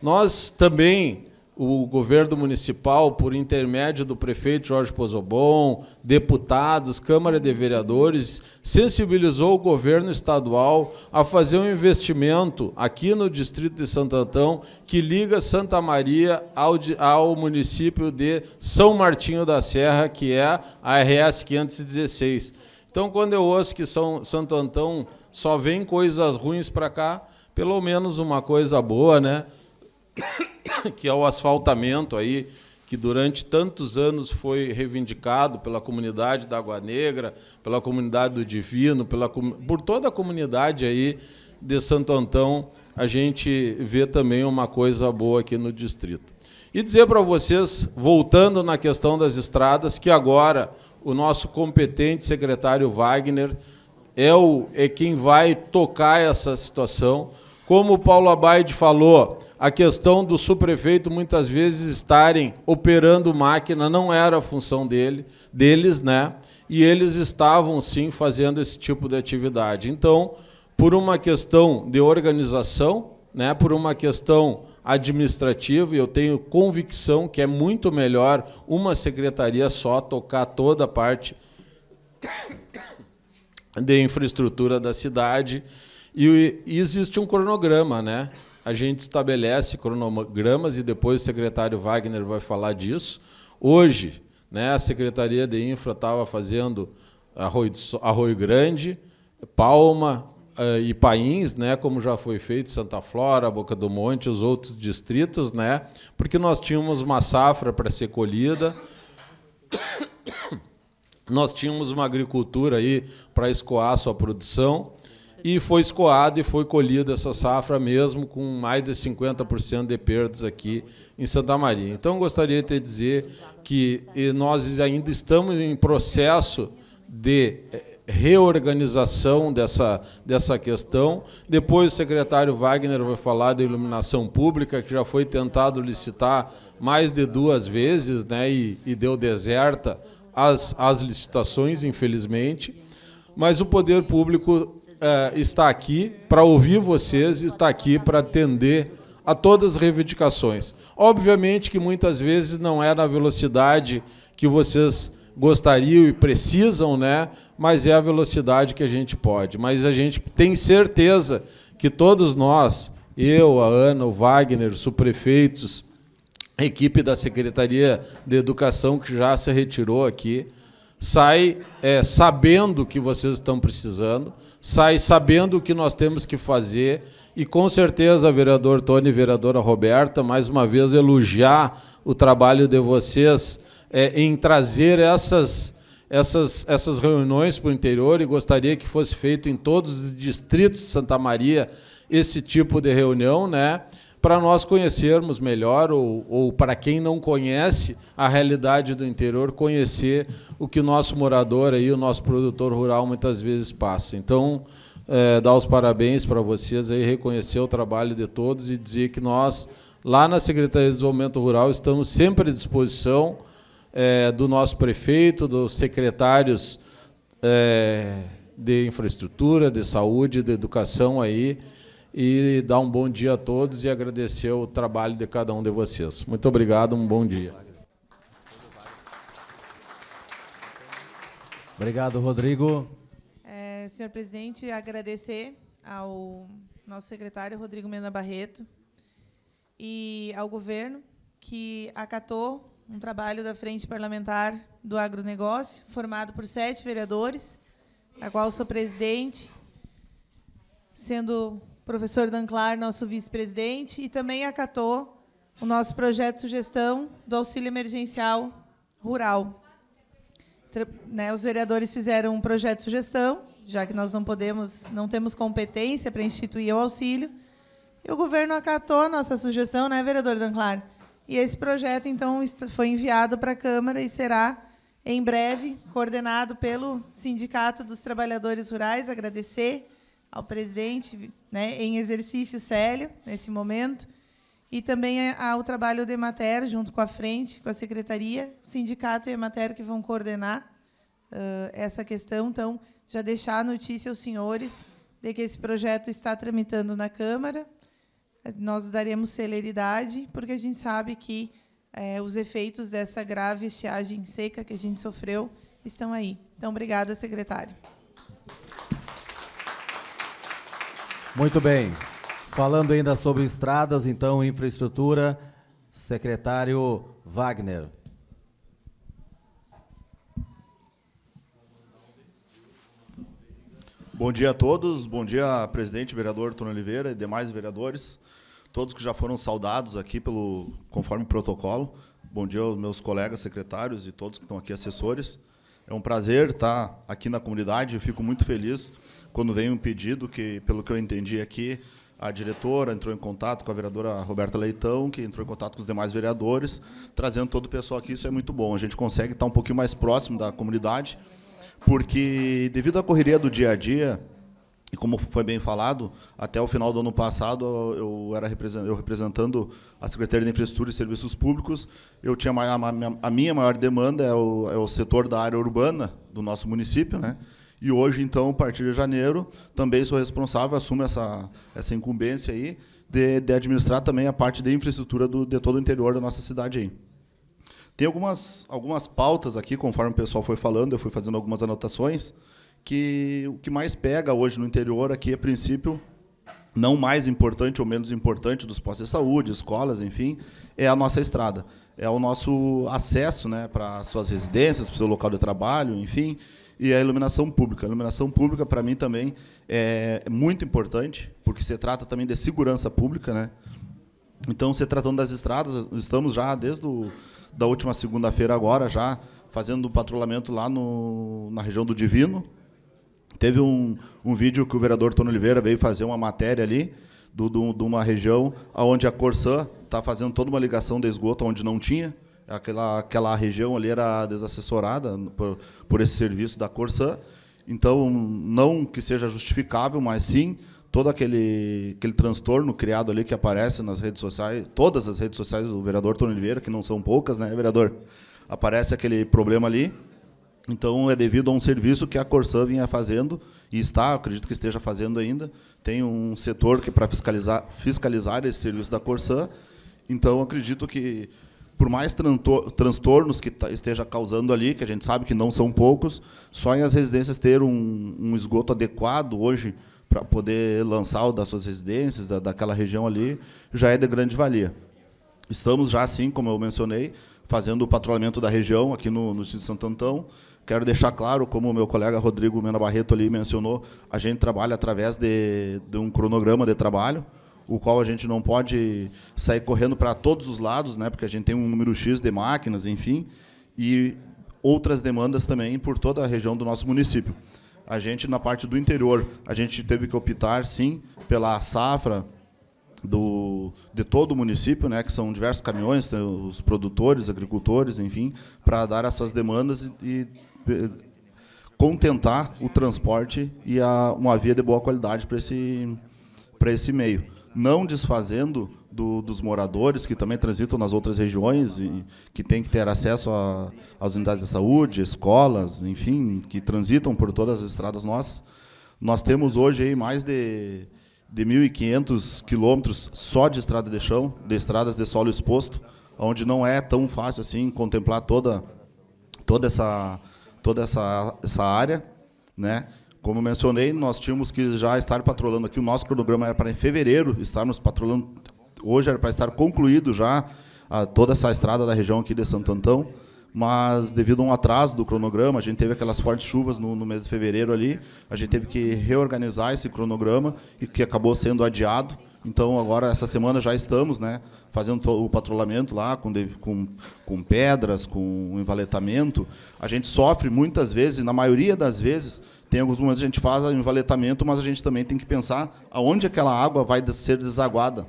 Speaker 18: Nós também o governo municipal, por intermédio do prefeito Jorge Pozobon, deputados, Câmara de Vereadores, sensibilizou o governo estadual a fazer um investimento aqui no distrito de Santo Antão, que liga Santa Maria ao, ao município de São Martinho da Serra, que é a RS 516. Então, quando eu ouço que São, Santo Antão só vem coisas ruins para cá, pelo menos uma coisa boa, né? [COUGHS] que é o asfaltamento aí, que durante tantos anos foi reivindicado pela comunidade da Água Negra, pela comunidade do Divino, pela, por toda a comunidade aí de Santo Antão, a gente vê também uma coisa boa aqui no distrito. E dizer para vocês, voltando na questão das estradas, que agora o nosso competente secretário Wagner é, o, é quem vai tocar essa situação como o Paulo Abaide falou, a questão do subprefeito muitas vezes estarem operando máquina não era a função dele, deles, né? E eles estavam sim fazendo esse tipo de atividade. Então, por uma questão de organização, né, por uma questão administrativa, e eu tenho convicção que é muito melhor uma secretaria só tocar toda a parte de infraestrutura da cidade e, e existe um cronograma, né? A gente estabelece cronogramas e depois o secretário Wagner vai falar disso. Hoje, né, a Secretaria de Infra estava fazendo Arroio, Arroio Grande, Palma, uh, Pains, né, como já foi feito Santa Flora, Boca do Monte, os outros distritos, né, porque nós tínhamos uma safra para ser colhida, [COUGHS] nós tínhamos uma agricultura aí para escoar sua produção e foi escoado e foi colhida essa safra mesmo, com mais de 50% de perdas aqui em Santa Maria. Então, gostaria de dizer que eh, nós ainda estamos em processo de eh, reorganização dessa, dessa questão. Depois o secretário Wagner vai falar da iluminação pública, que já foi tentado licitar mais de duas vezes né, e, e deu deserta as, as licitações, infelizmente. Mas o poder público uh, está aqui para ouvir vocês, está aqui para atender a todas as reivindicações. Obviamente que muitas vezes não é na velocidade que vocês gostariam e precisam, né? Mas é a velocidade que a gente pode. Mas a gente tem certeza que todos nós, eu, a Ana, o Wagner, os subprefeitos, a equipe da Secretaria de Educação que já se retirou aqui, sai é, sabendo que vocês estão precisando, sai sabendo o que nós temos que fazer e com certeza, vereador Tony e vereadora Roberta, mais uma vez elogiar o trabalho de vocês é, em trazer essas, essas, essas reuniões para o interior e gostaria que fosse feito em todos os distritos de Santa Maria esse tipo de reunião, né? para nós conhecermos melhor, ou, ou, para quem não conhece a realidade do interior, conhecer o que o nosso morador, aí, o nosso produtor rural, muitas vezes passa. Então, é, dar os parabéns para vocês, aí, reconhecer o trabalho de todos e dizer que nós, lá na Secretaria de Desenvolvimento Rural, estamos sempre à disposição é, do nosso prefeito, dos secretários é, de infraestrutura, de saúde, de educação aí e dar um bom dia a todos e agradecer o trabalho de cada um de vocês. Muito obrigado, um bom dia. Obrigado, Rodrigo.
Speaker 2: É, senhor presidente, agradecer ao nosso secretário Rodrigo Mena Barreto e ao governo que acatou um trabalho da Frente Parlamentar do Agronegócio, formado por sete vereadores, da qual sou presidente, sendo professor Danclar, nosso vice-presidente, e também acatou o nosso projeto de sugestão do auxílio emergencial rural. Né, os vereadores fizeram um projeto de sugestão, já que nós não podemos, não temos competência para instituir o auxílio. E o governo acatou a nossa sugestão, né, vereador Danclar? E esse projeto, então, foi enviado para a Câmara e será, em breve, coordenado pelo Sindicato dos Trabalhadores Rurais. Agradecer ao presidente né, em exercício Célio, nesse momento, e também ao trabalho do Emater, junto com a frente, com a secretaria, o sindicato e a Emater que vão coordenar uh, essa questão. Então, já deixar a notícia aos senhores de que esse projeto está tramitando na Câmara. Nós daremos celeridade, porque a gente sabe que os efeitos dessa grave estiagem seca que a gente sofreu estão aí. Então, obrigada, secretário.
Speaker 1: Muito bem. Falando ainda sobre estradas, então, infraestrutura,
Speaker 19: secretário Wagner. Bom dia a todos, bom dia presidente, vereador Tony Oliveira e demais vereadores, todos que já foram saudados aqui pelo conforme protocolo. Bom dia aos meus colegas secretários e todos que estão aqui assessores. É um prazer estar aqui na comunidade, eu fico muito feliz quando veio um pedido que, pelo que eu entendi aqui, a diretora entrou em contato com a vereadora Roberta Leitão, que entrou em contato com os demais vereadores, trazendo todo o pessoal aqui, isso é muito bom. A gente consegue estar um pouquinho mais próximo da comunidade, porque devido à correria do dia a dia, e como foi bem falado, até o final do ano passado, eu era eu representando a Secretaria de Infraestrutura e Serviços Públicos, eu tinha a minha maior demanda é o, é o setor da área urbana do nosso município, né? E hoje, então, a partir de janeiro, também sou responsável, assumo essa, essa incumbência aí de, de administrar também a parte de infraestrutura do, de todo o interior da nossa cidade aí. Tem algumas, algumas pautas aqui, conforme o pessoal foi falando, eu fui fazendo algumas anotações, que o que mais pega hoje no interior aqui, a princípio, não mais importante ou menos importante dos postos de saúde, escolas, enfim, é a nossa estrada. É o nosso acesso né, para as suas residências, para o seu local de trabalho, enfim, e a iluminação pública. A iluminação pública, para mim, também é muito importante, porque se trata também de segurança pública. Né? Então, se tratando das estradas, estamos já desde o, da última segunda-feira agora, já fazendo patrulhamento lá no, na região do Divino. Teve um, um vídeo que o vereador Tono Oliveira veio fazer uma matéria ali, do, de uma região onde a Corsã está fazendo toda uma ligação de esgoto onde não tinha, aquela, aquela região ali era desassessorada por, por esse serviço da Corsã. Então, não que seja justificável, mas sim todo aquele, aquele transtorno criado ali que aparece nas redes sociais, todas as redes sociais do vereador Tony Oliveira, que não são poucas, né, vereador? Aparece aquele problema ali. Então, é devido a um serviço que a Corsã vinha fazendo e está, acredito que esteja fazendo ainda. Tem um setor que para fiscalizar, fiscalizar esse serviço da Corsã. Então, acredito que por mais transtornos que esteja causando ali, que a gente sabe que não são poucos, só em as residências ter um, um esgoto adequado hoje para poder lançar o das suas residências, da, daquela região ali, já é de grande valia. Estamos já, assim, como eu mencionei, fazendo o patrulhamento da região aqui no, no Distrito de Santo Antão. Quero deixar claro, como o meu colega Rodrigo Mena Barreto ali mencionou, a gente trabalha através de, de um cronograma de trabalho, o qual a gente não pode sair correndo para todos os lados, né, porque a gente tem um número X de máquinas, enfim, e outras demandas também por toda a região do nosso município. A gente, na parte do interior, a gente teve que optar, sim, pela safra do, de todo o município, né, que são diversos caminhões, os produtores, agricultores, enfim, para dar as suas demandas e, e contentar o transporte e a, uma via de boa qualidade para esse, para esse meio não desfazendo do, dos moradores que também transitam nas outras regiões e que têm que ter acesso às unidades de saúde, escolas, enfim, que transitam por todas as estradas nossas. Nós temos hoje aí mais de, de 1.500 quilômetros só de estrada de chão, de estradas de solo exposto, onde não é tão fácil assim contemplar toda, toda, essa, toda essa, essa área, né? Como mencionei, nós tínhamos que já estar patrolando aqui. O nosso cronograma era para em fevereiro estarmos patrolando. Hoje era para estar concluído já ah, toda essa estrada da região aqui de Santo Antão, mas devido a um atraso do cronograma, a gente teve aquelas fortes chuvas no, no mês de fevereiro ali, a gente teve que reorganizar esse cronograma e que acabou sendo adiado. Então agora essa semana já estamos, né, fazendo o patrulhamento lá com, com, com pedras, com um envaletamento. A gente sofre muitas vezes, na maioria das vezes, tem alguns momentos que a gente faz o envaletamento, mas a gente também tem que pensar aonde aquela água vai ser desaguada.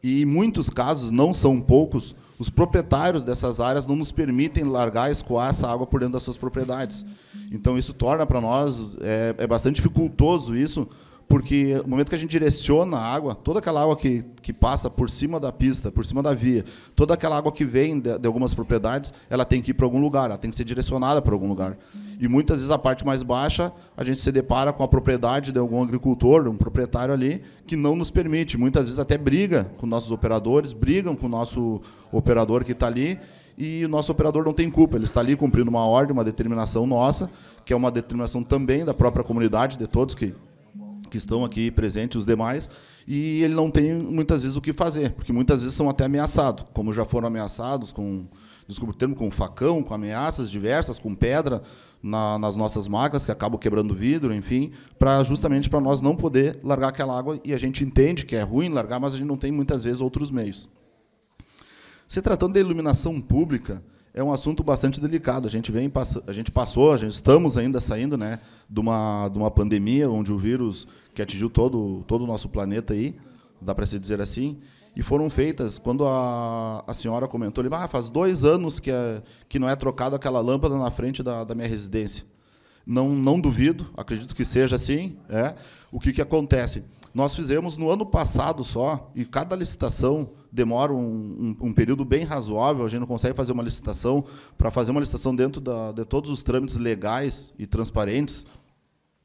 Speaker 19: E em muitos casos, não são poucos, os proprietários dessas áreas não nos permitem largar, e escoar essa água por dentro das suas propriedades. Então, isso torna para nós, é, é bastante dificultoso isso, porque no momento que a gente direciona a água, toda aquela água que, que passa por cima da pista, por cima da via, toda aquela água que vem de, de algumas propriedades, ela tem que ir para algum lugar, ela tem que ser direcionada para algum lugar. E muitas vezes a parte mais baixa, a gente se depara com a propriedade de algum agricultor, um proprietário ali, que não nos permite. Muitas vezes até briga com nossos operadores, brigam com o nosso operador que está ali, e o nosso operador não tem culpa, ele está ali cumprindo uma ordem, uma determinação nossa, que é uma determinação também da própria comunidade, de todos que que estão aqui presentes, os demais, e ele não tem muitas vezes o que fazer, porque muitas vezes são até ameaçados, como já foram ameaçados com, desculpa o termo, com facão, com ameaças diversas, com pedra na, nas nossas máquinas, que acabam quebrando vidro, enfim, para justamente para nós não poder largar aquela água, e a gente entende que é ruim largar, mas a gente não tem muitas vezes outros meios. Se tratando da iluminação pública, é um assunto bastante delicado. A gente vem, a gente passou, a gente estamos ainda saindo, né, de uma de uma pandemia onde o vírus que atingiu todo todo o nosso planeta aí, dá para se dizer assim, e foram feitas quando a, a senhora comentou ali, ah, faz dois anos que é, que não é trocada aquela lâmpada na frente da, da minha residência. Não não duvido, acredito que seja assim, é. O que que acontece? Nós fizemos no ano passado só e cada licitação demora um, um, um, período bem razoável, a gente não consegue fazer uma licitação. Para fazer uma licitação dentro da, de todos os trâmites legais e transparentes,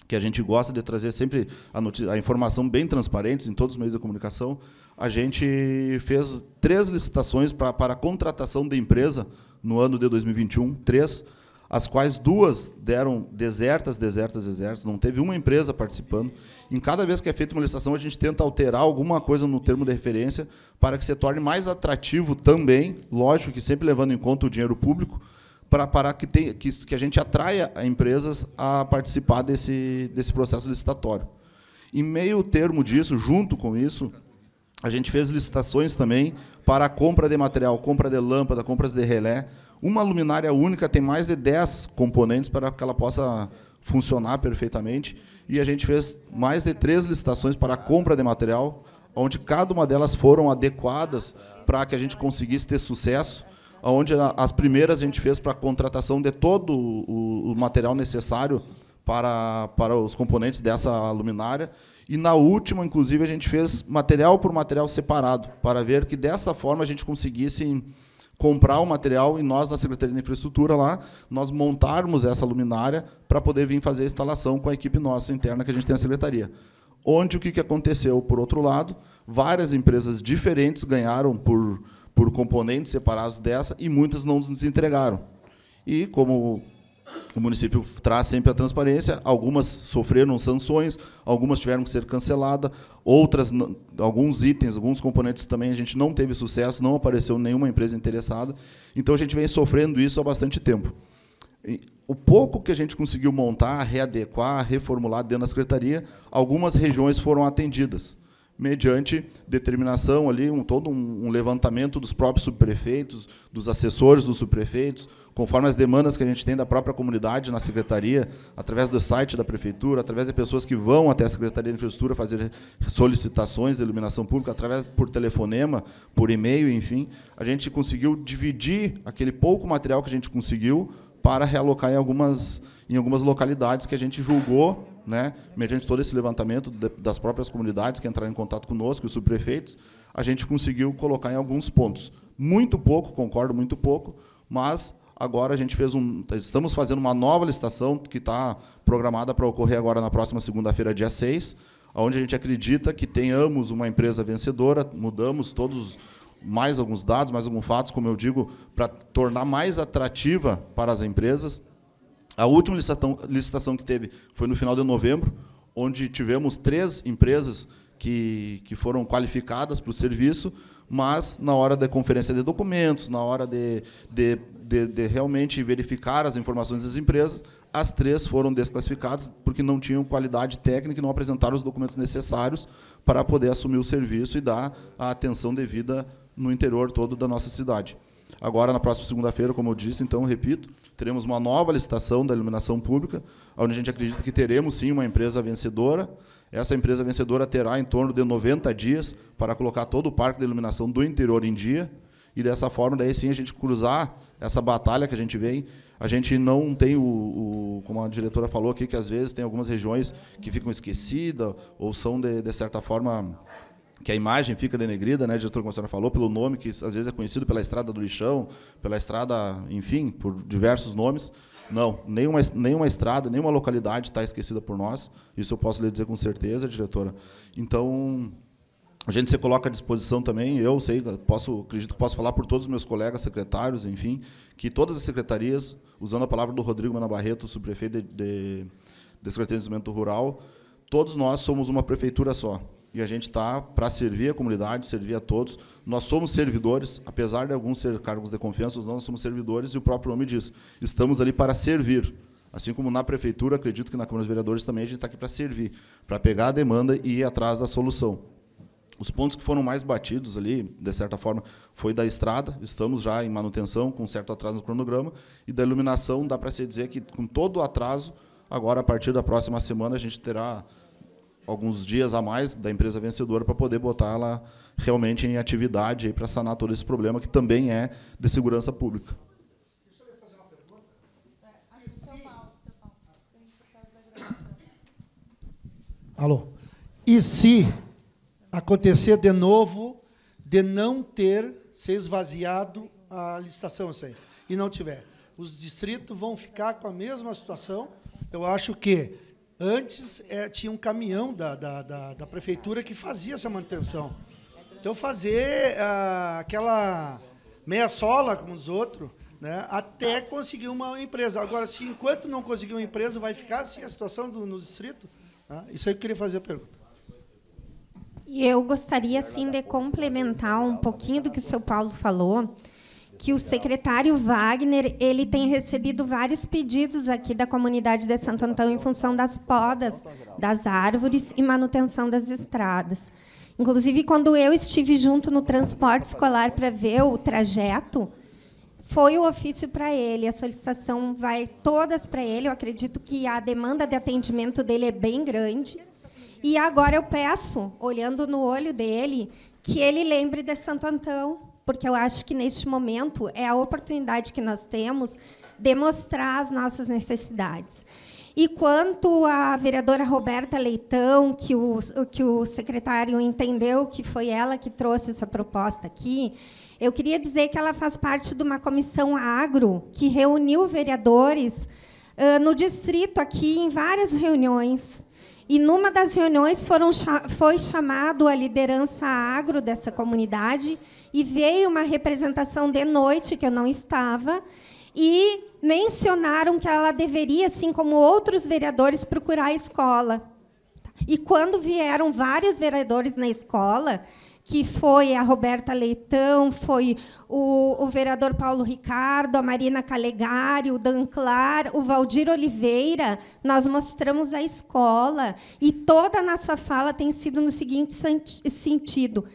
Speaker 19: que a gente gosta de trazer sempre a, a informação bem transparente em todos os meios de comunicação, a gente fez três licitações pra, para contratação de empresa no ano de 2021, três, as quais duas deram desertas, desertas, desertas, não teve uma empresa participando. Em cada vez que é feita uma licitação, a gente tenta alterar alguma coisa no termo de referência para que se torne mais atrativo também, lógico que sempre levando em conta o dinheiro público, para, para que, tem, que, que a gente atraia empresas a participar desse, desse processo licitatório. Em meio termo disso, junto com isso, a gente fez licitações também para compra de material, compra de lâmpada, compras de relé. Uma luminária única tem mais de 10 componentes para que ela possa funcionar perfeitamente e a gente fez mais de três licitações para a compra de material, onde cada uma delas foram adequadas para que a gente conseguisse ter sucesso, onde as primeiras a gente fez para a contratação de todo o, material necessário para, para os componentes dessa luminária, e na última, inclusive, a gente fez material por material separado, para ver que dessa forma a gente conseguisse comprar o material e nós, na Secretaria de Infraestrutura, lá, nós montarmos essa luminária para poder vir fazer a instalação com a equipe nossa interna que a gente tem na Secretaria. Onde o que aconteceu, por outro lado, várias empresas diferentes ganharam por, por componentes separados dessa e muitas não nos entregaram. E, como o município traz sempre a transparência. Algumas sofreram sanções, algumas tiveram que ser canceladas, outras, alguns itens, alguns componentes também a gente não teve sucesso, não apareceu nenhuma empresa interessada. Então a gente vem sofrendo isso há bastante tempo. E o pouco que a gente conseguiu montar, readequar, reformular dentro da secretaria, algumas regiões foram atendidas mediante determinação ali, um, todo um, um levantamento dos próprios subprefeitos, dos assessores dos subprefeitos, conforme as demandas que a gente tem da própria comunidade na secretaria, através do site da prefeitura, através de pessoas que vão até a Secretaria de Infraestrutura fazer solicitações de iluminação pública, através por telefonema, por e-mail, enfim, a gente conseguiu dividir aquele pouco material que a gente conseguiu para realocar em algumas, em algumas localidades que a gente julgou, né, mediante todo esse levantamento das próprias comunidades que entraram em contato conosco, os subprefeitos, a gente conseguiu colocar em alguns pontos. Muito pouco, concordo, muito pouco, mas Agora a gente fez um. Estamos fazendo uma nova licitação que está programada para ocorrer agora na próxima segunda-feira, dia 6, onde a gente acredita que tenhamos uma empresa vencedora, mudamos todos mais alguns dados, mais alguns fatos, como eu digo, para tornar mais atrativa para as empresas. A última licitação, licitação que teve foi no final de novembro, onde tivemos três empresas que, que foram qualificadas para o serviço, mas na hora da conferência de documentos, na hora de, de de, de realmente verificar as informações das empresas, as três foram desclassificadas porque não tinham qualidade técnica e não apresentaram os documentos necessários para poder assumir o serviço e dar a atenção devida no interior todo da nossa cidade. Agora, na próxima segunda-feira, como eu disse, então, repito, teremos uma nova licitação da iluminação pública, onde a gente acredita que teremos, sim, uma empresa vencedora. Essa empresa vencedora terá em torno de 90 dias para colocar todo o parque de iluminação do interior em dia, e dessa forma, daí sim, a gente cruzar essa batalha que a gente vem. A gente não tem o, o, como a diretora falou aqui, que às vezes tem algumas regiões que ficam esquecidas ou são, de, de certa forma, que a imagem fica denegrida, né, a diretora senhora falou, pelo nome que às vezes é conhecido pela Estrada do Lixão, pela Estrada, enfim, por diversos nomes. Não, nenhuma, nenhuma estrada, nenhuma localidade está esquecida por nós. Isso eu posso lhe dizer com certeza, diretora. Então, a gente se coloca à disposição também. Eu sei, posso, acredito que posso falar por todos os meus colegas secretários, enfim, que todas as secretarias, usando a palavra do Rodrigo Mana Barreto, subprefeito de, de, de Desenvolvimento Rural, todos nós somos uma prefeitura só. E a gente está para servir a comunidade, servir a todos. Nós somos servidores, apesar de alguns ser cargos de confiança, nós somos servidores, e o próprio nome diz, estamos ali para servir. Assim como na prefeitura, acredito que na Câmara dos Vereadores também a gente está aqui para servir, para pegar a demanda e ir atrás da solução. Os pontos que foram mais batidos ali, de certa forma, foi da estrada, estamos já em manutenção, com certo atraso no cronograma, e da iluminação, dá para se dizer que, com todo o atraso, agora, a partir da próxima semana, a gente terá alguns dias a mais da empresa vencedora para poder botar ela realmente em atividade para sanar todo esse problema, que também é de segurança pública. Alô? E se
Speaker 3: acontecer de novo de não ter se esvaziado a licitação assim, e não tiver. Os distritos vão ficar com a mesma situação. Eu acho que antes é, tinha um caminhão da, da, da, da, prefeitura que fazia essa manutenção. Então, fazer ah, aquela meia sola, como os outros, né, até conseguir uma empresa. Agora, se enquanto não conseguir uma empresa, vai ficar assim a situação do, no distrito? Né? Isso aí eu queria fazer a pergunta.
Speaker 4: E eu gostaria, assim, de complementar um pouquinho do que o seu Paulo falou, que o secretário Wagner ele tem recebido vários pedidos aqui da comunidade de Santo Antão em função das podas das árvores e manutenção das estradas. Inclusive, quando eu estive junto no transporte escolar para ver o trajeto, foi o ofício para ele. A solicitação vai todas para ele. Eu acredito que a demanda de atendimento dele é bem grande. E agora eu peço, olhando no olho dele, que ele lembre de Santo Antão, porque eu acho que neste momento é a oportunidade que nós temos de mostrar as nossas necessidades. E quanto à vereadora Roberta Leitão, que o, que o secretário entendeu que foi ela que trouxe essa proposta aqui, eu queria dizer que ela faz parte de uma comissão agro que reuniu vereadores uh, no distrito aqui em várias reuniões e numa das reuniões foram, foi chamado a liderança agro dessa comunidade e veio uma representação de noite que eu não estava e mencionaram que ela deveria, assim como outros vereadores, procurar a escola. E quando vieram vários vereadores na escola, que foi a Roberta Leitão, foi o, o vereador Paulo Ricardo, a Marina Calegari, o Dan Clar, o Valdir Oliveira, nós mostramos a escola e toda a nossa fala tem sido no seguinte sentido.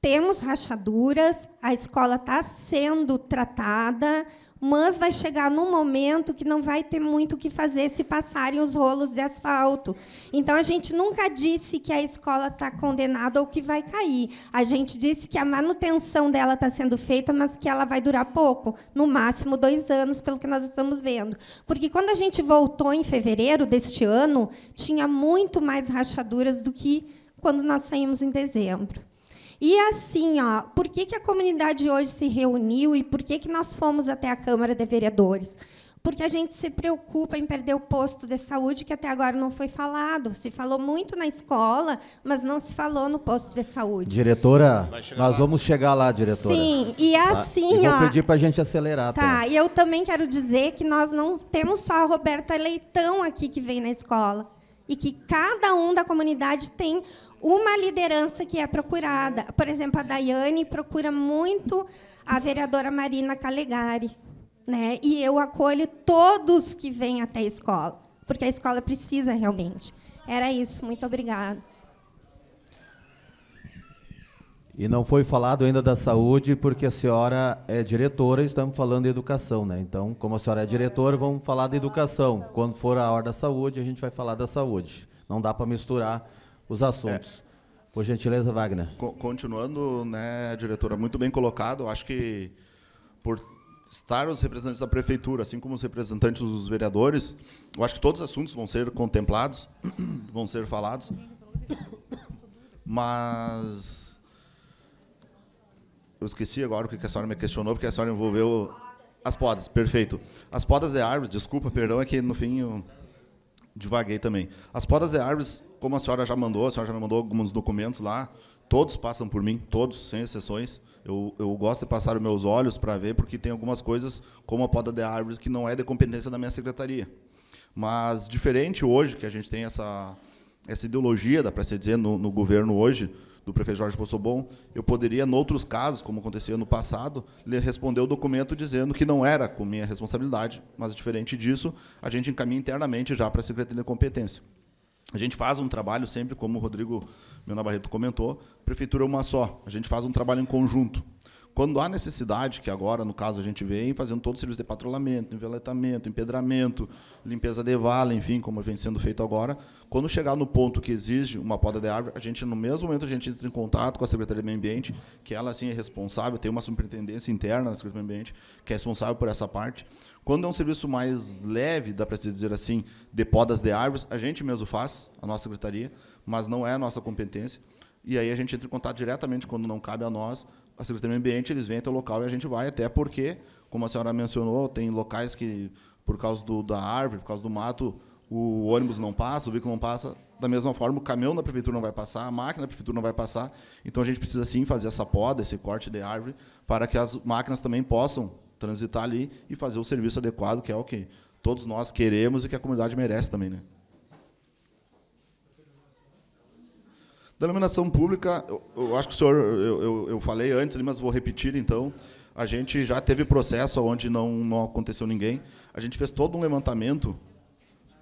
Speaker 4: Temos rachaduras, a escola está sendo tratada, mas vai chegar num momento que não vai ter muito o que fazer se passarem os rolos de asfalto. Então a gente nunca disse que a escola está condenada ou que vai cair. A gente disse que a manutenção dela está sendo feita, mas que ela vai durar pouco, no máximo dois anos, pelo que nós estamos vendo. Porque quando a gente voltou em fevereiro deste ano, tinha muito mais rachaduras do que quando nós saímos em dezembro. E assim, ó, por que, que a comunidade hoje se reuniu e por que, que nós fomos até a Câmara de Vereadores? Porque a gente se preocupa em perder o posto de saúde, que até agora não foi falado. Se falou muito na escola, mas não se falou no posto de saúde. Diretora,
Speaker 1: nós lá. vamos chegar lá, diretora. Sim,
Speaker 4: e tá? assim, Ah, ó. Vou pedir
Speaker 1: para a gente acelerar. Tá, tá,
Speaker 4: e eu também quero dizer que nós não temos só a Roberta Leitão aqui que vem na escola. E que cada um da comunidade tem uma liderança que é procurada. Por exemplo, a Daiane procura muito a vereadora Marina Calegari. Né? E eu acolho todos que vêm até a escola, porque a escola precisa realmente. Era isso, muito obrigada.
Speaker 1: E não foi falado ainda da saúde, porque a senhora é diretora e estamos falando de educação, né? Então, como a senhora é diretora, vamos falar da educação. Quando for a hora da saúde, a gente vai falar da saúde. Não dá para misturar os assuntos. É. Por gentileza,
Speaker 19: Wagner. Co continuando, né, diretora, muito bem colocado. acho que por estar os representantes da prefeitura, assim como os representantes dos vereadores, eu acho que todos os assuntos vão ser contemplados, [COUGHS] vão ser falados. Mas eu esqueci agora o que a senhora me questionou, porque a senhora envolveu as podas, perfeito. As podas de árvore, desculpa, perdão, é que no fim eu divaguei também. As podas de árvores, como a senhora já mandou, a senhora já me mandou alguns documentos lá, todos passam por mim, todos, sem exceções. Eu, eu gosto de passar os meus olhos para ver, porque tem algumas coisas, como a poda de árvores, que não é de competência da minha secretaria. Mas, diferente hoje, que a gente tem essa, essa ideologia, dá para se dizer, no, no governo hoje, do prefeito Jorge Possobon, eu poderia, em outros casos, como aconteceu no passado, lhe responder o documento dizendo que não era com minha responsabilidade, mas, diferente disso, a gente encaminha internamente já para a Secretaria de Competência. A gente faz um trabalho sempre, como o Rodrigo Mena Barreto comentou, prefeitura é uma só, a gente faz um trabalho em conjunto. Quando há necessidade, que agora, no caso, a gente vem fazendo todo o serviço de patrulhamento, enveletamento, empedramento, limpeza de vala, enfim, como vem sendo feito agora, quando chegar no ponto que exige uma poda de árvore, a gente, no mesmo momento, a gente entra em contato com a Secretaria do Meio Ambiente, que ela, assim, é responsável, tem uma superintendência interna na Secretaria do Meio Ambiente, que é responsável por essa parte. Quando é um serviço mais leve, dá para se dizer assim, de podas de árvores, a gente mesmo faz, a nossa secretaria, mas não é a nossa competência. E aí a gente entra em contato diretamente, quando não cabe a nós, a Secretaria do Ambiente, eles vêm até o local e a gente vai, até porque, como a senhora mencionou, tem locais que, por causa do, da árvore, por causa do mato, o ônibus não passa, o veículo não passa. Da mesma forma, o caminhão da prefeitura não vai passar, a máquina da prefeitura não vai passar. Então, a gente precisa, sim, fazer essa poda, esse corte de árvore, para que as máquinas também possam transitar ali e fazer o serviço adequado, que é o que todos nós queremos e que a comunidade merece também. Né? Da iluminação pública, eu, eu acho que o senhor, eu, eu, eu, falei antes, mas vou repetir então. A gente já teve processo onde não, não aconteceu ninguém. A gente fez todo um levantamento,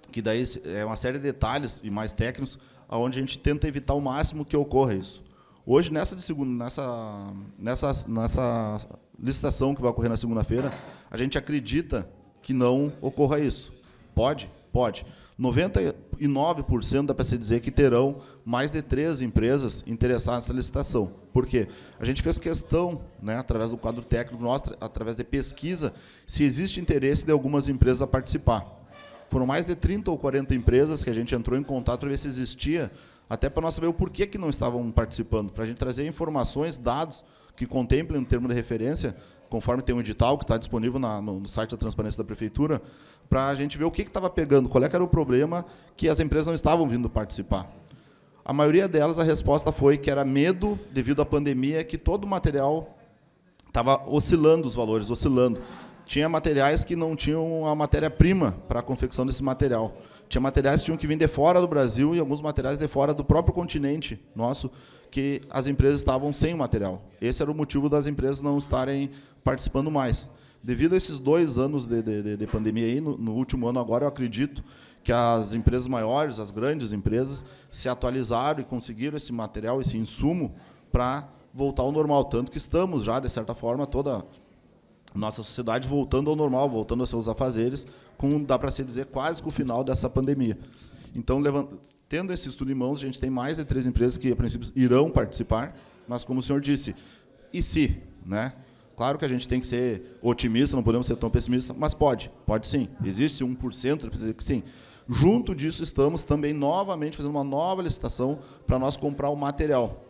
Speaker 19: que daí é uma série de detalhes e mais técnicos, onde a gente tenta evitar o máximo que ocorra isso. Hoje, nessa de segunda, nessa, nessa, nessa licitação que vai ocorrer na segunda-feira, a gente acredita que não ocorra isso. Pode? Pode. 99% dá para se dizer que terão mais de três empresas interessadas nessa licitação. Por quê? A gente fez questão, né, através do quadro técnico nosso, através de pesquisa, se existe interesse de algumas empresas a participar. Foram mais de 30 ou 40 empresas que a gente entrou em contato para ver se existia, até para nós saber o porquê que não estavam participando, para a gente trazer informações, dados que contemplem um termo de referência, conforme tem um edital que está disponível na, no site da Transparência da Prefeitura, para a gente ver o que estava pegando, qual é era o problema que as empresas não estavam vindo participar. A maioria delas, a resposta foi que era medo, devido à pandemia, que todo o material estava oscilando os valores, oscilando. Tinha materiais que não tinham a matéria-prima para a confecção desse material. Tinha materiais que tinham que vir de fora do Brasil e alguns materiais de fora do próprio continente nosso, que as empresas estavam sem o material. Esse era o motivo das empresas não estarem participando mais. Devido a esses dois anos de, de, de pandemia aí, no, no, último ano agora eu acredito que as empresas maiores, as grandes empresas, se atualizaram e conseguiram esse material, esse insumo para voltar ao normal, tanto que estamos já de certa forma toda nossa sociedade voltando ao normal, voltando aos seus afazeres, com dá para se dizer quase que o final dessa pandemia. Então, tendo esse estudo em mãos, a gente tem mais de três empresas que a princípio irão participar, mas como o senhor disse, e se, né? Claro que a gente tem que ser otimista, não podemos ser tão pessimista, mas pode, pode sim. Existe 1%, precisa que sim. Junto disso, estamos também novamente fazendo uma nova licitação para nós comprar o material.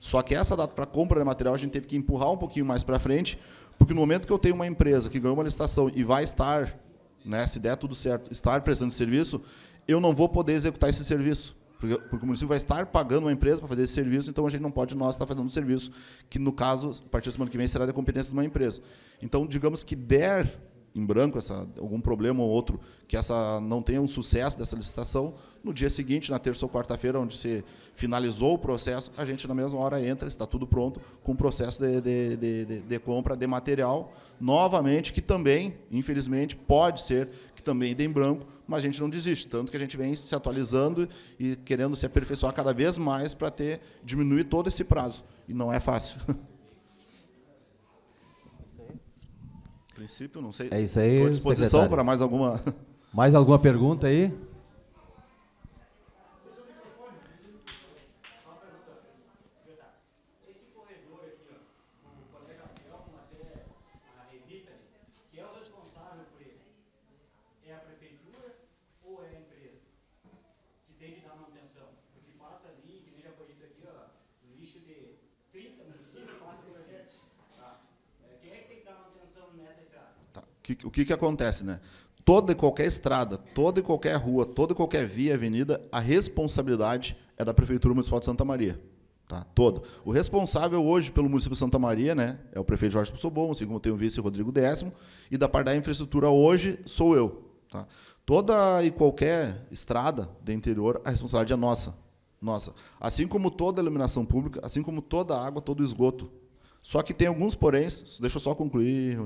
Speaker 19: Só que essa data para compra de material a gente teve que empurrar um pouquinho mais para frente, porque no momento que eu tenho uma empresa que ganhou uma licitação e vai estar, né, se der tudo certo, estar prestando serviço, eu não vou poder executar esse serviço. Porque, porque, o município vai estar pagando uma empresa para fazer esse serviço, então a gente não pode nós estar tá fazendo um serviço que, no caso, a partir da semana que vem, será da competência de uma empresa. Então, digamos que der em branco essa, algum problema ou outro, que essa não tenha um sucesso dessa licitação, no dia seguinte, na terça ou quarta-feira, onde se finalizou o processo, a gente, na mesma hora, entra, está tudo pronto, com o processo de, de, de, de compra de material, novamente, que também, infelizmente, pode ser que também dê em branco, mas a gente não desiste, tanto que a gente vem se atualizando e querendo se aperfeiçoar cada vez mais para ter diminuir todo esse prazo, e não é fácil. [LAUGHS] princípio, não sei. É isso aí. Estou à disposição secretário. para mais alguma.
Speaker 1: Mais alguma pergunta aí?
Speaker 19: que, o que, que acontece, né? Toda e qualquer estrada, toda e qualquer rua, toda e qualquer via, avenida, a responsabilidade é da Prefeitura Municipal de Santa Maria. Tá, todo. O responsável hoje pelo município de Santa Maria né, é o prefeito Jorge Pussobom, assim como tem o vice Rodrigo Décimo, e da parte da infraestrutura hoje sou eu. Tá? Toda e qualquer estrada do interior, a responsabilidade é nossa. Nossa. Assim como toda iluminação pública, assim como toda água, todo esgoto só que tem alguns poréns, deixa eu só concluir,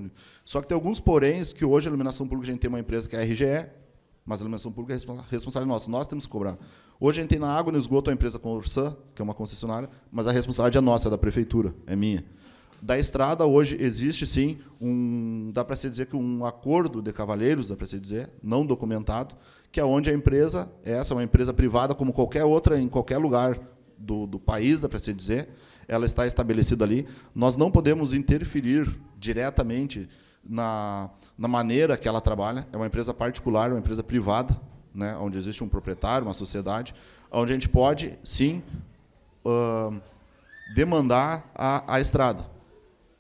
Speaker 19: só que tem alguns poréns que hoje a iluminação pública a gente tem uma empresa que é a RGE, mas a iluminação pública é responsabilidade nossa, nós temos que cobrar. Hoje a gente tem na água e no esgoto a empresa Corsan, que é uma concessionária, mas a responsabilidade é nossa, é da prefeitura, é minha. Da estrada hoje existe sim um, dá para se dizer que um acordo de cavalheiros, dá para se dizer, não documentado, que é onde a empresa, essa é uma empresa privada como qualquer outra em qualquer lugar do, do país, dá para se dizer, ela está estabelecida ali. Nós não podemos interferir diretamente na, na maneira que ela trabalha. É uma empresa particular, uma empresa privada, né, onde existe um proprietário, uma sociedade, onde a gente pode, sim, uh, demandar a, a estrada.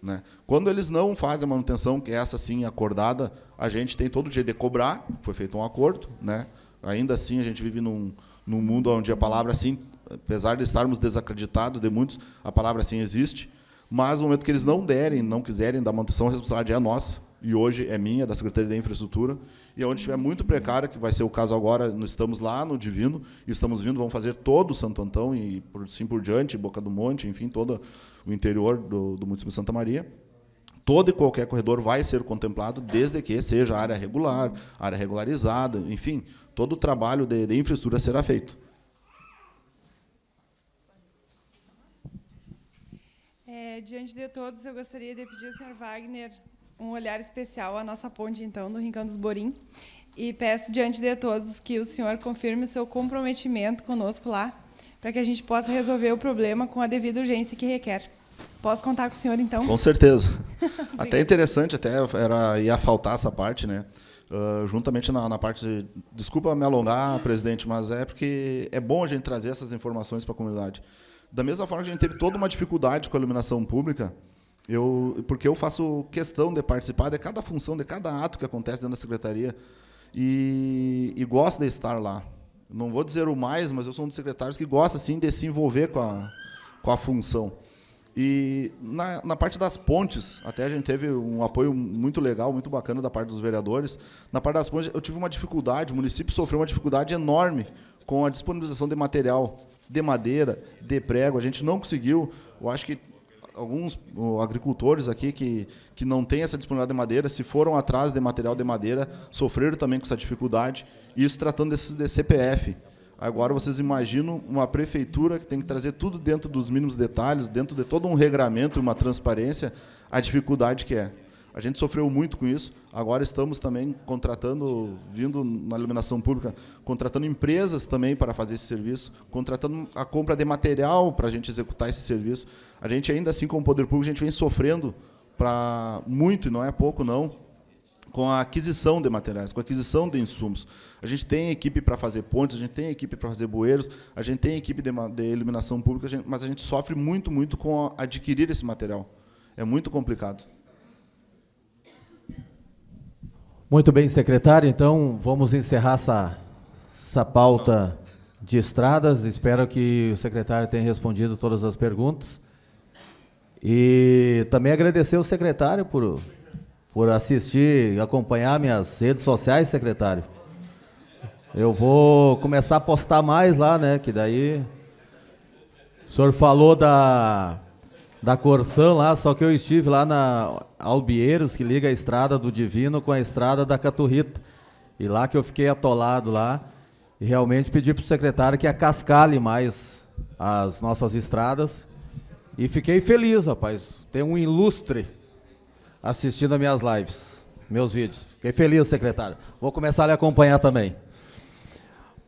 Speaker 19: Né? Quando eles não fazem a manutenção, que é essa sim acordada, a gente tem todo o direito de cobrar, foi feito um acordo. Né? Ainda assim, a gente vive num, num mundo onde a palavra sim apesar de estarmos desacreditados de muitos, a palavra assim existe, mas no momento que eles não derem, não quiserem dar manutenção, a responsabilidade é nossa, e hoje é minha, da Secretaria de Infraestrutura, e onde estiver muito precária, que vai ser o caso agora, nós estamos lá no Divino, e estamos vindo, vamos fazer todo o Santo Antão, e por sim por diante, Boca do Monte, enfim, todo o interior do, do município de Santa Maria, todo e qualquer corredor vai ser contemplado, desde que seja área regular, área regularizada, enfim, todo o trabalho de, de infraestrutura será feito.
Speaker 9: É, diante de todos, eu gostaria de pedir ao senhor Wagner um olhar especial à nossa ponte, então, do Rincão dos Borim. E peço diante de todos que o senhor confirme o seu comprometimento conosco lá, para que a gente possa resolver o problema com a devida urgência que requer. Posso contar com o senhor, então? Com certeza. [LAUGHS] até
Speaker 19: interessante, até era, ia faltar essa parte, né? Uh, juntamente na, na, parte de. Desculpa me alongar, presidente, mas é porque é bom a gente trazer essas informações para a comunidade. Da mesma forma que a gente teve toda uma dificuldade com a iluminação pública, eu, porque eu faço questão de participar de cada função, de cada ato que acontece dentro da secretaria, e, e gosto de estar lá. Não vou dizer o mais, mas eu sou um dos secretários que gosta assim, de se envolver com a, com a função. E na, na, parte das pontes, até a gente teve um apoio muito legal, muito bacana da parte dos vereadores. Na parte das pontes, eu tive uma dificuldade, o município sofreu uma dificuldade enorme com a disponibilização de material de madeira, de prego, a gente não conseguiu. Eu acho que alguns agricultores aqui que, que não têm essa disponibilidade de madeira, se foram atrás de material de madeira, sofreram também com essa dificuldade. Isso tratando desse de CPF. Agora vocês imaginam uma prefeitura que tem que trazer tudo dentro dos mínimos detalhes, dentro de todo um regramento, uma transparência, a dificuldade que é. A gente sofreu muito com isso. Agora estamos também contratando, vindo na iluminação pública, contratando empresas também para fazer esse serviço, contratando a compra de material para a gente executar esse serviço. A gente ainda assim, como poder público, a gente vem sofrendo para muito e não é pouco não, com a aquisição de materiais, com a aquisição de insumos. A gente tem equipe para fazer pontes, a gente tem equipe para fazer bueiros, a gente tem equipe de, de iluminação pública, mas a gente sofre muito, muito com adquirir esse material. É muito complicado.
Speaker 1: Muito bem, secretário. Então, vamos encerrar essa, essa pauta de estradas. Espero que o secretário tenha respondido todas as perguntas. E também agradecer ao secretário por, por assistir, acompanhar minhas redes sociais, secretário. Eu vou começar a postar mais lá, né? Que daí. O senhor falou da da Corsã lá, só que eu estive lá na Albieiros, que liga a estrada do Divino com a estrada da Caturrita. E lá que eu fiquei atolado lá, e realmente pedi para o secretário que acascale mais as nossas estradas. E fiquei feliz, rapaz. Tem um ilustre assistindo as minhas lives, meus vídeos. Fiquei feliz, secretário. Vou começar a lhe acompanhar também.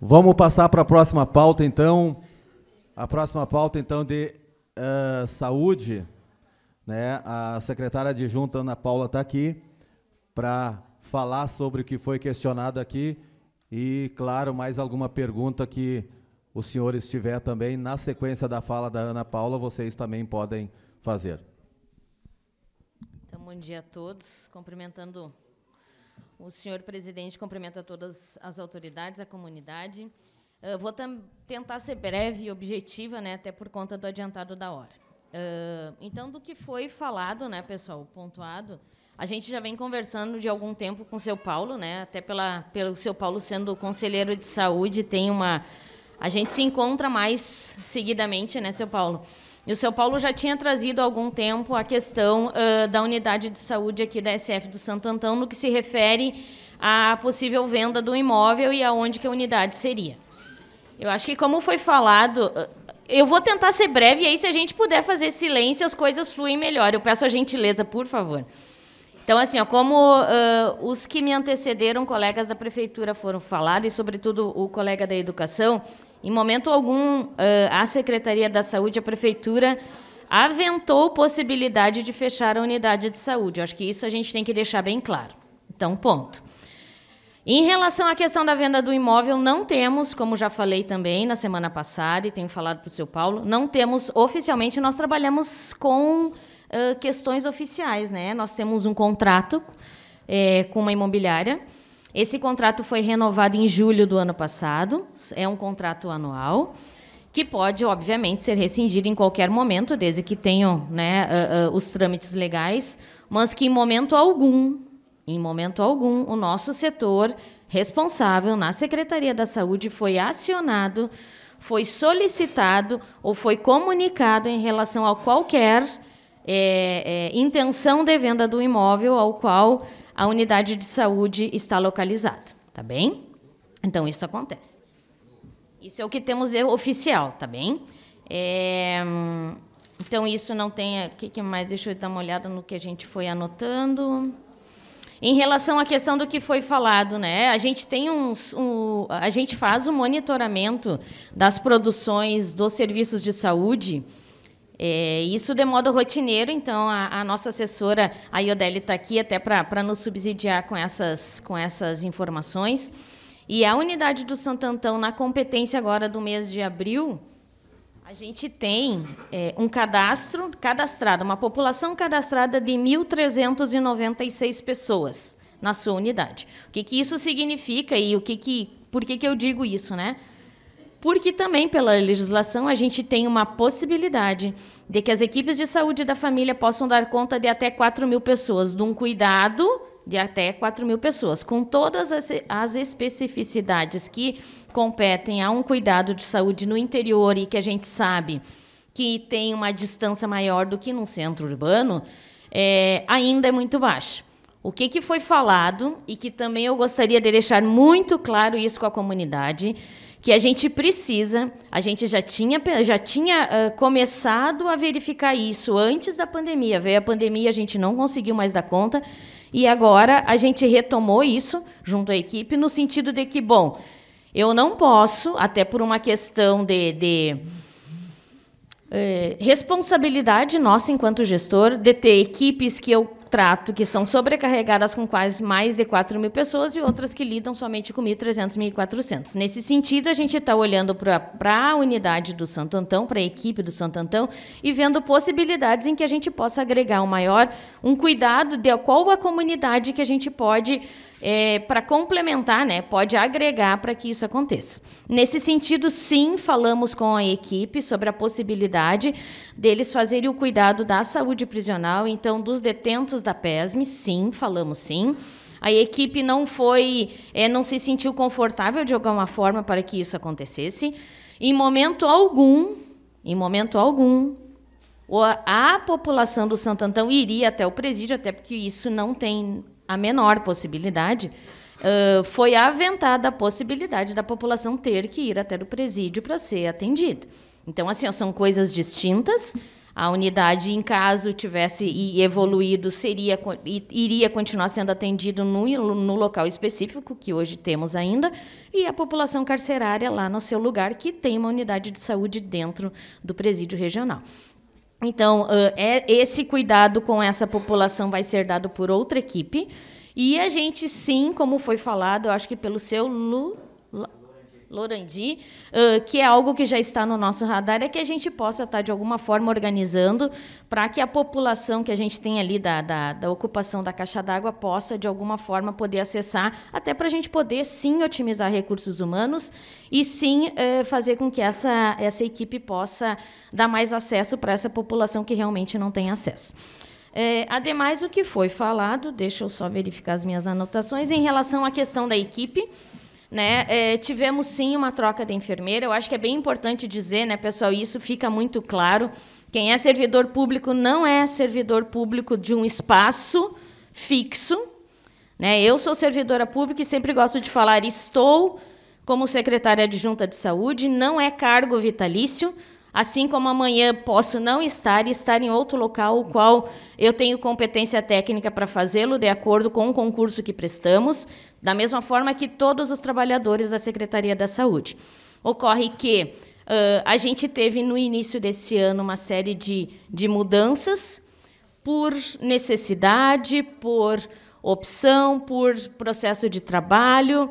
Speaker 1: Vamos passar para a próxima pauta, então. A próxima pauta, então, de uh, Saúde, né, a secretária adjunta Ana Paula está aqui para falar sobre o que foi questionado aqui e, claro, mais alguma pergunta que o senhor estiver também, na sequência da fala da Ana Paula, vocês também podem fazer.
Speaker 20: Então, bom dia a todos. Cumprimentando o senhor presidente, cumprimenta todas as autoridades, a comunidade. Ah, vou tentar ser breve e objetiva, né, até por conta do adiantado da hora. Uh, então, do que foi falado, né, pessoal, pontuado, a gente já vem conversando de algum tempo com o seu Paulo, né, até pela, pelo seu Paulo sendo conselheiro de saúde, tem uma. A gente se encontra mais seguidamente, né, seu Paulo? E o seu Paulo já tinha trazido há algum tempo a questão uh, da unidade de saúde aqui da SF do Santo Antão, no que se refere à possível venda do imóvel e aonde que a unidade seria. Eu acho que, como foi falado, eu vou tentar ser breve e aí, se a gente puder fazer silêncio, as coisas fluem melhor. Eu peço a gentileza, por favor. Então, assim, ó, como uh, os que me antecederam, colegas da prefeitura, foram falados, e, sobretudo, o colega da educação, em momento algum, uh, a Secretaria da Saúde, a prefeitura, aventou possibilidade de fechar a unidade de saúde. Eu acho que isso a gente tem que deixar bem claro. Então, ponto. Em relação à questão da venda do imóvel, não temos, como já falei também na semana passada e tenho falado para o seu Paulo, não temos oficialmente, nós trabalhamos com uh, questões oficiais, né? Nós temos um contrato é, com uma imobiliária. Esse contrato foi renovado em julho do ano passado, é um contrato anual, que pode, obviamente, ser rescindido em qualquer momento, desde que tenham né, uh, uh, os trâmites legais, mas que em momento algum em momento algum, o nosso setor responsável na Secretaria da Saúde foi acionado, foi solicitado ou foi comunicado em relação a qualquer é, é, intenção de venda do imóvel ao qual a unidade de saúde está localizada, tá bem? Então isso acontece. Isso é o que temos de oficial, tá bem? É, então isso não tem. O que, que mais? Deixa eu dar uma olhada no que a gente foi anotando. Em relação à questão do que foi falado, né? A gente tem uns, um, a gente faz o um monitoramento das produções dos serviços de saúde. É, isso de modo rotineiro, então a, a nossa assessora, a Iodeli, está aqui até para nos subsidiar com essas, com essas informações. E a unidade do Santantão, na competência agora do mês de abril, a gente tem é, um cadastro cadastrado, uma população cadastrada de 1.396 pessoas na sua unidade. O que, que isso significa e o que, que por que, que eu digo isso, né? Porque também pela legislação a gente tem uma possibilidade de que as equipes de saúde da família possam dar conta de até 4 mil pessoas, de um cuidado de até 4 mil pessoas, com todas as, as especificidades que competem a um cuidado de saúde no interior e que a gente sabe que tem uma distância maior do que num centro urbano, é, ainda é muito baixa. O que, que foi falado e que também eu gostaria de deixar muito claro isso com a comunidade, que a gente precisa, a gente já tinha, já tinha uh, começado a verificar isso antes da pandemia. Veio a pandemia, a gente não conseguiu mais dar conta, e agora a gente retomou isso junto à equipe, no sentido de que, bom, eu não posso, até por uma questão de, de é, responsabilidade nossa enquanto gestor, de ter equipes que eu trato que são sobrecarregadas com quase mais de 4 mil pessoas e outras que lidam somente com 1.300, 1.400. Nesse sentido, a gente está olhando para a unidade do Santo Antão, para a equipe do Santo Antão, e vendo possibilidades em que a gente possa agregar um maior, um cuidado de qual a comunidade que a gente pode é, para complementar, né, pode agregar para que isso aconteça. Nesse sentido, sim, falamos com a equipe sobre a possibilidade deles fazerem o cuidado da saúde prisional, então, dos detentos da PESM, sim, falamos sim. A equipe não foi, é, não se sentiu confortável de alguma forma para que isso acontecesse. Em momento algum, em momento algum, a população do Santo Antão iria até o presídio, até porque isso não tem a menor possibilidade, uh, foi aventada a possibilidade da população ter que ir até o presídio para ser atendida. Então, assim, ó, são coisas distintas. A unidade, em caso tivesse evoluído, seria, iria continuar sendo atendido no, no local específico, que hoje temos ainda, e a população carcerária lá no seu lugar, que tem uma unidade de saúde dentro do presídio regional. Então, é, esse cuidado com essa população vai ser dado por outra equipe. E a gente, sim, como foi falado, eu acho que pelo seu Lu, Lorandi, que é algo que já está no nosso radar, é que a gente possa estar, tá, de alguma forma, organizando para que a população que a gente tem ali da, da, da ocupação da caixa d'água possa, de alguma forma, poder acessar, até para a gente poder, sim, otimizar recursos humanos e, sim, fazer com que essa, essa equipe possa dar mais acesso para essa população que realmente não tem acesso. É, ademais, o que foi falado, deixa eu só verificar as minhas anotações, em relação à questão da equipe, né? É, tivemos sim uma troca de enfermeira. Eu acho que é bem importante dizer, né, pessoal, isso fica muito claro. Quem é servidor público não é servidor público de um espaço fixo. Né? Eu sou servidora pública e sempre gosto de falar, estou como secretária adjunta de saúde, não é cargo vitalício. Assim como amanhã posso não estar e estar em outro local, o qual eu tenho competência técnica para fazê-lo, de acordo com o concurso que prestamos da mesma forma que todos os trabalhadores da Secretaria da Saúde. Ocorre que uh, a gente teve, no início desse ano, uma série de, de mudanças por necessidade, por opção, por processo de trabalho,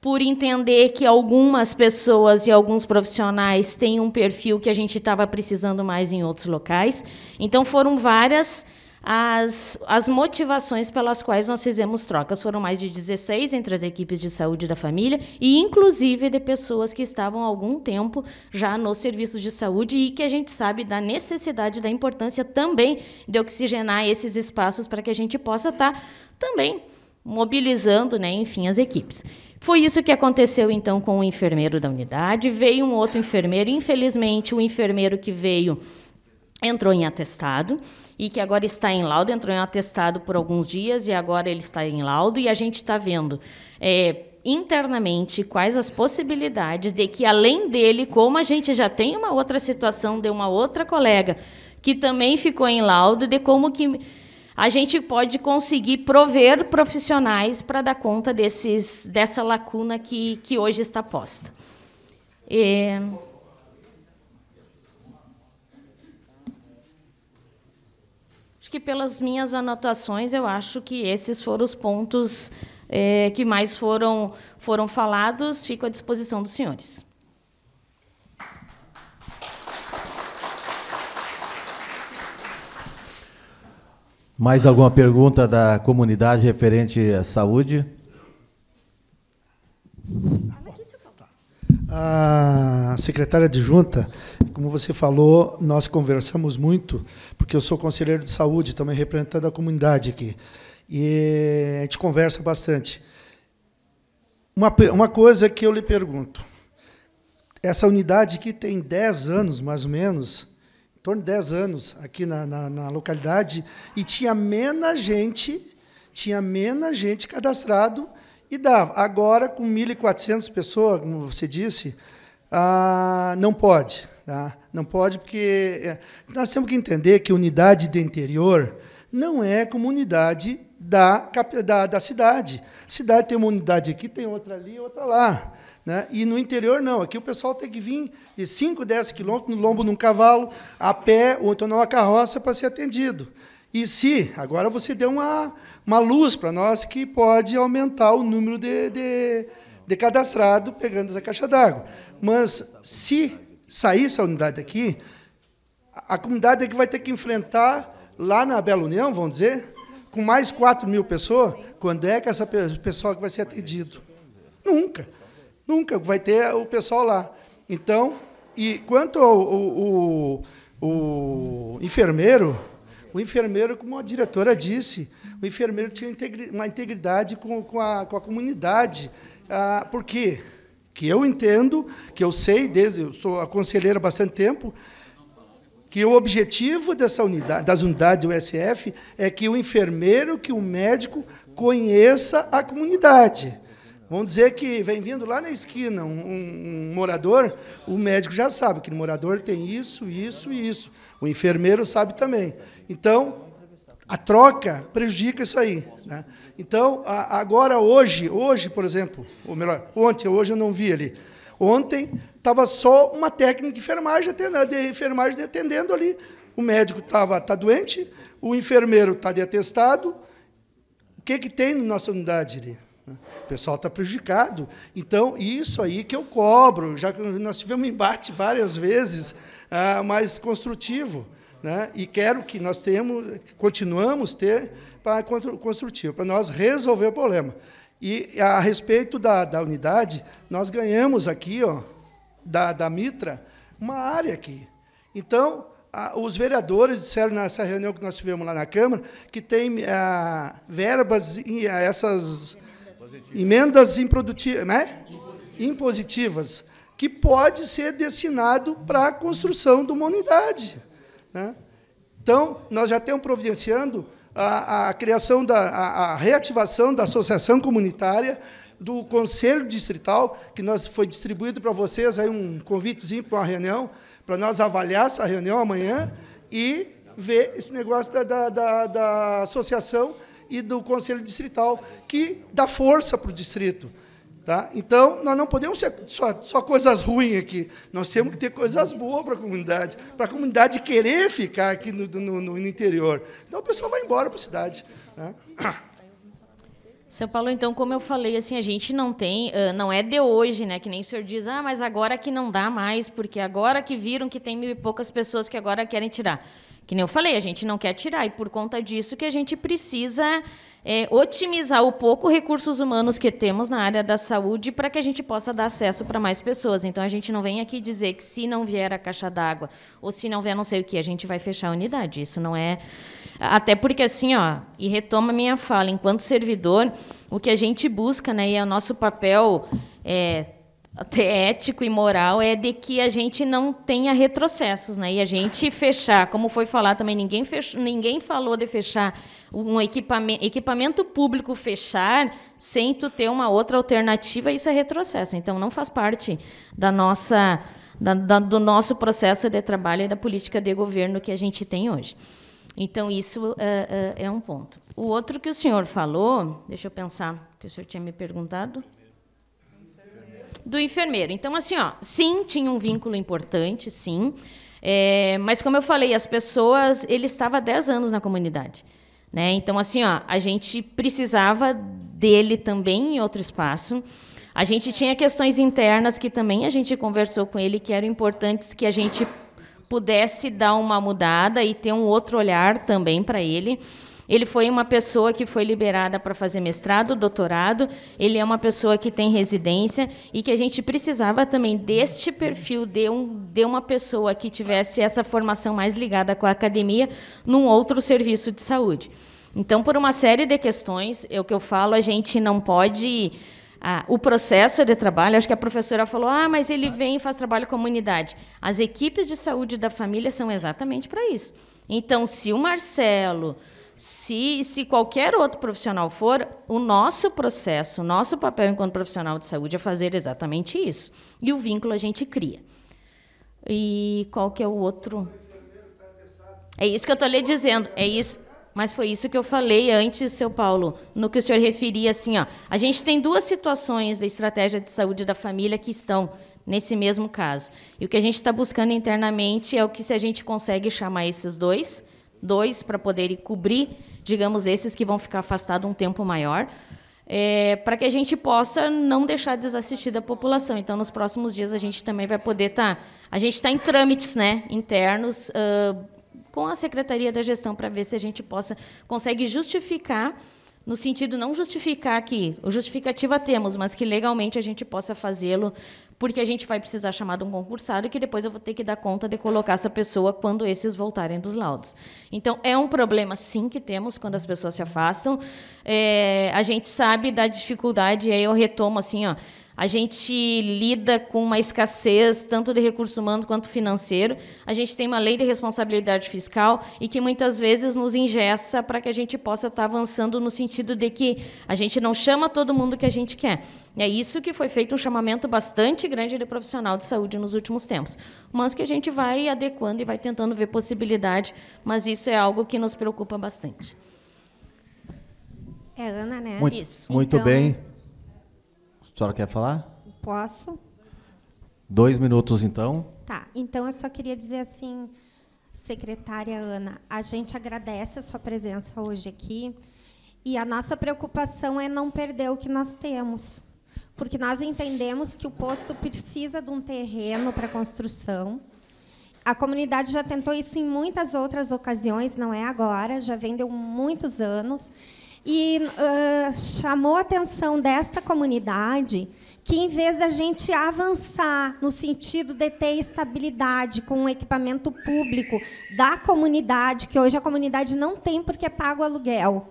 Speaker 20: por entender que algumas pessoas e alguns profissionais têm um perfil que a gente estava precisando mais em outros locais. Então, foram várias as, as motivações pelas quais nós fizemos trocas foram mais de 16 entre as equipes de saúde da família e, inclusive, de pessoas que estavam há algum tempo já nos serviços de saúde e que a gente sabe da necessidade, da importância também de oxigenar esses espaços para que a gente possa estar também mobilizando, né, enfim, as equipes. Foi isso que aconteceu então com o enfermeiro da unidade. Veio um outro enfermeiro, infelizmente, o enfermeiro que veio entrou em atestado e que agora está em laudo, entrou em atestado por alguns dias e agora ele está em laudo e a gente está vendo é, internamente quais as possibilidades de que, além dele, como a gente já tem uma outra situação de uma outra colega que também ficou em laudo, de como que a gente pode conseguir prover profissionais para dar conta desses, dessa lacuna que, que hoje está posta. É... Acho que pelas minhas anotações, eu acho que esses foram os pontos é, que mais foram, foram falados. Fico à disposição dos senhores.
Speaker 1: Mais alguma pergunta da comunidade referente à saúde?
Speaker 3: A ah, secretária adjunta como você falou, nós conversamos muito, porque eu sou conselheiro de saúde, também representando a comunidade aqui. E a gente conversa bastante. Uma, uma coisa que eu lhe pergunto. Essa unidade que tem 10 anos, mais ou menos, em torno de 10 anos aqui na, na, na localidade, e tinha menos gente, tinha menos gente cadastrado e dava. Agora, com 1.400 pessoas, como você disse, ah, não pode. Tá? Não pode, porque é, nós temos que entender que unidade de interior não é como unidade da, da, da cidade. Cidade tem uma unidade aqui, tem outra ali, outra lá. Né? E no interior, não. Aqui o pessoal tem que vir de 5, 10 quilômetros no lombo num cavalo, a pé, ou então numa carroça, para ser atendido. E se, agora você deu uma, uma luz para nós que pode aumentar o número de, de, de cadastrado pegando essa caixa d'água. Mas se sair essa unidade daqui, a comunidade é que vai ter que enfrentar, lá na Bela União, vamos dizer, com mais 4 mil pessoas, quando é que essa pessoa vai ser atendido? Nunca. Nunca vai ter o pessoal lá. Então, e quanto ao, o, o, enfermeiro, o enfermeiro, como a diretora disse, o enfermeiro tinha uma integridade com, com, a, com a comunidade. Ah, por quê? Porque que eu entendo, que eu sei, desde eu sou a conselheira há bastante tempo, que o objetivo dessa unidade, das unidades do SF é que o enfermeiro, que o médico conheça a comunidade. Vamos dizer que vem vindo lá na esquina um, um, um morador, o médico já sabe que o morador tem isso, isso e isso. O enfermeiro sabe também. Então, a troca prejudica isso aí. Né? Então, a, agora, hoje, hoje, por exemplo, ou melhor, ontem, hoje eu não vi ali. Ontem estava só uma técnica de enfermagem, de enfermagem atendendo ali. O médico estava tá doente, o enfermeiro está de atestado. O que, que tem na nossa unidade ali? O pessoal está prejudicado. Então, isso aí que eu cobro, já que nós tivemos embate várias vezes, ah, mas construtivo né? e quero que nós temos, continuamos ter para construtivo, para nós resolver o problema. E a respeito da, da unidade, nós ganhamos aqui, ó, da, da Mitra, uma área aqui. Então, a, os vereadores disseram nessa reunião que nós tivemos lá na Câmara que tem a, eh, verbas, e, a, eh, essas emendas improdutivas, né? impositivas, que pode ser destinado para a construção de uma unidade. Né? Então, nós já temos providenciando a, a criação da a, a reativação da associação comunitária do conselho distrital que nós foi distribuído para vocês aí um convitezinho para uma reunião para nós avaliar essa reunião amanhã e ver esse negócio da, da, da, da associação e do conselho distrital que dá força para o distrito Tá? Então, nós não podemos ser só, só coisas ruins aqui. Nós temos que ter coisas boas para a comunidade, para a comunidade querer ficar aqui no, no, no interior. Então, o pessoal vai embora para a cidade. Né?
Speaker 20: São [COUGHS] Paulo, então, como eu falei, assim, a gente não tem, não é de hoje, né? Que nem o senhor diz, ah, mas agora que não dá mais, porque agora que viram que tem mil e poucas pessoas que agora querem tirar. Que nem eu falei, a gente não quer tirar, e por conta disso que a gente precisa é, otimizar o pouco recursos humanos que temos na área da saúde para que a gente possa dar acesso para mais pessoas. Então, a gente não vem aqui dizer que se não vier a caixa d'água ou se não vier não sei o que, a gente vai fechar a unidade. Isso não é... Até porque, assim, ó, e retoma minha fala, enquanto servidor, o que a gente busca, né, e é o nosso papel... É, até ético e moral é de que a gente não tenha retrocessos, né? E a gente fechar, como foi falar também, ninguém fechou, ninguém falou de fechar um equipamento, equipamento público fechar sem tu ter uma outra alternativa, isso é retrocesso. Então não faz parte da nossa da, da, do nosso processo de trabalho e da política de governo que a gente tem hoje. Então isso é, é, é um ponto. O outro que o senhor falou, deixa eu pensar, que o senhor tinha me perguntado do enfermeiro. Então, assim, ó, sim, tinha um vínculo importante, sim. É, mas como eu falei, as pessoas, ele estava há 10 anos na comunidade. Né? Então, assim, ó, a gente precisava dele também em outro espaço. A gente tinha questões internas que também a gente conversou com ele, que eram importantes que a gente pudesse dar uma mudada e ter um outro olhar também para ele. Ele foi uma pessoa que foi liberada para fazer mestrado, doutorado, ele é uma pessoa que tem residência e que a gente precisava também deste perfil de, um, de uma pessoa que tivesse essa formação mais ligada com a academia num outro serviço de saúde. Então, por uma série de questões, é o que eu falo, a gente não pode. Ah, o processo de trabalho, acho que a professora falou, ah, mas ele vem e faz trabalho com a comunidade. As equipes de saúde da família são exatamente para isso. Então, se o Marcelo, se, se qualquer outro profissional for, o nosso processo, o nosso papel enquanto profissional de saúde é fazer exatamente isso. E o vínculo a gente cria. E qual que é o outro? É isso que eu estou lhe dizendo. É isso. Mas foi isso que eu falei antes, seu Paulo, no que o senhor referia assim, ó. A gente tem duas situações da estratégia de saúde da família que estão nesse mesmo caso. E o que a gente está buscando internamente é o que se a gente consegue chamar esses dois dois para poder cobrir, digamos, esses que vão ficar afastados um tempo maior, é, para que a gente possa não deixar desassistida a população. Então, nos próximos dias, a gente também vai poder estar. Tá, a gente está em trâmites né, internos uh, com a Secretaria da Gestão para ver se a gente possa consegue justificar no sentido não justificar que o justificativa temos, mas que legalmente a gente possa fazê-lo porque a gente vai precisar chamar de um concursado que depois eu vou ter que dar conta de colocar essa pessoa quando esses voltarem dos laudos. Então, é um problema, sim, que temos quando as pessoas se afastam. É, a gente sabe da dificuldade, e aí eu retomo assim, ó, a gente lida com uma escassez tanto de recurso humano quanto financeiro, a gente tem uma lei de responsabilidade fiscal e que muitas vezes nos ingessa para que a gente possa estar avançando no sentido de que a gente não chama todo mundo que a gente quer. É isso que foi feito um chamamento bastante grande de profissional de saúde nos últimos tempos, mas que a gente vai adequando e vai tentando ver possibilidade, mas isso é algo que nos preocupa bastante.
Speaker 4: É, Ana, né? Muito, isso. muito então, bem
Speaker 1: senhora quer falar? Posso. Dois minutos, então.
Speaker 4: Tá. Então, eu só queria dizer assim, secretária Ana, a gente agradece a sua presença hoje aqui e a nossa preocupação é não perder o que nós temos, porque nós entendemos que o posto precisa de um terreno para construção. A comunidade já tentou isso em muitas outras ocasiões, não é agora, já vendeu muitos anos e uh, chamou a atenção dessa comunidade que, em vez da gente avançar no sentido de ter estabilidade com o equipamento público da comunidade, que hoje a comunidade não tem porque paga o aluguel,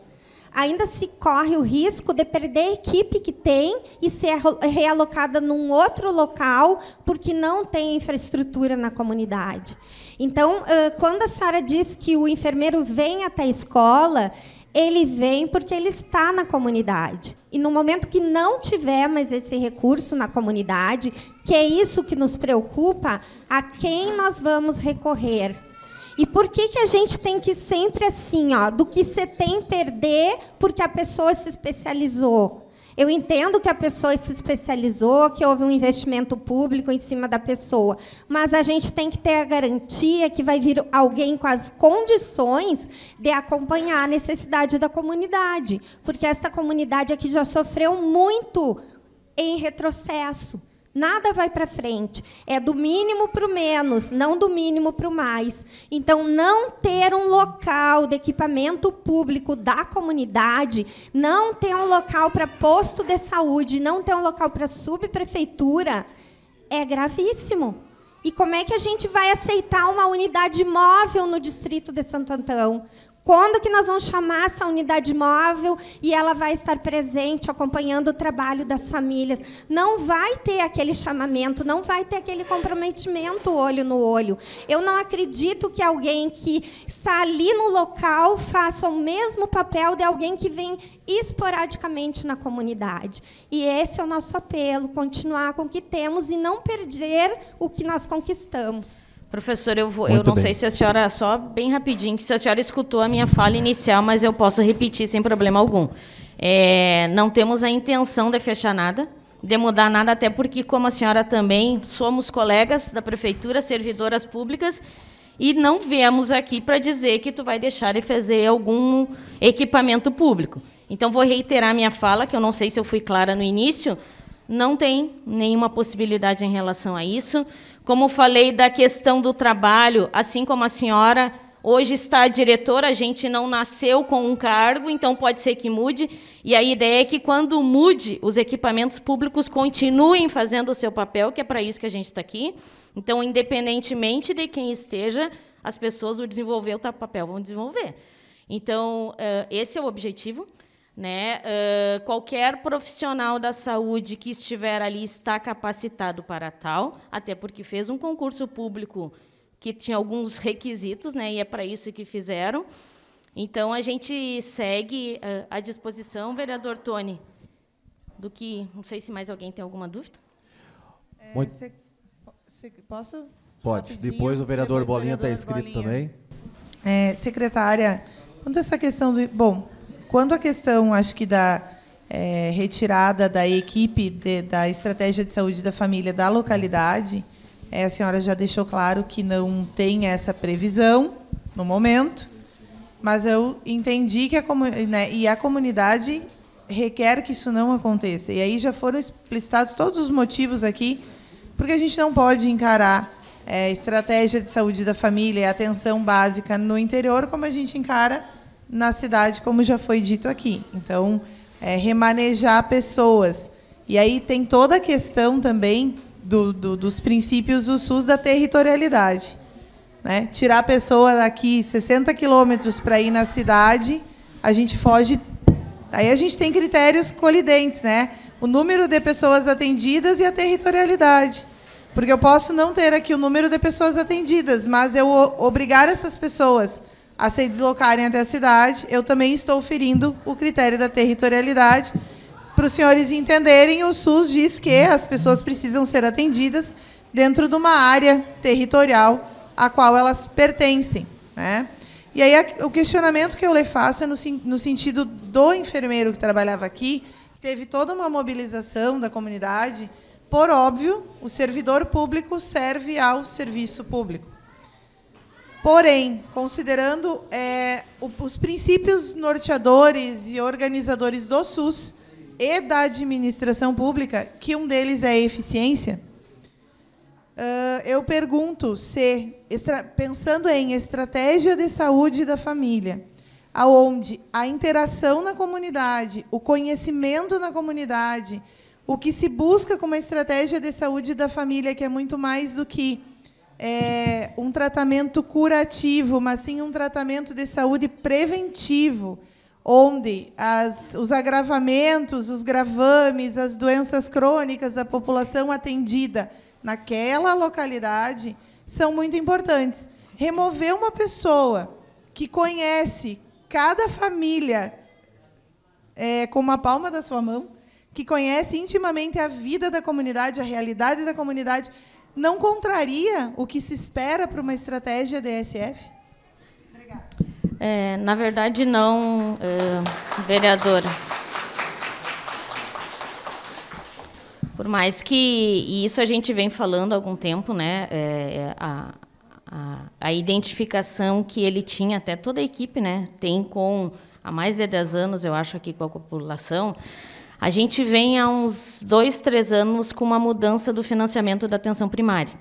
Speaker 4: ainda se corre o risco de perder a equipe que tem e ser realocada num outro local porque não tem infraestrutura na comunidade. Então, ah, quando a senhora diz que o enfermeiro vem até a escola, ele vem porque ele está na comunidade. E no momento que não tiver mais esse recurso na comunidade, que é isso que nos preocupa, a quem nós vamos recorrer? E por que, que a gente tem que sempre assim, ó, do que você tem perder porque a pessoa se especializou? Eu entendo que a pessoa se especializou, que houve um investimento público em cima da pessoa, mas a gente tem que ter a garantia que vai vir alguém com as condições de acompanhar a necessidade da comunidade, porque essa comunidade aqui já sofreu muito em retrocesso. Nada vai para frente. É do mínimo para o menos, não do mínimo para o mais. Então, não ter um local de equipamento público da comunidade, não ter um local para posto de saúde, não ter um local para subprefeitura, é gravíssimo. E como é que a gente vai aceitar uma unidade móvel no distrito de Santo Antão? Quando que nós vamos chamar essa unidade móvel e ela vai estar presente, acompanhando o trabalho das famílias? Não vai ter aquele chamamento, não vai ter aquele comprometimento olho no olho. Eu não acredito que alguém que está ali no local faça o mesmo papel de alguém que vem esporadicamente na comunidade. E esse é o nosso apelo: continuar com o que temos e não perder o que nós conquistamos.
Speaker 20: Professor, eu, vou, eu não bem. sei se a senhora, só bem rapidinho, que se a senhora escutou a minha fala inicial, mas eu posso repetir sem problema algum. É, não temos a intenção de fechar nada, de mudar nada, até porque, como a senhora também, somos colegas da prefeitura, servidoras públicas, e não viemos aqui para dizer que tu vai deixar de fazer algum equipamento público. Então, vou reiterar minha fala, que eu não sei se eu fui clara no início, não tem nenhuma possibilidade em relação a isso. Como falei da questão do trabalho, assim como a senhora hoje está diretora, a gente não nasceu com um cargo, então pode ser que mude. E a ideia é que quando mude, os equipamentos públicos continuem fazendo o seu papel, que é para isso que a gente está aqui. Então, independentemente de quem esteja, as pessoas o desenvolver o papel vão desenvolver. Então, eh, esse é o objetivo. Né? Uh, qualquer profissional da saúde que estiver ali está capacitado para tal, até porque fez um concurso público que tinha alguns requisitos, né? e é para isso que fizeram. Então, a gente segue uh, à disposição, vereador Tony, do que... Não sei se mais alguém tem alguma dúvida. É, se, se, posso? Pode. Depois o vereador Depois Bolinha está escrito
Speaker 1: Bolinha. também.
Speaker 8: É,
Speaker 2: secretária, quanto a essa questão do... Bom, Quanto à questão, acho que da é, retirada da equipe de, da estratégia de saúde da família da localidade, é, a senhora já deixou claro que não tem essa previsão no momento, mas eu entendi que a, né, e a comunidade requer que isso não aconteça. E aí já foram explicitados todos os motivos aqui, porque a gente não pode encarar é, estratégia de saúde da família e atenção básica no interior como a gente encara na cidade, como já foi dito aqui. Então, é, remanejar pessoas. E aí tem toda a questão também do, do, dos princípios do SUS da territorialidade. Né? Tirar a pessoa daqui 60 quilômetros para ir na cidade, a gente foge. Aí a gente tem critérios colidentes, né? O número de pessoas atendidas e a territorialidade. Porque eu posso não ter aqui o número de pessoas atendidas, mas eu obrigar essas pessoas a se deslocarem até a cidade, eu também estou ferindo o critério da territorialidade. Para os senhores entenderem, o SUS diz que as pessoas precisam ser atendidas dentro de uma área territorial a qual elas pertencem. Né? E aí o questionamento que eu lhe faço é no, no sentido do enfermeiro que trabalhava aqui, teve toda uma mobilização da comunidade. Por óbvio, o servidor público serve ao serviço público. Porém, considerando é, os princípios norteadores e organizadores do SUS e da administração pública, que um deles é a eficiência, eu pergunto se, pensando em estratégia de saúde da família, aonde a interação na comunidade, o conhecimento na comunidade, o que se busca com uma estratégia de saúde da família, que é muito mais do que é, um tratamento curativo, mas sim um tratamento de saúde preventivo, onde as, os agravamentos, os gravames, as doenças crônicas da população atendida naquela localidade são muito importantes. Remover uma pessoa que conhece cada família é, com uma palma da sua mão, que conhece intimamente a vida da comunidade, a realidade da comunidade,
Speaker 20: não contraria
Speaker 2: o que se espera para uma estratégia DSF?
Speaker 20: Obrigada. É, na verdade, não, é, vereadora. Por mais que e isso a gente vem falando há algum tempo, né? É, é a, a, a, identificação que ele tinha, até toda a equipe, né? Tem com há mais de 10 anos, eu acho, aqui com a população, a gente vem há uns dois, três anos com uma mudança do financiamento da atenção primária,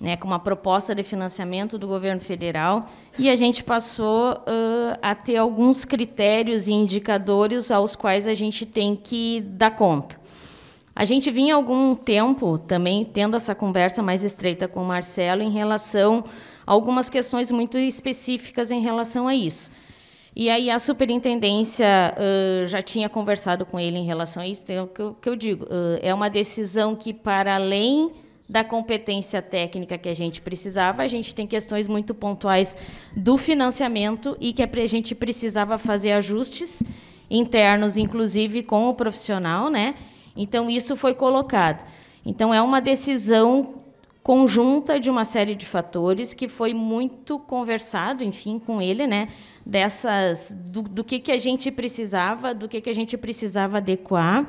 Speaker 20: né, com uma proposta de financiamento do governo federal, e a gente passou uh, a ter alguns critérios e indicadores aos quais a gente tem que dar conta. A gente vinha algum tempo também tendo essa conversa mais estreita com o Marcelo em relação a algumas questões muito específicas em relação a isso. E aí a superintendência uh, já tinha conversado com ele em relação a isso, então, é que, que eu digo, uh, é uma decisão que, para além da competência técnica que a gente precisava, a gente tem questões muito pontuais do financiamento e que a gente precisava fazer ajustes internos, inclusive com o profissional, né? Então isso foi colocado. Então é uma decisão conjunta de uma série de fatores que foi muito conversado, enfim, com ele, né? dessas do, do que, que a gente precisava, do que, que a gente precisava adequar.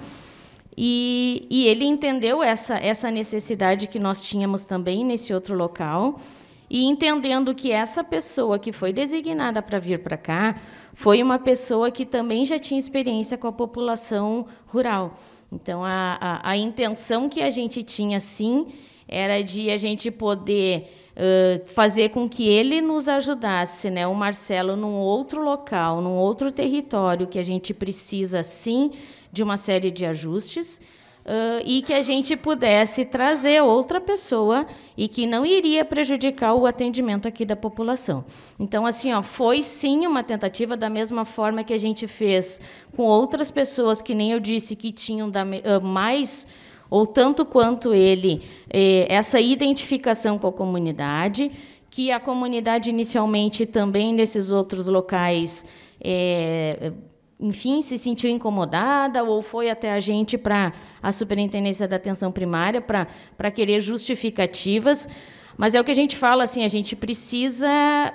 Speaker 20: E, e, ele entendeu essa, essa necessidade que nós tínhamos também nesse outro local, e entendendo que essa pessoa que foi designada para vir para cá foi uma pessoa que também já tinha experiência com a população rural. Então, a, a, a intenção que a gente tinha, sim, era de a gente poder fazer com que ele nos ajudasse, né, o Marcelo, num outro local, num outro território, que a gente precisa, sim, de uma série de ajustes, Uh, e que a gente pudesse trazer outra pessoa e que não iria prejudicar o atendimento aqui da população. Então, assim, ó, foi sim uma tentativa, da mesma forma que a gente fez com outras pessoas que nem eu disse que tinham da, uh, mais ou tanto quanto ele, eh, essa identificação com a comunidade, que a comunidade inicialmente também nesses outros locais, eh, enfim, se sentiu incomodada ou foi até a gente para a Superintendência da Atenção Primária para querer justificativas. Mas é o que a gente fala, assim, a gente precisa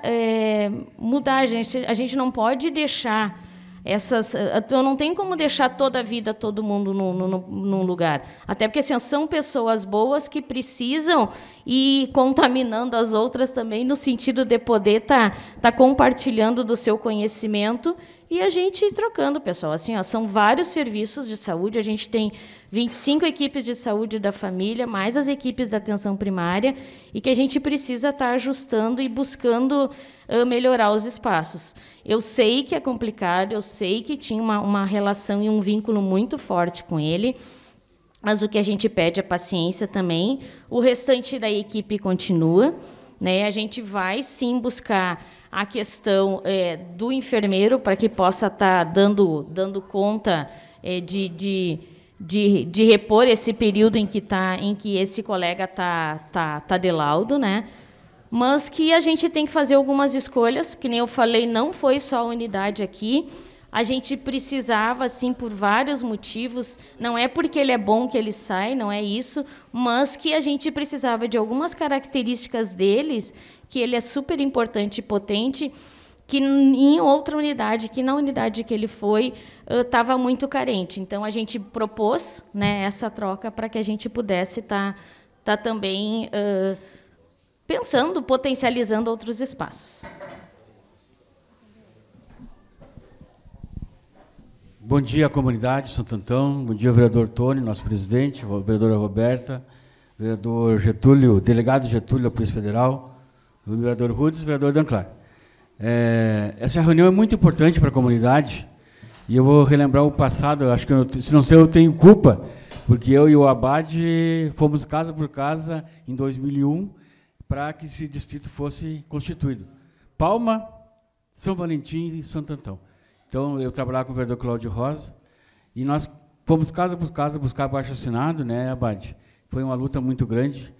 Speaker 20: é, mudar, a gente, a gente não pode deixar essas, eh, eh, eu não tenho como deixar toda a vida todo mundo num, num, num lugar. Até porque assim, são pessoas boas que precisam e contaminando as outras também, no sentido de poder estar tá, tá compartilhando do seu conhecimento e a gente trocando, pessoal. Assim, ó, são vários serviços de saúde, a gente tem 25 equipes de saúde da família, mais as equipes da atenção primária, e que a gente precisa estar tá ajustando e buscando uh, melhorar os espaços. Eu sei que é complicado, eu sei que tinha uma, uma relação e um vínculo muito forte com ele, mas o que a gente pede é paciência também. O restante da equipe continua. Né? A gente vai sim buscar a questão é, do enfermeiro para que possa estar tá dando, dando conta é, de, de, de, de, repor esse período em que, tá, em que esse colega está tá, tá de laudo. Né? mas que a gente tem que fazer algumas escolhas, que nem eu falei, não foi só a unidade aqui. A gente precisava, assim, por vários motivos. Não é porque ele é bom que ele sai, não é isso, mas que a gente precisava de algumas características deles, que ele é super importante e potente, que em outra unidade, que na unidade que ele foi, estava muito carente. Então a gente propôs, né, essa troca para que a gente pudesse estar, tá, tá também uh, pensando, potencializando outros espaços.
Speaker 13: Bom dia, comunidade Santo Antão. Bom dia, vereador Tony, nosso presidente, vereadora Roberta, vereador Getúlio, delegado Getúlio da Polícia Federal, vereador Rudes, vereador Danclar. É, essa reunião é muito importante para a comunidade e eu vou relembrar o passado. Acho que eu, se não sei, eu tenho culpa, porque eu e o Abade fomos casa por casa em 2001 para que esse distrito fosse constituído. Palma, São Valentim e Santo Antão. Então, eu trabalhava com o vereador Cláudio Rosa e nós fomos casa por casa buscar baixo assinado, né, Abade? Foi uma luta muito grande.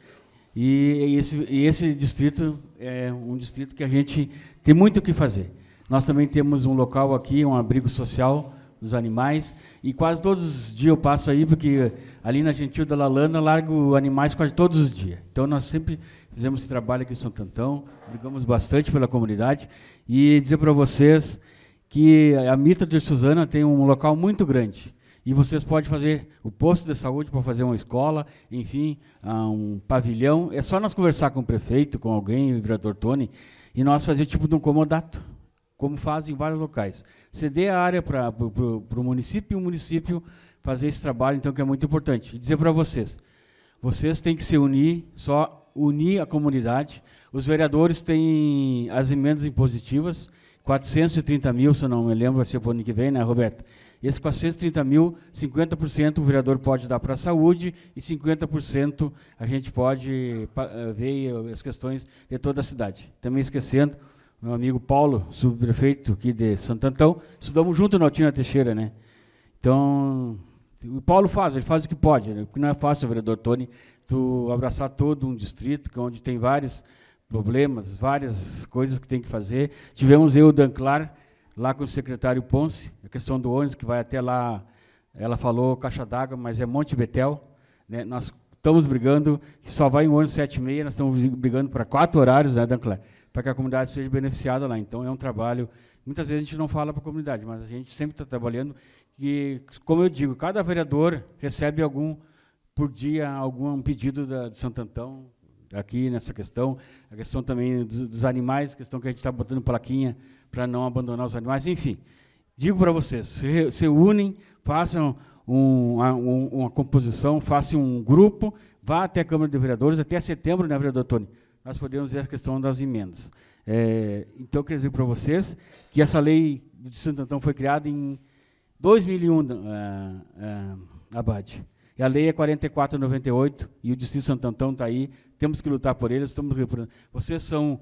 Speaker 13: E esse, e esse distrito é um distrito que a gente tem muito o que fazer. Nós também temos um local aqui, um abrigo social dos animais. E quase todos os dias eu passo aí, porque ali na Gentil da Lalana largo animais quase todos os dias. Então nós sempre Fizemos esse trabalho aqui em Santo Antão, brigamos bastante pela comunidade. E dizer para vocês que a Mitra de Suzana tem um local muito grande. E vocês podem fazer o posto de saúde para fazer uma escola, enfim, ah, um pavilhão. É só nós conversar com o prefeito, com alguém, o vereador Tony, e nós fazer tipo de um comodato, como fazem em vários locais. Ceder a área para o município e o município fazer esse trabalho, então, que é muito importante. E dizer para vocês, vocês têm que se unir só unir a comunidade. Os vereadores têm as emendas impositivas, 430 mil, se eu não me lembro, vai ser para o ano que vem, né, Roberta? Esses 430 mil, 50% o vereador pode dar para a saúde e 50% a gente pode eh, ver eh, as questões de toda a cidade. Também esquecendo, meu amigo Paulo, subprefeito aqui de Santantão, estudamos junto na Altina Teixeira, né? Então, o Paulo faz, ele faz o que pode. Né? O que não é fácil, o vereador Tony abraçar todo um distrito, é onde tem vários problemas, várias coisas que tem que fazer. Tivemos eu, Danclar lá com o secretário Ponce, a questão do ônibus que vai até lá, ela falou caixa d'água, mas é Monte Betel. Né? Nós estamos brigando, só vai em ônibus sete e meia, nós estamos brigando para quatro horários, né, Danclar, para que a comunidade seja beneficiada lá. Então é um trabalho. Muitas vezes a gente não fala para a comunidade, mas a gente sempre está trabalhando. E, como eu digo, cada vereador recebe algum por dia algum pedido da, de Santo Antão aqui nessa questão, a questão também dos, dos animais, questão que a gente está botando plaquinha para não abandonar os animais, enfim. Digo para vocês, se, se unem, façam um, um, uma composição, façam um grupo, vá até a Câmara de Vereadores, até setembro, né, vereador Tony? Nós podemos ver a questão das emendas. É, então, quero dizer para vocês que essa lei de Santo Antão foi criada em 2001, uh, uh, Abade. E a lei é 4498 e o Distrito Santo Antão está aí. Temos que lutar por eles. Estamos Vocês são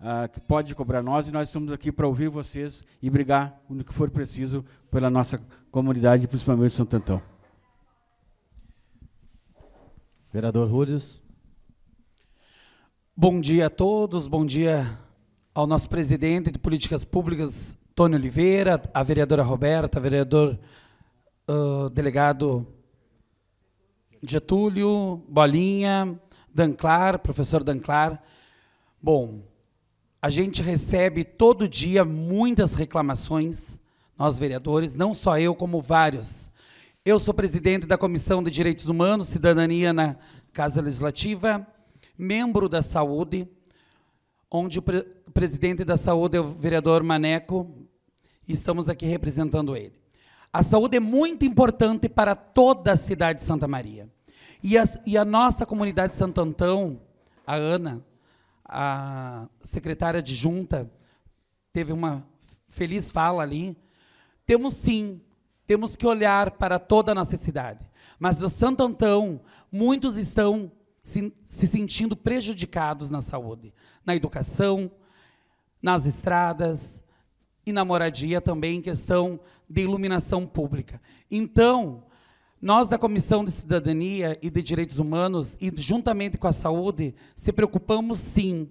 Speaker 13: ah, que pode cobrar nós e nós estamos aqui para ouvir vocês e brigar no que for preciso pela nossa comunidade, principalmente Santo Antão. Vereador Rudes.
Speaker 21: Bom dia a todos. Bom dia ao nosso presidente de Políticas Públicas, Tony Oliveira, a vereadora Roberta, vereador uh, delegado Getúlio, Bolinha, Danclar, professor Danclar. Bom, a gente recebe todo dia muitas reclamações, nós vereadores, não só eu, como vários. Eu sou presidente da Comissão de Direitos Humanos, Cidadania na Casa Legislativa, membro da Saúde, onde o pre presidente da Saúde é o vereador Maneco, e estamos aqui representando ele. A saúde é muito importante para toda a cidade de Santa Maria. E a, e a nossa comunidade Santo Antão, a Ana, a secretária de junta, teve uma feliz fala ali. Temos sim, temos que olhar para toda a nossa cidade. Mas o Santo Antão, muitos estão se, se sentindo prejudicados na saúde, na educação, nas estradas e na moradia também, em questão de iluminação pública. Então, nós, da Comissão de Cidadania e de Direitos Humanos, e juntamente com a saúde, se preocupamos sim.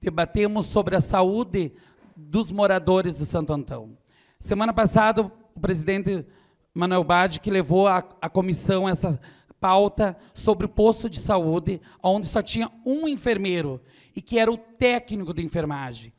Speaker 21: Debatemos sobre a saúde dos moradores de Santo Antão. Semana passada, o presidente Manuel Bade, que levou a à comissão essa pauta sobre o posto de saúde, onde só tinha um enfermeiro, e que era o técnico de enfermagem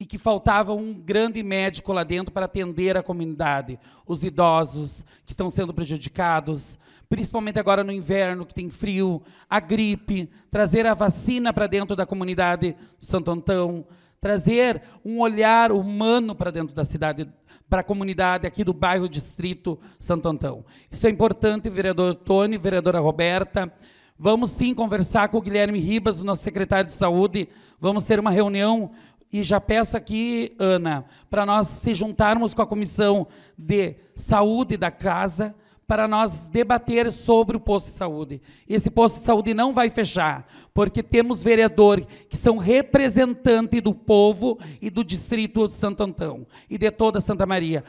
Speaker 21: e que faltava um grande médico lá dentro para atender a comunidade, os idosos que estão sendo prejudicados, principalmente agora no inverno que tem frio, a gripe, trazer a vacina para dentro da comunidade do Santo Antão, trazer um olhar humano para dentro da cidade, para a comunidade aqui do bairro distrito Santo Antão. Isso é importante, vereador Tony, vereadora Roberta, Vamos sim conversar com o Guilherme Ribas, o nosso secretário de saúde. Vamos ter uma reunião e já peço aqui, Ana, para nós se juntarmos com a Comissão de Saúde da Casa, para nós debater sobre o posto de saúde. Esse posto de saúde não vai fechar, porque temos vereadores que são representantes do povo e do distrito de Santo Antão e de toda Santa Maria.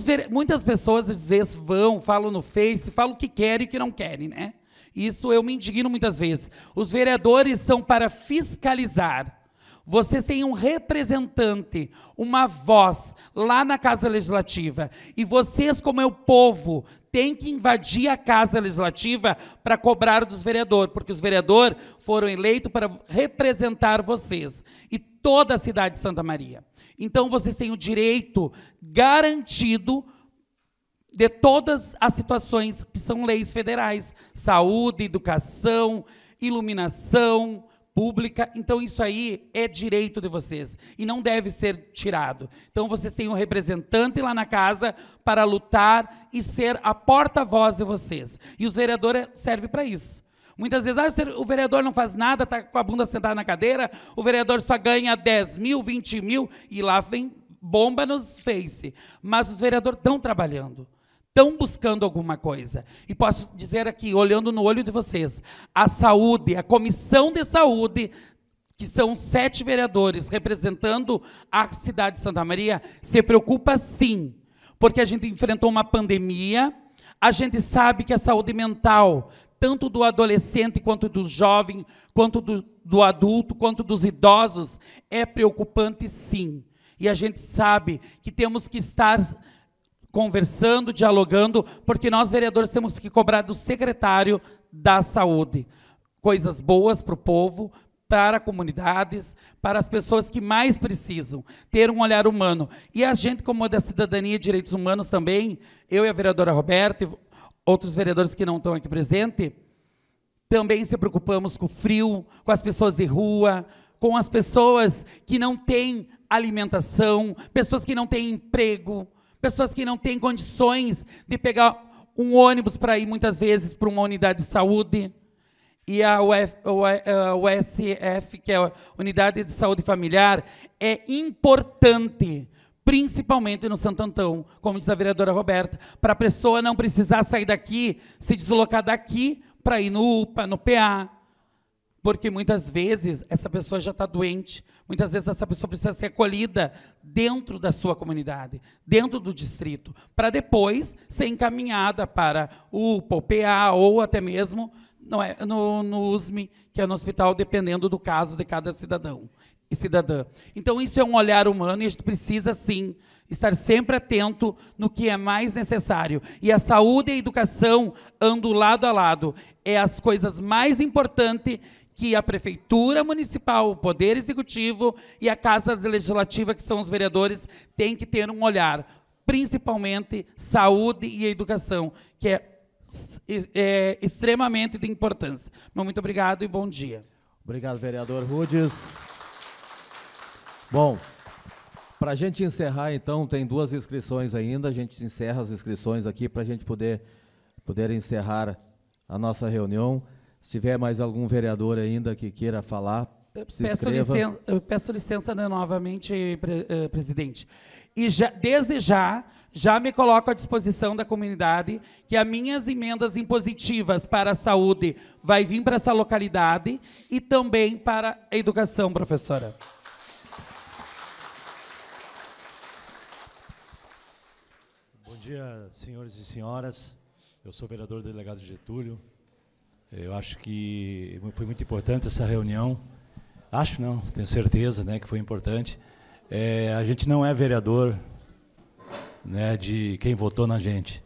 Speaker 21: Vere... Muitas pessoas às vezes vão, falam no Face, falam o que querem e o que não querem, né? Isso eu me indigno muitas vezes. Os vereadores são para fiscalizar vocês têm um representante, uma voz lá na Casa Legislativa. E vocês, como é o povo, têm que invadir a Casa Legislativa para cobrar dos vereadores, porque os vereadores foram eleitos para representar vocês e toda a cidade de Santa Maria. Então vocês têm o direito garantido de todas as situações que são leis federais: saúde, educação, iluminação pública. Então, isso aí é direito de vocês e não deve ser tirado. Então, vocês têm um representante lá na casa para lutar e ser a porta-voz de vocês. E os vereadores servem para isso. Muitas vezes, ah, o vereador não faz nada, está com a bunda sentada na cadeira, o vereador só ganha 10 mil, 20 mil, e lá vem bomba nos face. Mas os vereadores estão trabalhando estão buscando alguma coisa. E posso dizer aqui, olhando no olho de vocês, a saúde, a comissão de saúde, que são sete vereadores representando a cidade de Santa Maria, se preocupa sim, porque a gente enfrentou uma pandemia, a gente sabe que a saúde mental, tanto do adolescente quanto do jovem, quanto do, do adulto, quanto dos idosos, é preocupante sim. E a gente sabe que temos que estar conversando, dialogando, porque nós vereadores temos que cobrar do secretário da saúde coisas boas para o povo, para comunidades, para as pessoas que mais precisam, ter um olhar humano. E a gente, como é da cidadania e direitos humanos também, eu e a vereadora Roberta e outros vereadores que não estão aqui presentes, também se preocupamos com o frio, com as pessoas de rua, com as pessoas que não têm alimentação, pessoas que não têm emprego, pessoas que não têm condições de pegar um ônibus para ir muitas vezes para uma unidade de saúde. E a USF, é, é, que é a Unidade de Saúde Familiar, é importante, principalmente no Santo Antão, como diz a vereadora Roberta, para a pessoa não precisar sair daqui, se deslocar daqui para ir no UPA, no PA, porque muitas vezes essa pessoa já está doente, Muitas vezes essa pessoa precisa ser acolhida dentro da sua comunidade, dentro do distrito, para depois ser encaminhada para o POPA ou até mesmo é, no, no USME, que é no hospital, dependendo do caso de cada cidadão e cidadã. Então, isso é um olhar humano e a gente precisa, sim, estar sempre atento no que é mais necessário. E a saúde e a educação andam lado a lado. É as coisas mais importantes que a prefeitura municipal, o poder executivo e a casa legislativa, que são os vereadores, têm que ter um olhar, principalmente saúde e educação, que é, é extremamente de importância. muito obrigado e bom dia.
Speaker 1: Obrigado, vereador Rudes. Bom, para a gente encerrar, então, tem duas inscrições ainda. A gente encerra as inscrições aqui para a gente poder, poder encerrar a nossa reunião. Se tiver mais algum vereador ainda que queira falar, se peço licença,
Speaker 21: eu peço licença né, novamente, pre, uh, presidente. E já, desde já, já me coloco à disposição da comunidade que as minhas emendas impositivas para a saúde vai vir para essa localidade e também para a educação, professora.
Speaker 22: Bom dia, senhores e senhoras. Eu sou o vereador delegado Getúlio, eu acho que foi muito importante essa reunião. Acho não, tenho certeza, né, que foi importante. É, a gente não é vereador, né, de quem votou na gente.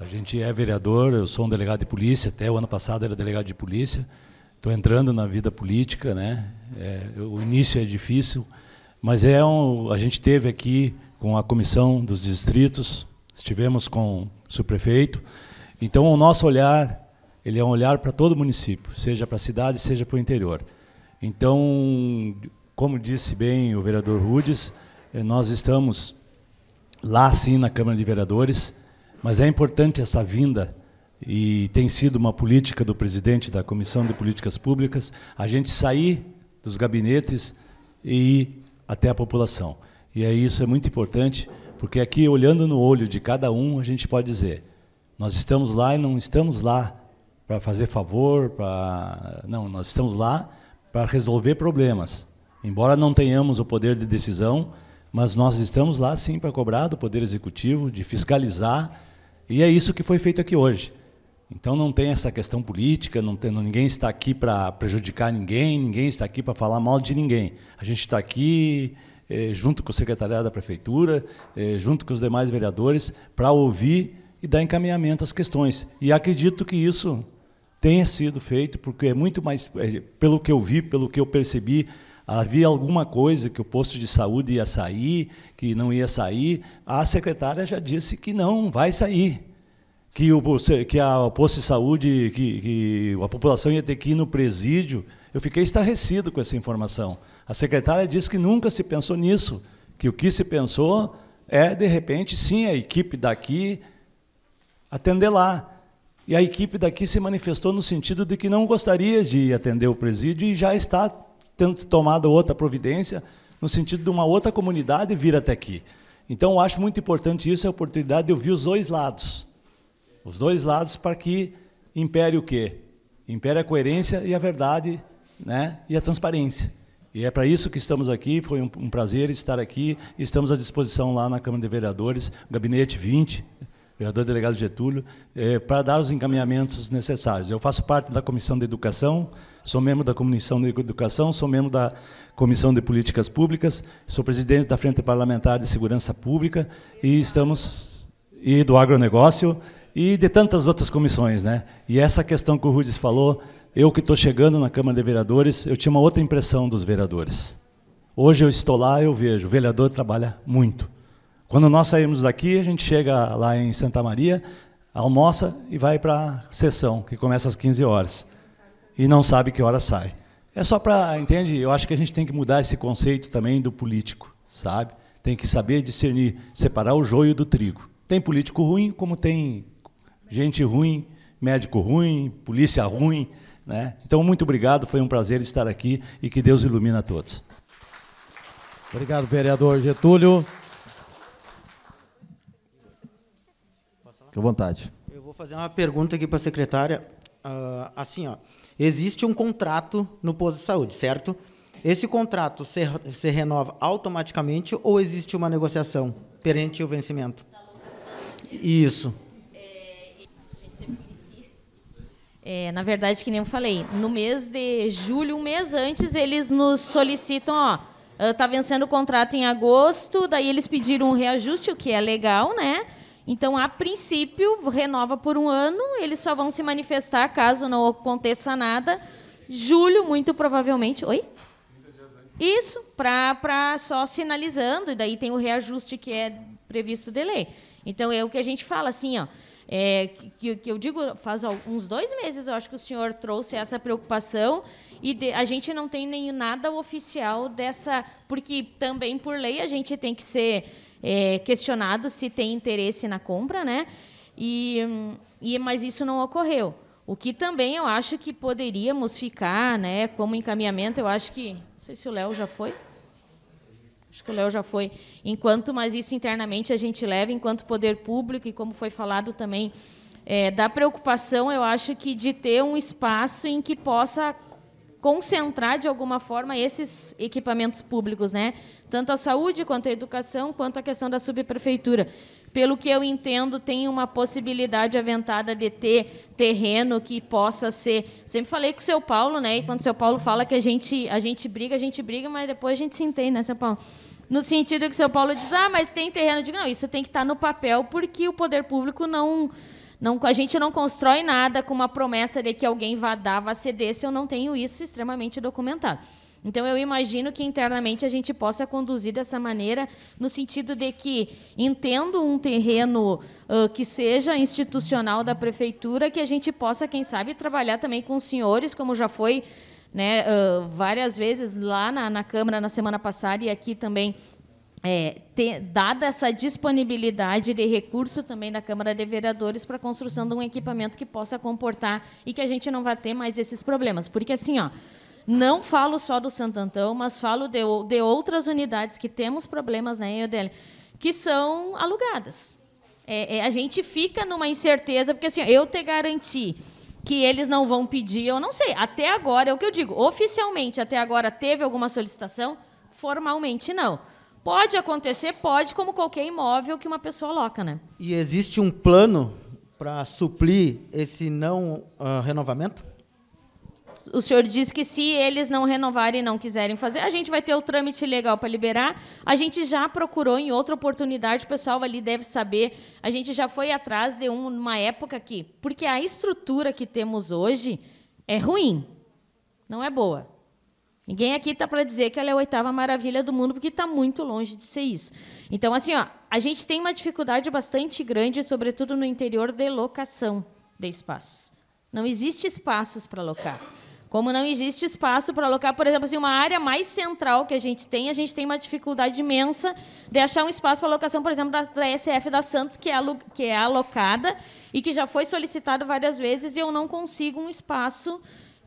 Speaker 22: A gente é vereador. Eu sou um delegado de polícia. Até o ano passado era delegado de polícia. Estou entrando na vida política, né? É, o início é difícil, mas é um. A gente teve aqui com a comissão dos distritos, estivemos com o subprefeito. Então o nosso olhar ele é um olhar para todo o município, seja para a cidade, seja para o interior. Então, como disse bem o vereador Rudes, eh, nós estamos lá sim na Câmara de Vereadores, mas é importante essa vinda e tem sido uma política do presidente da Comissão de Políticas Públicas a gente sair dos gabinetes e ir até a população. E aí é isso é muito importante, porque aqui olhando no olho de cada um, a gente pode dizer, nós estamos lá e não estamos lá para fazer favor, para não, nós estamos lá para resolver problemas. Embora não tenhamos o poder de decisão, mas nós estamos lá sim para cobrar do poder executivo, de fiscalizar, e é isso que foi feito aqui hoje. Então não tem essa questão política, não tem, ninguém está aqui para prejudicar ninguém, ninguém está aqui para falar mal de ninguém. A gente está aqui eh, junto com o secretariado da prefeitura, eh, junto com os demais vereadores, para ouvir e dar encaminhamento às questões. E acredito que isso tenha sido feito, porque é muito mais, é, pelo que eu vi, pelo que eu percebi, havia alguma coisa que o posto de saúde ia sair, que não ia sair. A secretária já disse que não vai sair, que o que a posto de saúde, que, que a população ia ter que ir no presídio. Eu fiquei estarrecido com essa informação. A secretária disse que nunca se pensou nisso, que o que se pensou é de repente sim a equipe daqui atender lá. E a equipe daqui se manifestou no sentido de que não gostaria de atender o presídio e já está tendo tomado outra providência no sentido de uma outra comunidade vir até aqui. Então, eu acho muito importante isso, a oportunidade de ouvir os dois lados. Os dois lados para que impere o quê? Impere a coerência e a verdade né? e a transparência. E é para isso que estamos aqui, foi um, um prazer estar aqui. Estamos à disposição lá na Câmara de Vereadores, gabinete 20, vereador delegado Getúlio, é, para dar os encaminhamentos necessários. Eu faço parte da Comissão de Educação, sou membro da Comissão de Educação, sou membro da Comissão de Políticas Públicas, sou presidente da Frente Parlamentar de Segurança Pública e estamos e do agronegócio e de tantas outras comissões, né? E essa questão que o Rudes falou, eu que estou chegando na Câmara de Vereadores, eu tinha uma outra impressão dos vereadores. Hoje eu estou lá, eu vejo, o vereador trabalha muito quando nós saímos daqui, a gente chega lá em Santa Maria, almoça e vai para a sessão, que começa às 15 horas. E não sabe que hora sai. É só para, entende? Eu acho que a gente tem que mudar esse conceito também do político, sabe? Tem que saber discernir, separar o joio do trigo. Tem político ruim, como tem gente ruim, médico ruim, polícia ruim. Né? Então, muito obrigado, foi um prazer estar aqui e que Deus ilumine a todos.
Speaker 1: Obrigado, vereador Getúlio. Fique à vontade.
Speaker 6: Eu vou fazer uma pergunta aqui para a secretária. Uh, assim, ó, existe um contrato no posto de saúde, certo? Esse contrato se, se renova automaticamente ou existe uma negociação perante o vencimento? Isso.
Speaker 20: É, na verdade, que nem eu falei, no mês de julho, um mês antes, eles nos solicitam, ó, ah, tá vencendo o contrato em agosto, daí eles pediram um reajuste, o que é legal, né? Então, a princípio, renova por um ano, eles só vão se manifestar caso não aconteça nada. Julho, muito provavelmente. Oi? Isso, para só sinalizando, e daí tem o reajuste que é previsto de lei. Então, é o que a gente fala assim, ó. É, que, que eu digo, faz uns dois meses, eu acho que o senhor trouxe essa preocupação e de, a gente não tem nem nada oficial dessa, porque também por lei a gente tem que ser é, questionado se tem interesse na compra, né? E, hum, e mas isso não ocorreu. O que também eu acho que poderíamos ficar, né? Como encaminhamento, eu acho que não sei se o Léo já foi. Acho que o Léo já foi. Enquanto, mas isso internamente a gente leva, enquanto poder público e como foi falado também é, da preocupação, eu acho que de ter um espaço em que possa concentrar de alguma forma esses equipamentos públicos, né? tanto a saúde quanto a educação, quanto a questão da subprefeitura. Pelo que eu entendo, tem uma possibilidade aventada de ter terreno que possa ser. Sempre falei com o seu Paulo, né? E quando o seu Paulo fala que a gente, a gente briga, a gente briga, mas depois a gente se entende, né, seu Paulo? No sentido que o seu Paulo diz, ah, mas tem terreno. Eu digo, não, isso tem que estar no papel, porque o poder público não. Não, a gente não constrói nada com uma promessa de que alguém vai dar, vai ceder, se eu não tenho isso extremamente documentado. Então, eu imagino que internamente a gente possa conduzir dessa maneira, no sentido de que, entendo um terreno uh, que seja institucional da prefeitura, que a gente possa, quem sabe, trabalhar também com os senhores, como já foi né, uh, várias vezes lá na, na Câmara na semana passada e aqui também é, ter, dada essa disponibilidade de recurso também da Câmara de Vereadores para a construção de um equipamento que possa comportar e que a gente não vá ter mais esses problemas. Porque, assim, ó, não falo só do Santo Antão, mas falo de, de outras unidades que temos problemas na né, EUDL, que são alugadas. É, é, a gente fica numa incerteza, porque assim, eu te garanti que eles não vão pedir, eu não sei. Até agora, é o que eu digo, oficialmente, até agora teve alguma solicitação? Formalmente, não. Pode acontecer, pode, como qualquer imóvel que uma pessoa loca, né?
Speaker 6: E existe um plano para suplir esse não uh, renovamento?
Speaker 20: o senhor diz que se eles não renovarem e não quiserem fazer, a gente vai ter o trâmite legal para liberar. A gente já procurou em outra oportunidade, o pessoal ali deve saber. A gente já foi atrás de uma época aqui, porque a estrutura que temos hoje é ruim, não é boa. Ninguém aqui está para dizer que ela é a oitava maravilha do mundo, porque está muito longe de ser isso. Então, assim, ó, a gente tem uma dificuldade bastante grande, sobretudo no interior, de locação de espaços. Não existe espaços para locar. Como não existe espaço para alocar, por exemplo, assim, uma área mais central que a gente tem, a gente tem uma dificuldade imensa de achar um espaço para alocação, por exemplo, da, da SF da Santos, que é, que é alocada e que já foi solicitado várias vezes, e eu não consigo um espaço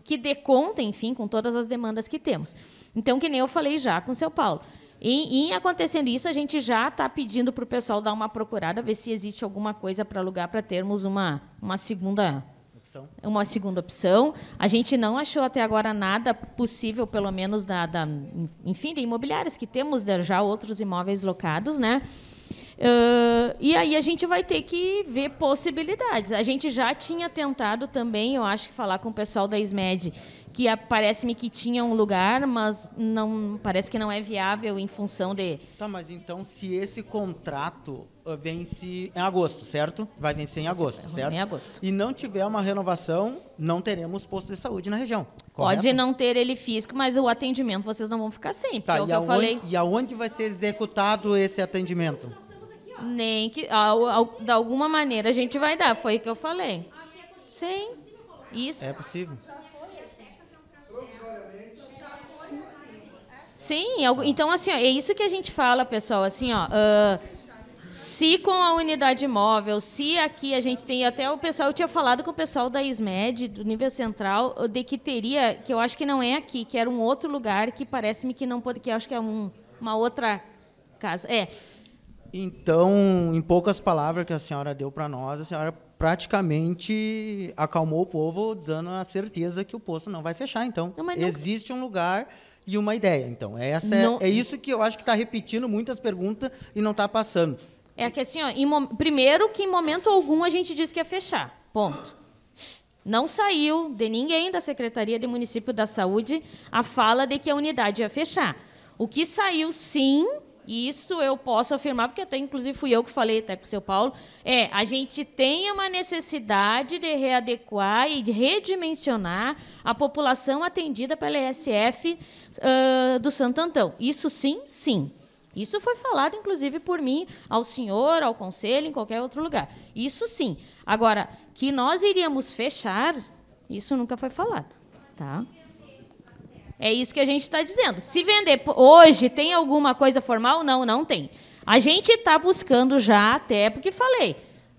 Speaker 20: que dê conta, enfim, com todas as demandas que temos. Então, que nem eu falei já com o seu Paulo. Em, em, acontecendo isso, a gente já está pedindo para o pessoal dar uma procurada, ver se existe alguma coisa para alugar, para termos uma, uma segunda opção. É uma segunda opção. A gente não achou até agora nada possível, pelo menos da, da enfim, de imobiliárias que temos já outros imóveis locados, né? Uh, e aí a gente vai ter que ver possibilidades. A gente já tinha tentado também, eu acho que falar com o pessoal da SMED, que parece-me que tinha um lugar, mas não parece que não é viável em função de.
Speaker 6: Tá, mas então se esse contrato eh, vence em agosto, certo? Vai vencer em agosto, certo? Em agosto. E não tiver uma renovação, não teremos posto de saúde na região. Correto? Pode
Speaker 20: não ter ele físico, mas o atendimento vocês não vão ficar sem. Tá, é o que eu falei.
Speaker 6: E aonde vai ser executado esse atendimento?
Speaker 20: Nem que. Ao, ao, de alguma maneira a gente vai dar, foi o que eu falei. Sim. Isso. É possível. Sim, é então assim, ó, é isso que a gente fala, pessoal, assim, ó. Uh, se com a unidade móvel, se aqui a gente tem até o pessoal, eu tinha falado com o pessoal da ISMED, do nível central, de que teria, que eu acho que não é aqui, que era um outro lugar que parece-me que não pode, que acho que é um, uma outra casa. É.
Speaker 6: Então, em poucas palavras que a senhora deu para nós, a senhora praticamente acalmou o povo, dando a certeza que o posto não vai fechar. Então, não, não... existe um lugar e uma ideia. Então, essa não... é, é isso que eu acho que está repetindo muitas perguntas e não está passando
Speaker 20: é que assim, ó, em, primeiro que em momento algum a gente disse que ia fechar. Ponto. Não saiu de ninguém da Secretaria de Município da Saúde a fala de que a unidade ia fechar. O que saiu, sim, e isso eu posso afirmar, porque até inclusive fui eu que falei até com o seu Paulo, é a gente tem uma necessidade de readequar e de redimensionar a população atendida pela ESF uh, do Santo Antão. Isso sim, sim. Isso foi falado, inclusive, por mim, ao senhor, ao conselho, em qualquer outro lugar. Isso sim. Agora, que nós iríamos fechar, isso nunca foi falado. Tá? É isso que a gente está dizendo. Se vender hoje tem alguma coisa formal? Não, não tem. A gente está buscando já até, porque falei,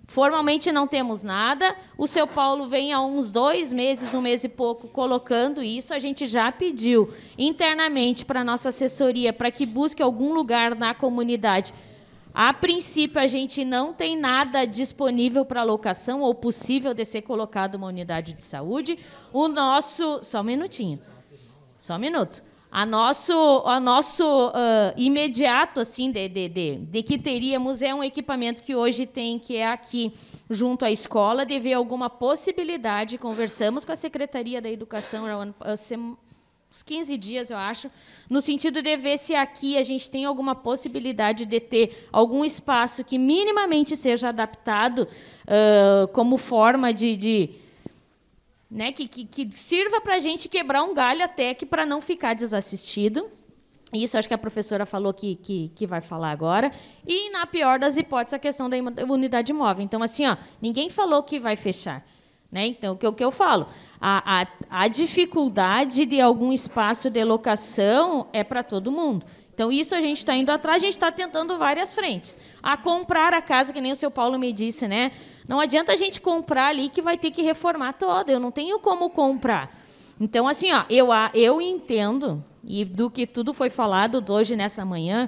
Speaker 20: Formalmente não temos nada. O seu Paulo vem há uns dois meses, um mês e pouco, colocando isso. A gente já pediu internamente para a nossa assessoria para que busque algum lugar na comunidade. A princípio, a gente não tem nada disponível para locação ou possível de ser colocado uma unidade de saúde. O nosso. Só um minutinho. Só um minuto a nosso, a nosso uh, imediato assim de, de, de, de, que teríamos é um equipamento que hoje tem, que é aqui junto à escola, de ver alguma possibilidade. Conversamos com a Secretaria da Educação uns 15 dias, eu acho, no sentido de ver se aqui a gente tem alguma possibilidade de ter algum espaço que minimamente seja adaptado uh, como forma de, de né? Que, que, que sirva para a gente quebrar um galho até que para não ficar desassistido. Isso acho que a professora falou que, que, que, vai falar agora. E, na pior das hipóteses, a questão da unidade móvel. Então, assim, ó, ninguém falou que vai fechar. Né? Então, o que, que eu falo? A, a, a dificuldade de algum espaço de locação é para todo mundo. Então, isso a gente está indo atrás, a gente está tentando várias frentes. A comprar a casa, que nem o seu Paulo me disse, né? Não adianta a gente comprar ali que vai ter que reformar toda, eu não tenho como comprar. Então, assim, ó, eu, eu entendo, e do que tudo foi falado hoje nessa manhã,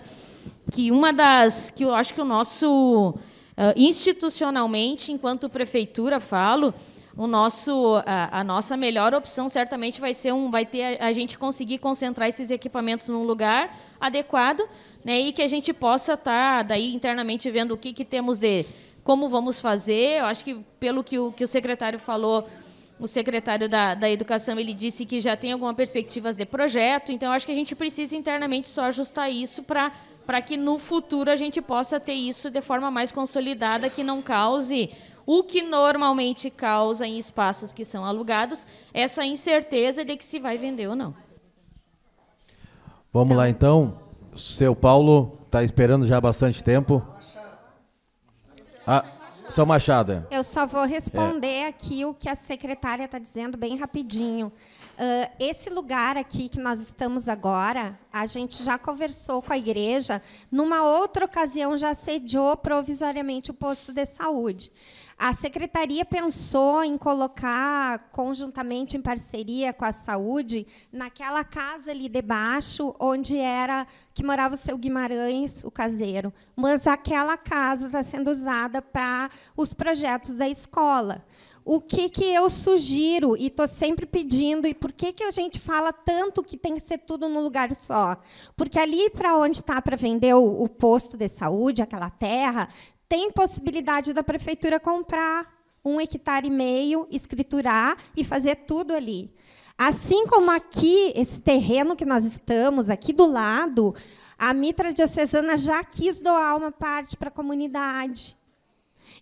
Speaker 20: que uma das. que eu acho que o nosso. institucionalmente, enquanto prefeitura, falo, o nosso, a, a, nossa melhor opção certamente vai ser um, vai ter a, a gente conseguir concentrar esses equipamentos num lugar adequado, né, e que a gente possa estar tá daí internamente vendo o que, que temos de como vamos fazer. Eu acho que pelo que o, que o secretário falou, o secretário da, da Educação ele disse que já tem algumas perspectivas de projeto, então acho que a gente precisa internamente só ajustar isso para para que no futuro a gente possa ter isso de forma mais consolidada, que não cause o que normalmente causa em espaços que são alugados essa incerteza de que se vai vender ou não.
Speaker 1: Vamos então, lá então. O seu Paulo está esperando já há bastante tempo. Ah, seu Machado. Eu
Speaker 4: só vou responder é. aqui o que a secretária está dizendo bem rapidinho. Uh, esse lugar aqui que nós estamos agora, a gente já conversou com a igreja, numa outra ocasião já sediou provisoriamente o posto de saúde. A secretaria pensou em colocar, conjuntamente em parceria com a saúde, naquela casa ali debaixo, onde era que morava o seu Guimarães, o caseiro. Mas aquela casa está sendo usada para os projetos da escola. O que, que eu sugiro e estou sempre pedindo, e por que, que a gente fala tanto que tem que ser tudo num lugar só? Porque ali para onde está para vender o, o, posto de saúde, aquela terra, tem possibilidade da prefeitura comprar um hectare e meio, escriturar e fazer tudo ali. Assim como aqui, esse terreno que nós estamos, aqui do lado, a Mitra Diocesana já quis doar uma parte para a comunidade.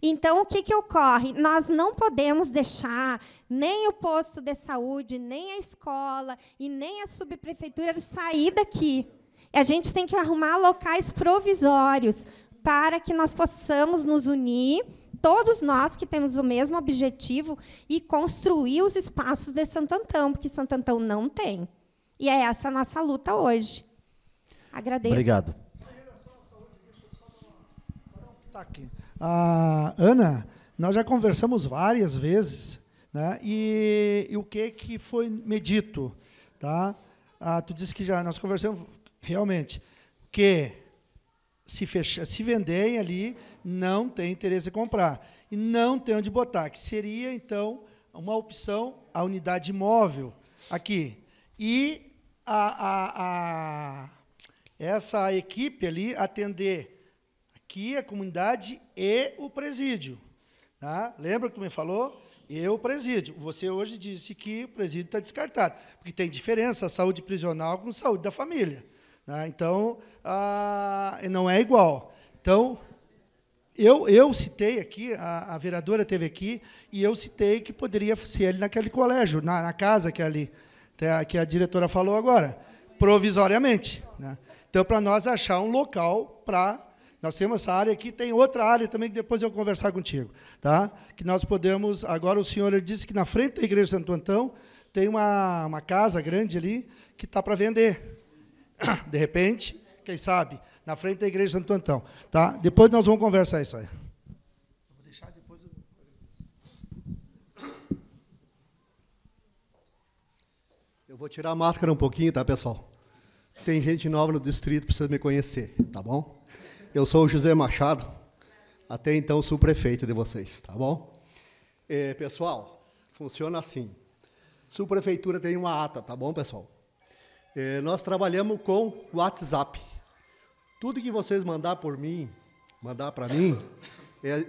Speaker 4: Então, o que, que ocorre? Nós não podemos deixar nem o posto de saúde, nem a escola e nem a subprefeitura sair daqui. A gente tem que arrumar locais provisórios para que nós possamos nos unir, todos nós que temos o mesmo objetivo, e construir os espaços de Santo Antão, porque Santo Antão não tem. E é essa a nossa luta hoje. Agradeço. Obrigado.
Speaker 3: Tá ah, Ana, nós já conversamos várias vezes, né? E, e o que que foi medito, tá? Ah, tu disse que já nós conversamos realmente que se, fechar, se venderem ali, não tem interesse em comprar. E não tem onde botar, que seria, então, uma opção, a unidade móvel aqui. E a, a, a essa equipe ali atender aqui a comunidade e o presídio. Tá? Lembra que me falou? E o presídio. Você hoje disse que o presídio está descartado, porque tem diferença a saúde prisional com saúde da família. Né? Então, ah, não é igual. Então, eu, eu citei aqui, a, a vereadora teve aqui, e eu citei que poderia ser ele naquele colégio, na, na casa que ali que a diretora falou agora, provisoriamente. Né? Então, para nós achar um local para. Nós temos essa área aqui, tem outra área também que depois eu vou conversar contigo. Tá? Que nós podemos. Agora o senhor disse que na frente da igreja de Santo Antão tem uma, uma casa grande ali que está para vender. [COUGHS] De repente, quem sabe, na frente da igreja de Santo Antão, tá? Depois nós vamos conversar isso aí. Eu vou tirar
Speaker 23: a máscara um pouquinho, tá, pessoal? Tem gente nova no distrito, precisa me conhecer, tá bom? Eu sou o José Machado, até então sou prefeito de vocês, tá bom? É, pessoal, funciona assim. Subprefeitura tem uma ata, tá bom, pessoal? É, nós trabalhamos com WhatsApp. Tudo que vocês mandar por mim, mandar para mim, é,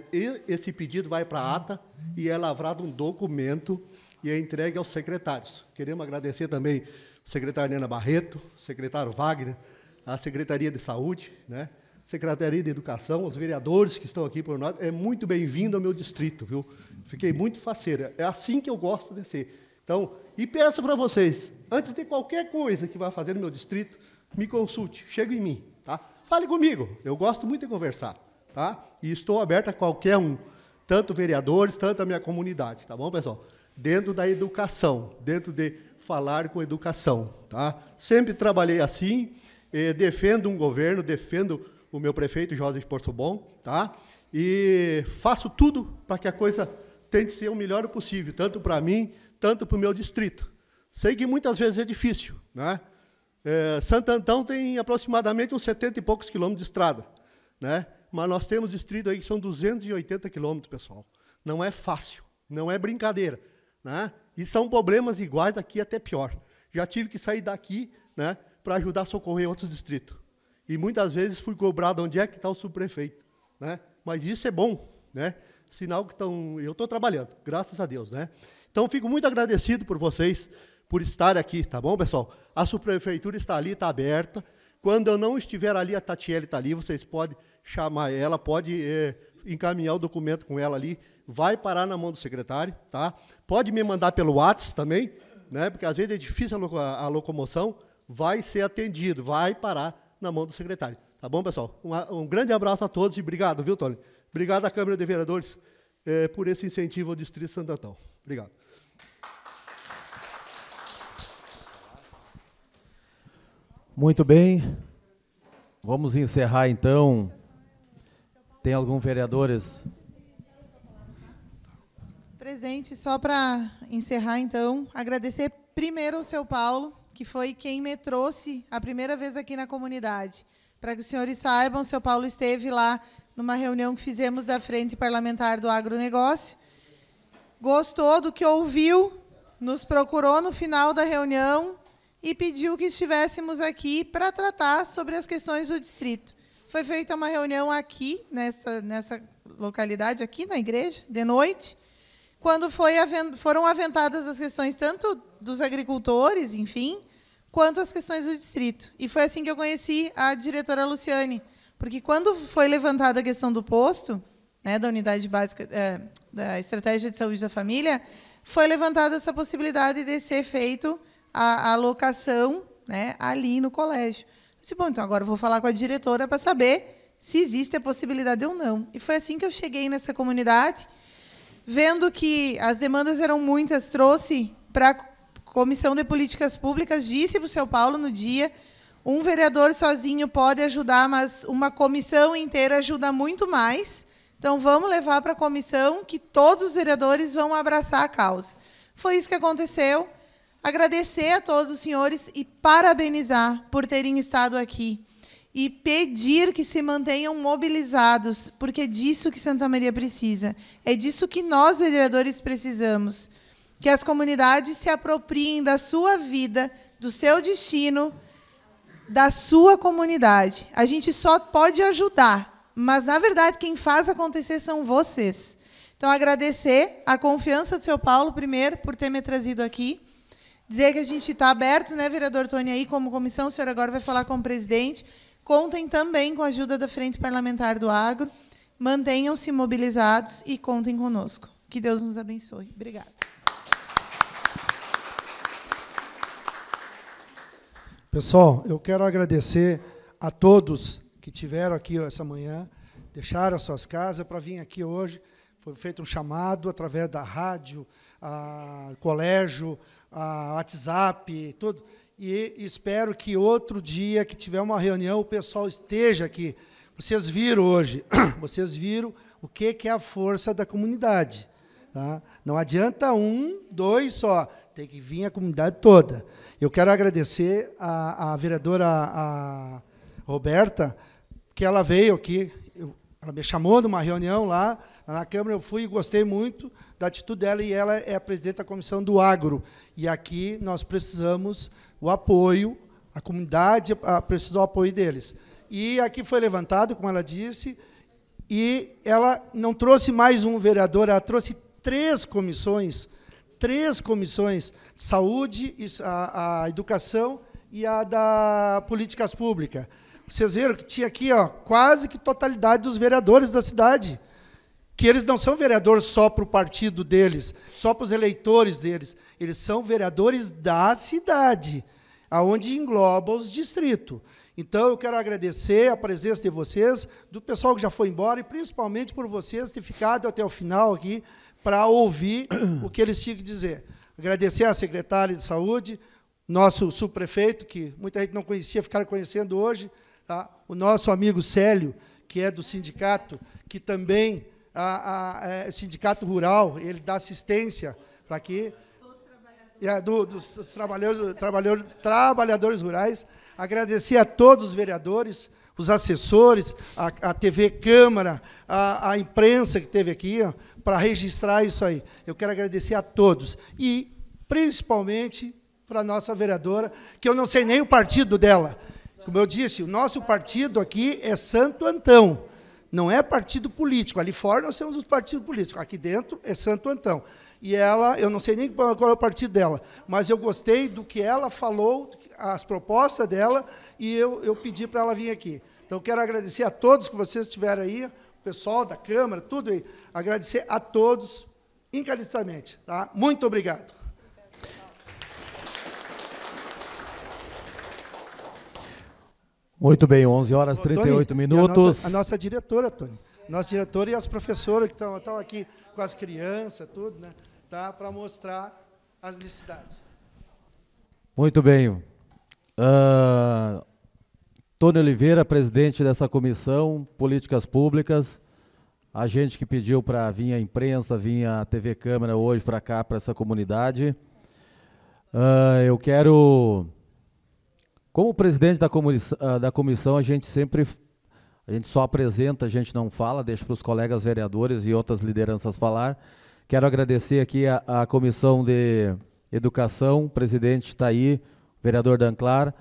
Speaker 23: esse pedido vai para a ata e é lavrado um documento e é entregue aos secretários. Queremos agradecer também o secretário Nena Barreto, o secretário Wagner, a Secretaria de Saúde, né? Secretaria de Educação, os vereadores que estão aqui por nós. É muito bem-vindo ao meu distrito, viu? Fiquei muito faceira. É assim que eu gosto de ser. Então, e peço para vocês, antes de qualquer coisa que vá fazer no meu distrito, me consulte, chegue em mim, tá? Fale comigo, eu gosto muito de conversar, tá? E estou aberto a qualquer um, tanto vereadores, tanto a minha comunidade, tá bom, pessoal? Dentro da educação, dentro de falar com educação, tá? Sempre trabalhei assim, eh, defendo um governo, defendo o meu prefeito José de Porto Bom, tá? E faço tudo para que a coisa tente ser o melhor possível, tanto para mim tanto para o meu distrito. Sei que muitas vezes é difícil. Né? É, Santo Antão tem aproximadamente uns 70 e poucos quilômetros de estrada. Né? Mas nós temos distrito aí que são 280 quilômetros, pessoal. Não é fácil, não é brincadeira. Né? E são problemas iguais daqui até pior. Já tive que sair daqui né, para ajudar a socorrer outros distritos. E muitas vezes fui cobrado onde é que está o subprefeito. Né? Mas isso é bom, né? sinal que estão. Eu estou trabalhando, graças a Deus. Né? Então, fico muito agradecido por vocês, por estar aqui, tá bom, pessoal? A subprefeitura está ali, está aberta. Quando eu não estiver ali, a Tatiele está ali, vocês podem chamar ela, pode é, encaminhar o documento com ela ali, vai parar na mão do secretário, tá? Pode me mandar pelo WhatsApp também, né? Porque às vezes é difícil a, loco a locomoção, vai ser atendido, vai parar na mão do secretário. Tá bom, pessoal? Um, um grande abraço a todos e obrigado, viu, Tony? Obrigado à Câmara de Vereadores é, por esse incentivo ao Distrito Santo Obrigado.
Speaker 1: Muito bem. Vamos encerrar então. Tem algum vereadores?
Speaker 2: Presente, só para encerrar então, agradecer primeiro ao seu Paulo, que foi quem me trouxe a primeira vez aqui na comunidade. Para que os senhores saibam, o seu Paulo esteve lá numa reunião que fizemos da Frente Parlamentar do Agronegócio. Gostou do que ouviu, nos procurou no final da reunião e pediu que estivéssemos aqui para tratar sobre as questões do distrito. Foi feita uma reunião aqui, nessa, nessa localidade, aqui na igreja, de noite, quando avent foram aventadas as questões tanto dos agricultores, enfim, quanto as questões do distrito. E foi assim que eu conheci a diretora Luciane. Porque quando foi levantada a questão do posto, né, da unidade básica, é, da estratégia de saúde da família, foi levantada essa possibilidade de ser feito a, a alocação né, ali no colégio. Eu disse, bom, então agora vou falar com a diretora para saber se existe a possibilidade ou não. E foi assim que eu cheguei nessa comunidade, vendo que as demandas eram muitas, trouxe para a Comissão de Políticas Públicas, disse para o seu Paulo no dia um vereador sozinho pode ajudar, mas uma comissão inteira ajuda muito mais. Então vamos levar para a comissão que todos os vereadores vão abraçar a causa. Foi isso que aconteceu. Agradecer a todos os senhores e parabenizar por terem estado aqui e pedir que se mantenham mobilizados, porque é disso que Santa Maria precisa. É disso que nós vereadores precisamos. Que as comunidades se apropriem da sua vida, do seu destino, da sua comunidade. A gente só pode ajudar, mas na verdade quem faz acontecer são vocês. Então agradecer a confiança do seu Paulo primeiro por ter me trazido aqui, dizer que a gente está aberto, né, vereador Tony aí como comissão, o senhor agora vai falar com o presidente. Contem também com a ajuda da Frente Parlamentar do Agro. Mantenham-se mobilizados e contem conosco. Que Deus nos abençoe.
Speaker 8: Obrigada.
Speaker 3: Pessoal, eu quero agradecer a todos que tiveram aqui essa manhã, deixaram suas casas para vir aqui hoje. Foi feito um chamado através da rádio, a colégio, a WhatsApp, tudo. E espero que outro dia que tiver uma reunião o pessoal esteja aqui. Vocês viram hoje, [CLEARS THROAT] vocês viram o que é a força da comunidade. Tá? Não adianta um, dois só. Tem que vir a comunidade toda. Eu quero agradecer a, a vereadora a Roberta, que ela veio aqui, eu, ela me chamou numa reunião lá, na Câmara eu fui e gostei muito da atitude dela, e ela é a presidente da Comissão do Agro. E aqui nós precisamos o apoio, a comunidade precisa do apoio deles. E aqui foi levantado, como ela disse, e ela não trouxe mais um vereador, ela trouxe três comissões três comissões saúde, a, a educação e a da políticas públicas. Vocês viram que tinha aqui ó, quase que totalidade dos vereadores da cidade. Que eles não são vereadores só para o partido deles, só para os eleitores deles. Eles são vereadores da cidade, aonde engloba os distritos. Então, eu quero agradecer a presença de vocês, do pessoal que já foi embora, e principalmente por vocês terem ficado até o final aqui para ouvir o que eles tinham que dizer. Agradecer à secretária de saúde, nosso subprefeito, que muita gente não conhecia, ficaram conhecendo hoje, tá? o nosso amigo Célio, que é do sindicato, que também a, a, é sindicato rural, ele dá assistência para que é, do, dos, dos trabalhadores, trabalhadores, trabalhadores rurais. Agradecer a todos os vereadores, os assessores, a, a TV Câmara, a, a imprensa que teve aqui, ó, para registrar isso aí. Eu quero agradecer a todos e principalmente para a nossa vereadora, que eu não sei nem o partido dela. Como eu disse, o nosso partido aqui é Santo Antão, não é partido político. Ali fora nós temos os partidos políticos, aqui dentro é Santo Antão. E ela, eu não sei nem qual é o partido dela, mas eu gostei do que ela falou, as propostas dela, e eu, eu pedi para ela vir aqui. Então, quero agradecer a todos que vocês estiveram aí, pessoal da Câmara, tudo, e agradecer a todos encarecidamente. Tá? Muito obrigado.
Speaker 1: Muito bem, 11 horas e 38 Tony, minutos. A nossa, a
Speaker 3: nossa, diretora, Tony. Nossa diretora e as professoras que estão aqui com as crianças, tudo, né? Tá? Para mostrar as necessidades.
Speaker 1: Muito bem. Uh, Tony Oliveira, presidente dessa comissão, Políticas Públicas, a gente que pediu para vir a imprensa, vir a TV Câmara hoje para cá, para essa comunidade. Uh, eu quero, como presidente da, uh, da comissão, a gente sempre, a gente só apresenta, a gente não fala, deixa para os colegas vereadores e outras lideranças falar. Quero agradecer aqui a, a comissão de educação, presidente está aí, vereador Danclar,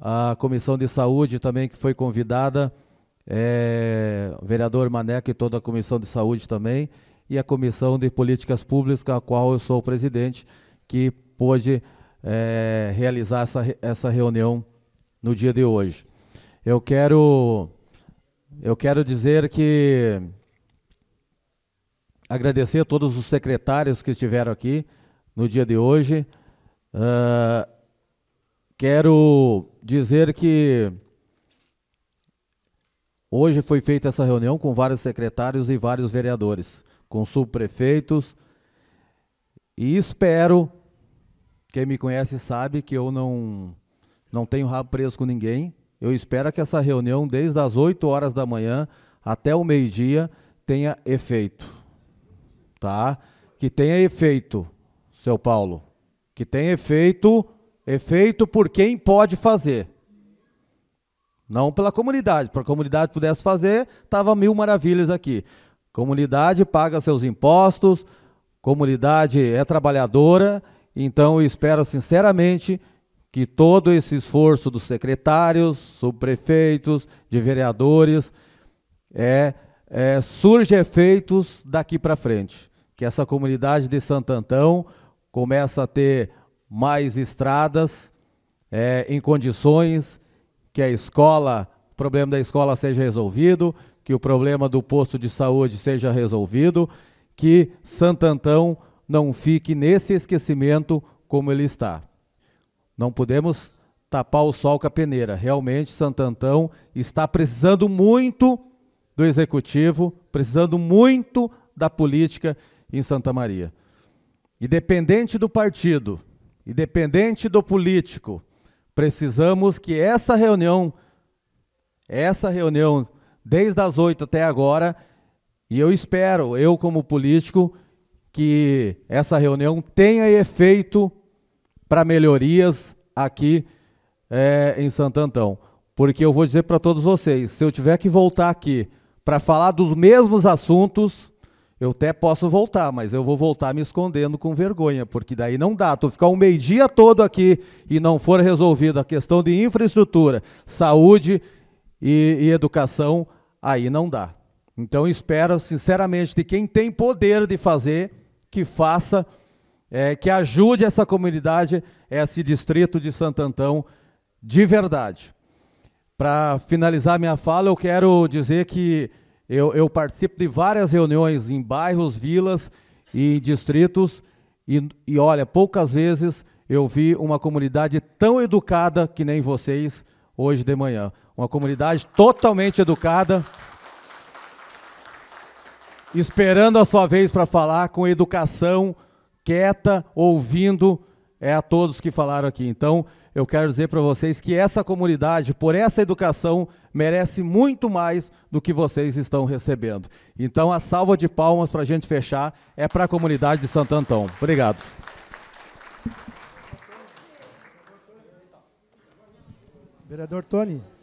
Speaker 1: a Comissão de Saúde também que foi convidada, é, o vereador Maneco e toda a Comissão de Saúde também, e a Comissão de Políticas Públicas, a qual eu sou o presidente, que pôde é, realizar essa, essa reunião no dia de hoje. Eu quero, eu quero dizer que agradecer a todos os secretários que estiveram aqui no dia de hoje. Uh, quero dizer que hoje foi feita essa reunião com vários secretários e vários vereadores, com subprefeitos, e espero, quem me conhece sabe que eu não, não tenho rabo preso com ninguém, eu espero que essa reunião, desde as 8 horas da manhã até o meio-dia, tenha efeito. Tá? Que tenha efeito, seu Paulo. Que tenha efeito é feito por quem pode fazer. Não pela comunidade. Para a comunidade pudesse fazer, estava mil maravilhas aqui. Comunidade paga seus impostos, comunidade é trabalhadora, então eu espero sinceramente que todo esse esforço dos secretários, subprefeitos, de vereadores, é, é surge efeitos daqui para frente. Que essa comunidade de Santo Antão comece a ter mais estradas é, em condições que a escola, o problema da escola seja resolvido, que o problema do posto de saúde seja resolvido, que Santo Antão não fique nesse esquecimento como ele está. Não podemos tapar o sol com a peneira. Realmente, Santo Antão está precisando muito do executivo, precisando muito da política em Santa Maria. independente do partido, independente do político, precisamos que essa reunião, essa reunião, desde as oito até agora, e eu espero, eu como político, que essa reunião tenha efeito para melhorias aqui é, em Santo Antão. Porque eu vou dizer para todos vocês, se eu tiver que voltar aqui para falar dos mesmos assuntos, eu até posso voltar, mas eu vou voltar me escondendo com vergonha, porque daí não dá. Tu ficar um meio-dia todo aqui e não for resolvido a questão de infraestrutura, saúde e, e educação, aí não dá. Então espero, sinceramente, de quem tem poder de fazer, que faça, é, que ajude essa comunidade, esse distrito de Santo Antão, de verdade. Para finalizar minha fala, eu quero dizer que eu, eu participo de várias reuniões em bairros, vilas e distritos, e, e olha, poucas vezes eu vi uma comunidade tão educada que nem vocês hoje de manhã. Uma comunidade totalmente educada, esperando a sua vez para falar com educação, quieta, ouvindo é a todos que falaram aqui. Então, eu quero dizer para vocês que essa comunidade, por essa educação, merece muito mais do que vocês estão recebendo. Então, a salva de palmas para a gente fechar é para a comunidade de Santo Antão. Obrigado.
Speaker 3: Vereador Tony.